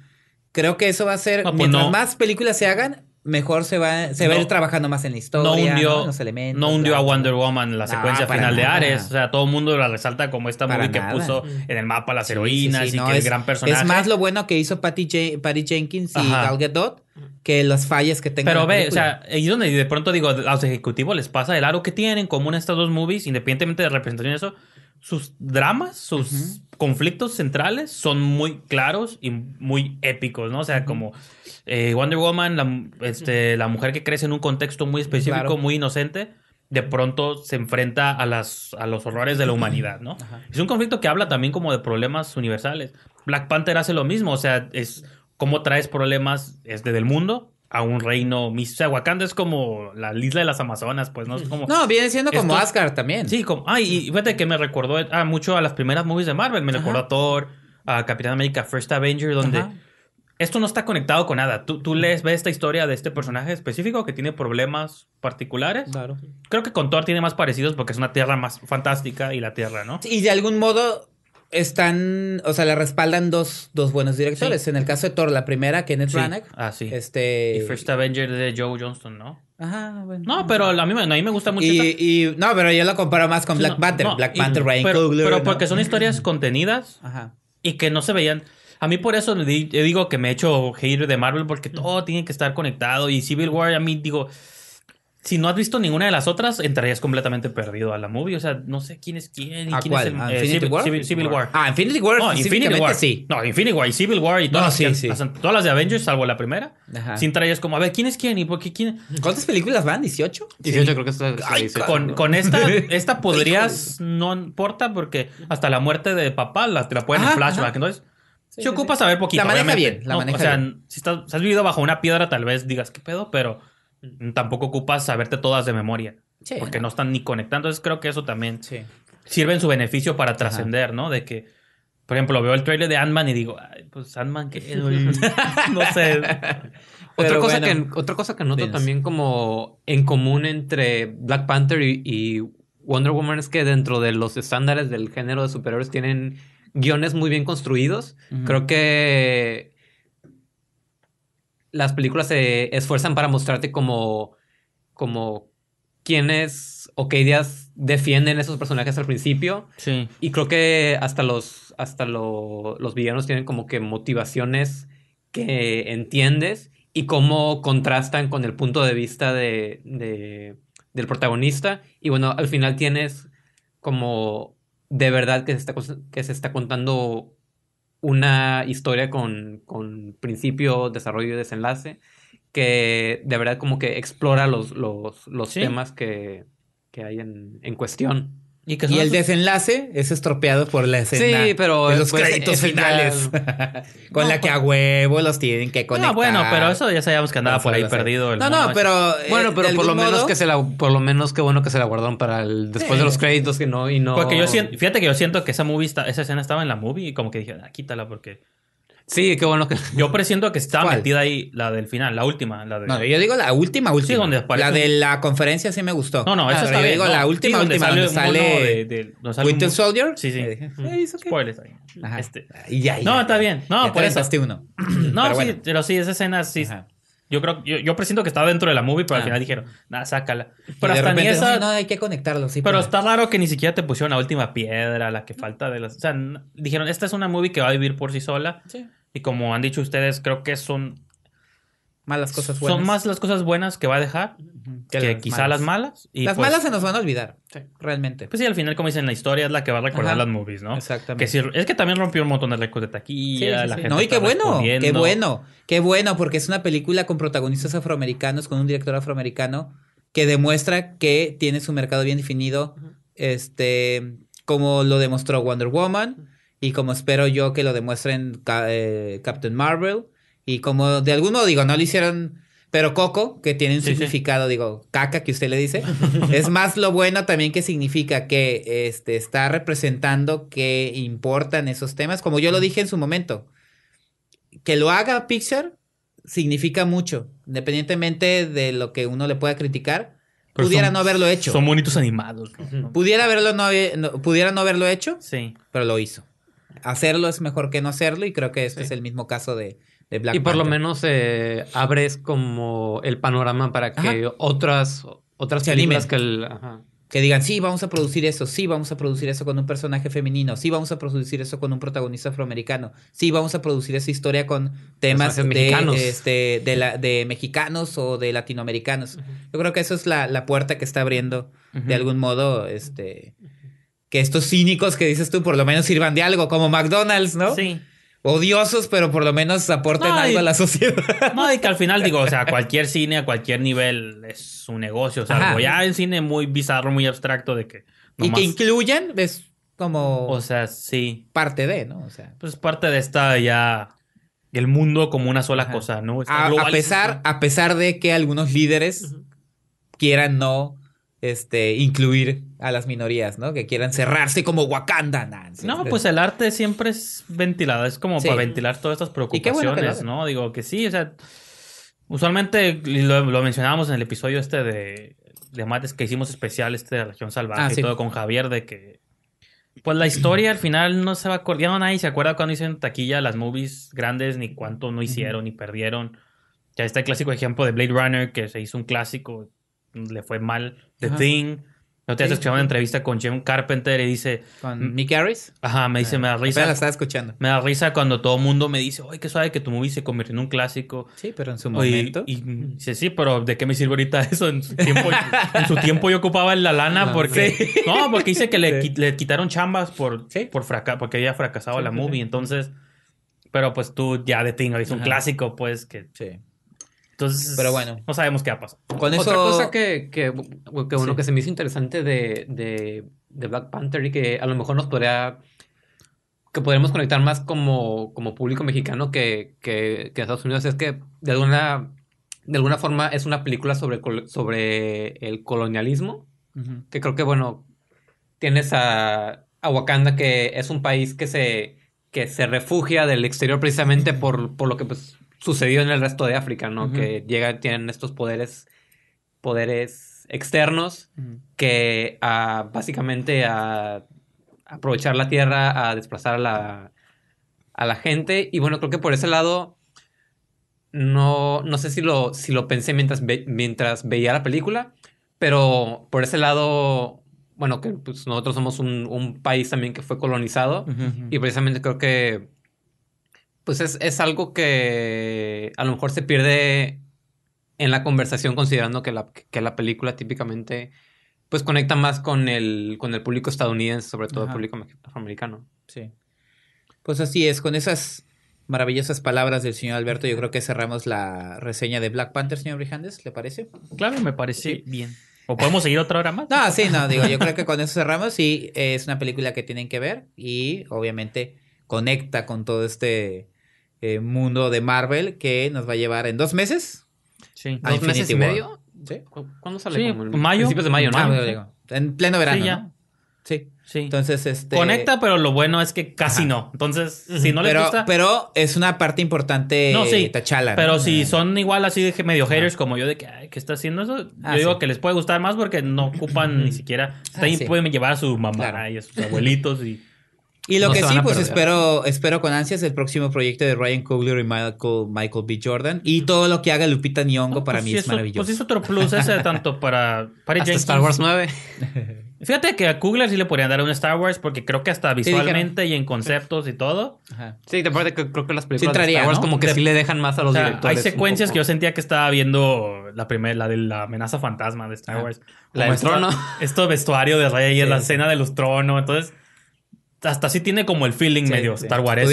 A: creo que eso va a ser, pues mientras más películas se hagan, mejor se va, se va a ir trabajando más en la historia, no hundió, Los a
C: Wonder Woman la secuencia final de Ares. O sea, todo el mundo la resalta como esta movie que puso en el mapa las heroínas y es, gran personaje. Es más
A: lo bueno que hizo Patty, J Patty Jenkins y Gal Gadot que las fallas que tengan. Pero ve, o sea,
C: y de pronto digo, a los ejecutivos les pasa el aro que tienen común estas dos movies, independientemente de representación y eso, sus dramas, sus conflictos centrales son muy claros y muy épicos, ¿no? O sea, como eh, Wonder Woman, la, este, la mujer que crece en un contexto muy específico, muy inocente, de pronto se enfrenta a, las, a los horrores de la humanidad, ¿no? Es un conflicto que habla también como de problemas universales. Black Panther hace lo mismo, o sea, es cómo traes problemas desde del mundo a un reino. O sea, Wakanda es como la isla de las Amazonas, pues, ¿no? Es como, no, viene siendo como Asgard también. Sí, como. Ay, y fíjate que me recordó mucho a las primeras movies de Marvel. Me recordó a Thor, a Capitán América, First Avenger, donde. Esto no está conectado con nada. Tú, tú lees, ves esta historia de este personaje específico que tiene problemas particulares. Claro. Creo que con Thor tiene más parecidos porque es una tierra más fantástica y la tierra, ¿no?
A: Y de algún modo están, o sea, la respaldan dos, dos buenos directores. En el caso de Thor, la primera, Kenneth sí. Branagh. Ah, sí. Este... Y First Avenger de Joe Johnston, ¿no? Ajá, bueno. No, pero a mí, a mí me gusta mucho. Y, no, pero yo la comparo más con Black Panther. Black Panther, Ryan
C: Pero, pero porque son historias contenidas Ajá. y que no se veían. A mí por eso le digo que me he hecho hater de Marvel porque todo tiene que estar conectado. Y Civil War, a mí digo si no has visto ninguna de las otras, entrarías completamente perdido a la movie. O sea, no sé quién es quién. Y quién Es el, eh, Infinity War? Civil, War. Ah, Infinity War. No, Infinity War. sí. No, Infinity War y Civil War y todas, las, todas las de Avengers, salvo la primera. Ajá. Sin traías como, a ver, ¿quién es quién? y por qué quién? ¿Cuántas películas van? ¿18? 18, creo que con, con, esta, esta podrías, no importa, porque hasta la muerte de papá la, te la pueden en flashback. Entonces.
B: se ocupa saber poquito. La maneja bien. La maneja o sea,
C: si estás, has vivido bajo una piedra, tal vez digas qué pedo, pero Mm. tampoco ocupas saberte todas de memoria. porque no. están ni conectando. Entonces creo que eso también sirve en su beneficio para trascender, ¿no? De que, por ejemplo, veo el trailer de Ant-Man y digo, Ay, pues Ant-Man, ¿qué?
B: no sé. otra, cosa que, otra noto también como en común entre Black Panther y, Wonder Woman es que dentro de los estándares del género de superhéroes tienen guiones muy bien construidos. Creo que las películas se esfuerzan para mostrarte como, como quiénes o qué ideas defienden esos personajes al principio. Y creo que hasta los, hasta los villanos tienen como que motivaciones que entiendes y cómo contrastan con el punto de vista de, del protagonista. Y bueno, al final tienes como de verdad que se está, que se está contando una historia con, principio, desarrollo y desenlace que de verdad como que explora los, los, temas que, hay en, cuestión. Y, el desenlace
A: es estropeado por la escena. De los pues, créditos finales. con la que pues a huevo
B: los tienen que conectar. No, bueno, pero eso ya sabíamos que andaba por ahí perdido. no, no, pero.
A: Eh, bueno, pero por lo menos que
B: Por lo menos bueno que se la guardaron para el. Después de los créditos que no. Y no... Porque yo Fíjate
C: que yo siento que esa movie. Esa escena estaba en la movie y como que dije, ah, quítala porque. Sí, qué bueno que. Yo presiento que está metida ahí la del final, la última. La de... No, yo digo la última, última. Sí, donde la de
A: la conferencia sí me gustó. No, no, esa es ah, está digo la última, última, sale. De, Winter
C: Soldier. Sí, sí. Ah, mm, eso está
A: Ajá. Este... Y ya, no, está bien. No, ya por eso. uno.
C: no, pero sí, pero sí, esa escena sí. Yo creo, yo, yo presiento que estaba dentro de la movie, pero al final dijeron, nada, sácala. Pero hasta ni esa. No,
A: hay que conectarlo, sí. Pero, pero,
C: está raro que ni siquiera te pusieron la última piedra, la que falta de las. O sea, dijeron, esta es una movie que va a vivir por sí sola. Sí. Y como han dicho ustedes, creo que son... Malas cosas buenas. Son más las cosas buenas que va a dejar que, quizá las malas. las pues malas se nos van a olvidar, realmente. Pues sí, al final, como dicen, la historia es la que va a recordar las movies, ¿no? Exactamente. es que también rompió un montón de récords de taquilla. la no, y qué bueno, qué bueno,
A: qué bueno, porque es una película con protagonistas afroamericanos, con un director afroamericano que demuestra que tiene su mercado bien definido, este, como lo demostró Wonder Woman, y como espero yo que lo demuestren eh, Captain Marvel y como de algún modo digo, no lo hicieron, pero Coco, que tiene un significado, digo, caca que usted le dice, es más lo bueno también que significa que este, está representando que importan esos temas, como yo lo dije en su momento, que lo haga Pixar significa mucho, independientemente de lo que uno le pueda criticar. pudiera no haberlo hecho. Son bonitos animados. Pudiera, haberlo no, no, no haberlo
B: hecho. Sí. Pero lo hizo hacerlo es mejor que no hacerlo y creo
A: que este es el mismo caso de,
B: de Black Y por lo menos eh, abres como el panorama para que otras otras Se que, que digan,
A: sí, vamos a producir eso, sí, vamos a producir eso con un personaje femenino, sí, vamos a producir eso con un protagonista afroamericano, sí, vamos a producir esa historia con temas de mexicanos. Este, de, la, de mexicanos o de latinoamericanos. Yo creo que eso es la, la puerta que está abriendo de algún modo este que estos cínicos que dices tú por lo menos sirvan de algo, como McDonald's, ¿no? Sí. Odiosos, pero por lo menos aporten algo a la sociedad.
C: No, y que al final digo, o sea, cualquier cine a cualquier nivel es un negocio, o sea, ya en cine muy bizarro, muy abstracto de que... Y que
A: incluyen, es como... O
C: sea, sí. Parte de, ¿no? O sea. Pues parte de esta ya el mundo
A: como una sola cosa, ¿no? A, pesar, a pesar de que algunos líderes quieran no este, incluir a las minorías, ¿no? Que quieran cerrarse como Wakanda. No, pues el arte siempre es ventilado, es como para ventilar todas estas preocupaciones,
C: ¿no? Digo que sí, o sea, usualmente lo, mencionábamos en el episodio este de, de, mates que hicimos especial este de la Región Salvaje ah, y todo con Javier de que pues la historia al final no se va acordando nadie se acuerda cuando hicieron taquilla las movies grandes ni cuánto no hicieron ni perdieron. Ya está el clásico ejemplo de Blade Runner que se hizo un clásico, le fue mal, The Thing no te has escuchado una entrevista con Jim Carpenter y dice. ¿Con Mick Harris? Ajá, me dice, eh, me da risa. la estaba escuchando. Me da risa cuando todo el mundo me dice, oye, qué suave que tu movie se convirtió en un clásico. Sí, pero en su momento.
A: Y, dice,
C: sí, pero ¿de qué me sirve ahorita eso? En su tiempo, en su tiempo yo ocupaba en la lana porque. No, porque dice que le, le quitaron chambas por, por porque había fracasado la pues, movie. Entonces. Pero pues tú ya de tingo es un clásico, pues que. Sí pero bueno, no sabemos qué ha pasado. Con Otra cosa
B: que, que, que que se me hizo interesante de, Black Panther y que a lo mejor nos podría, que podremos conectar más como, público mexicano que, que, Estados Unidos es que de alguna, de alguna forma es una película sobre, sobre el colonialismo, que creo que, bueno, tienes a, Wakanda que es un país que se, que se refugia del exterior precisamente por, por lo que pues Sucedió en el resto de África, ¿no? Que llegan, tienen estos poderes, poderes externos que básicamente a aprovechar la tierra, a desplazar a la, gente. Y bueno, creo que por ese lado, no, no sé si lo, si lo pensé mientras, mientras veía la película, pero por ese lado, bueno, que pues, nosotros somos un, país también que fue colonizado y precisamente creo que pues es, algo que a lo mejor se pierde en la conversación considerando que la, que la película típicamente pues conecta más con el, con el público estadounidense, sobre todo el público afroamericano. Sí. Pues así es, con esas maravillosas palabras del señor
A: Alberto, yo creo que cerramos la reseña de Black Panther, señor Brijandes, ¿le parece? Claro, me parece bien. ¿O podemos seguir otra hora más? No, sí, no, digo, yo creo que con eso cerramos y es una película que tienen que ver y obviamente conecta con todo este eh, mundo de Marvel que nos va a llevar en dos meses. Sí, dos meses y medio.
B: ¿Sí? ¿Cuándo sale?
A: En mayo. Principios de mayo, en pleno verano. Sí, ya. Sí. Entonces, este. Conecta, pero lo bueno es que casi no. Entonces, si no le gusta. Pero es una parte importante
C: no, sí. Tachala. Pero si eh. son igual así de medio haters como yo, de que, ay, ¿qué está haciendo eso? Ah, yo digo que les puede gustar más porque no ocupan ni siquiera. Ah, pueden llevar a su mamá y a sus abuelitos y.
A: Y lo que sí, pues espero, espero con ansias el próximo proyecto de Ryan Coogler y Michael, Michael B. Jordan. Y todo lo que haga Lupita Nyong'o para pues mí es pues maravilloso. Pues es otro plus ese tanto para,
C: hasta Star Wars 9. Fíjate que a Coogler sí le podrían dar un Star Wars porque creo que hasta visualmente y en conceptos y todo. Sí, de parte que creo que las películas Star Wars como que sí le dejan más a los directores. Hay secuencias que yo sentía que estaba viendo la primera, la de la amenaza fantasma de Star ah, Wars. el La trono. Esto vestuario de Rey, sí. la escena de los tronos. Entonces,
A: hasta sí tiene como el feeling medio Star Wars. ¿no?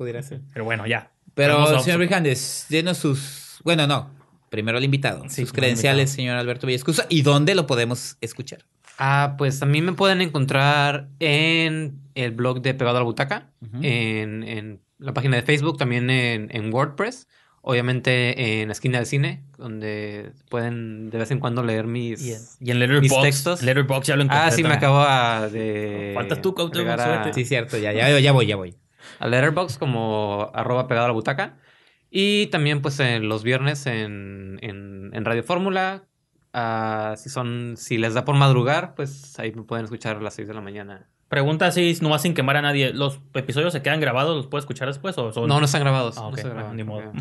A: ser,
B: ser. Pero bueno, ya. Pero, señor
A: Brijandes, sus. Bueno, no. Primero el invitado. sus credenciales, señor Alberto Villascusa ¿Y dónde lo podemos escuchar?
B: Ah, pues a mí me pueden encontrar en el blog de Pegado a la Butaca, en, la página de Facebook, también en, en WordPress obviamente en la esquina del cine, donde pueden de vez en cuando leer mis, y en Letterbox, textos. ya lo Ah, sí, me acabo de. Faltas tú, Couto. suerte. Sí, cierto, ya, ya, voy, ya voy. A Letterbox como arroba pegado a la butaca. Y también, pues, en los viernes en, Radio Fórmula. Ah, si son, si les da por madrugar, pues ahí me pueden escuchar a las 6 de la mañana
C: Pregunta así, no hacen quemar a nadie. ¿Los episodios se quedan grabados? ¿Los puedes escuchar después? O No, no están grabados. modo.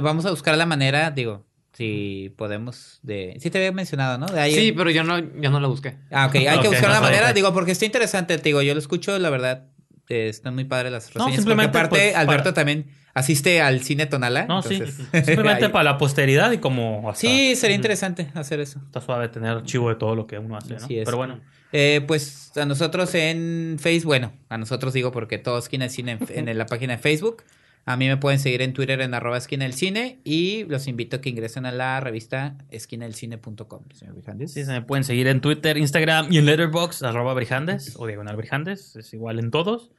A: vamos a buscar la manera, digo, si podemos de... Sí te había mencionado, ¿no? sí, pero yo no, yo no la busqué. Ah, ok. Hay ah, que buscar la manera, digo, porque está interesante, digo, yo lo escucho, la verdad, están muy padres las reseñas. No, simplemente aparte, pues, Alberto también asiste al cine Tonala. No, sí. Simplemente para la posteridad y como... así Sí, sería interesante hacer eso. Está suave tener archivo de todo lo que uno hace, ¿no? Así es. Pero bueno... Eh, pues a nosotros en Facebook, bueno, a nosotros digo porque todo Esquina del Cine en, la página de Facebook. A mí me pueden seguir en Twitter en arroba esquina del cine y los invito a que ingresen a la revista esquina señor cine.com Sí, se me pueden seguir en Twitter, Instagram y en Letterboxd, arroba Brijandes o diagonal Brijandes, es igual
C: en todos.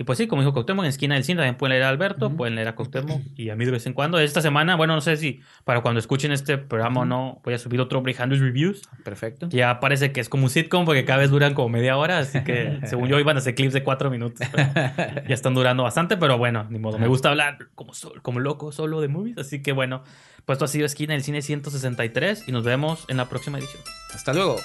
C: Y pues sí, como dijo Coctemo, en esquina del cine también pueden leer a Alberto, pueden leer a Coctemo y a mí de vez en cuando. Esta semana, bueno, no sé si para cuando escuchen este programa o no, voy a subir otro Brihandus Reviews. Ah, perfecto. Ya parece que es como un sitcom porque cada vez duran como media hora, así que según yo iban a hacer clips de cuatro minutos. ya están durando bastante, pero bueno, ni modo. Me gusta hablar como, como loco solo de movies, así que bueno, pues esto ha sido Esquina del Cine 163 y nos vemos en la próxima edición.
A: Hasta luego.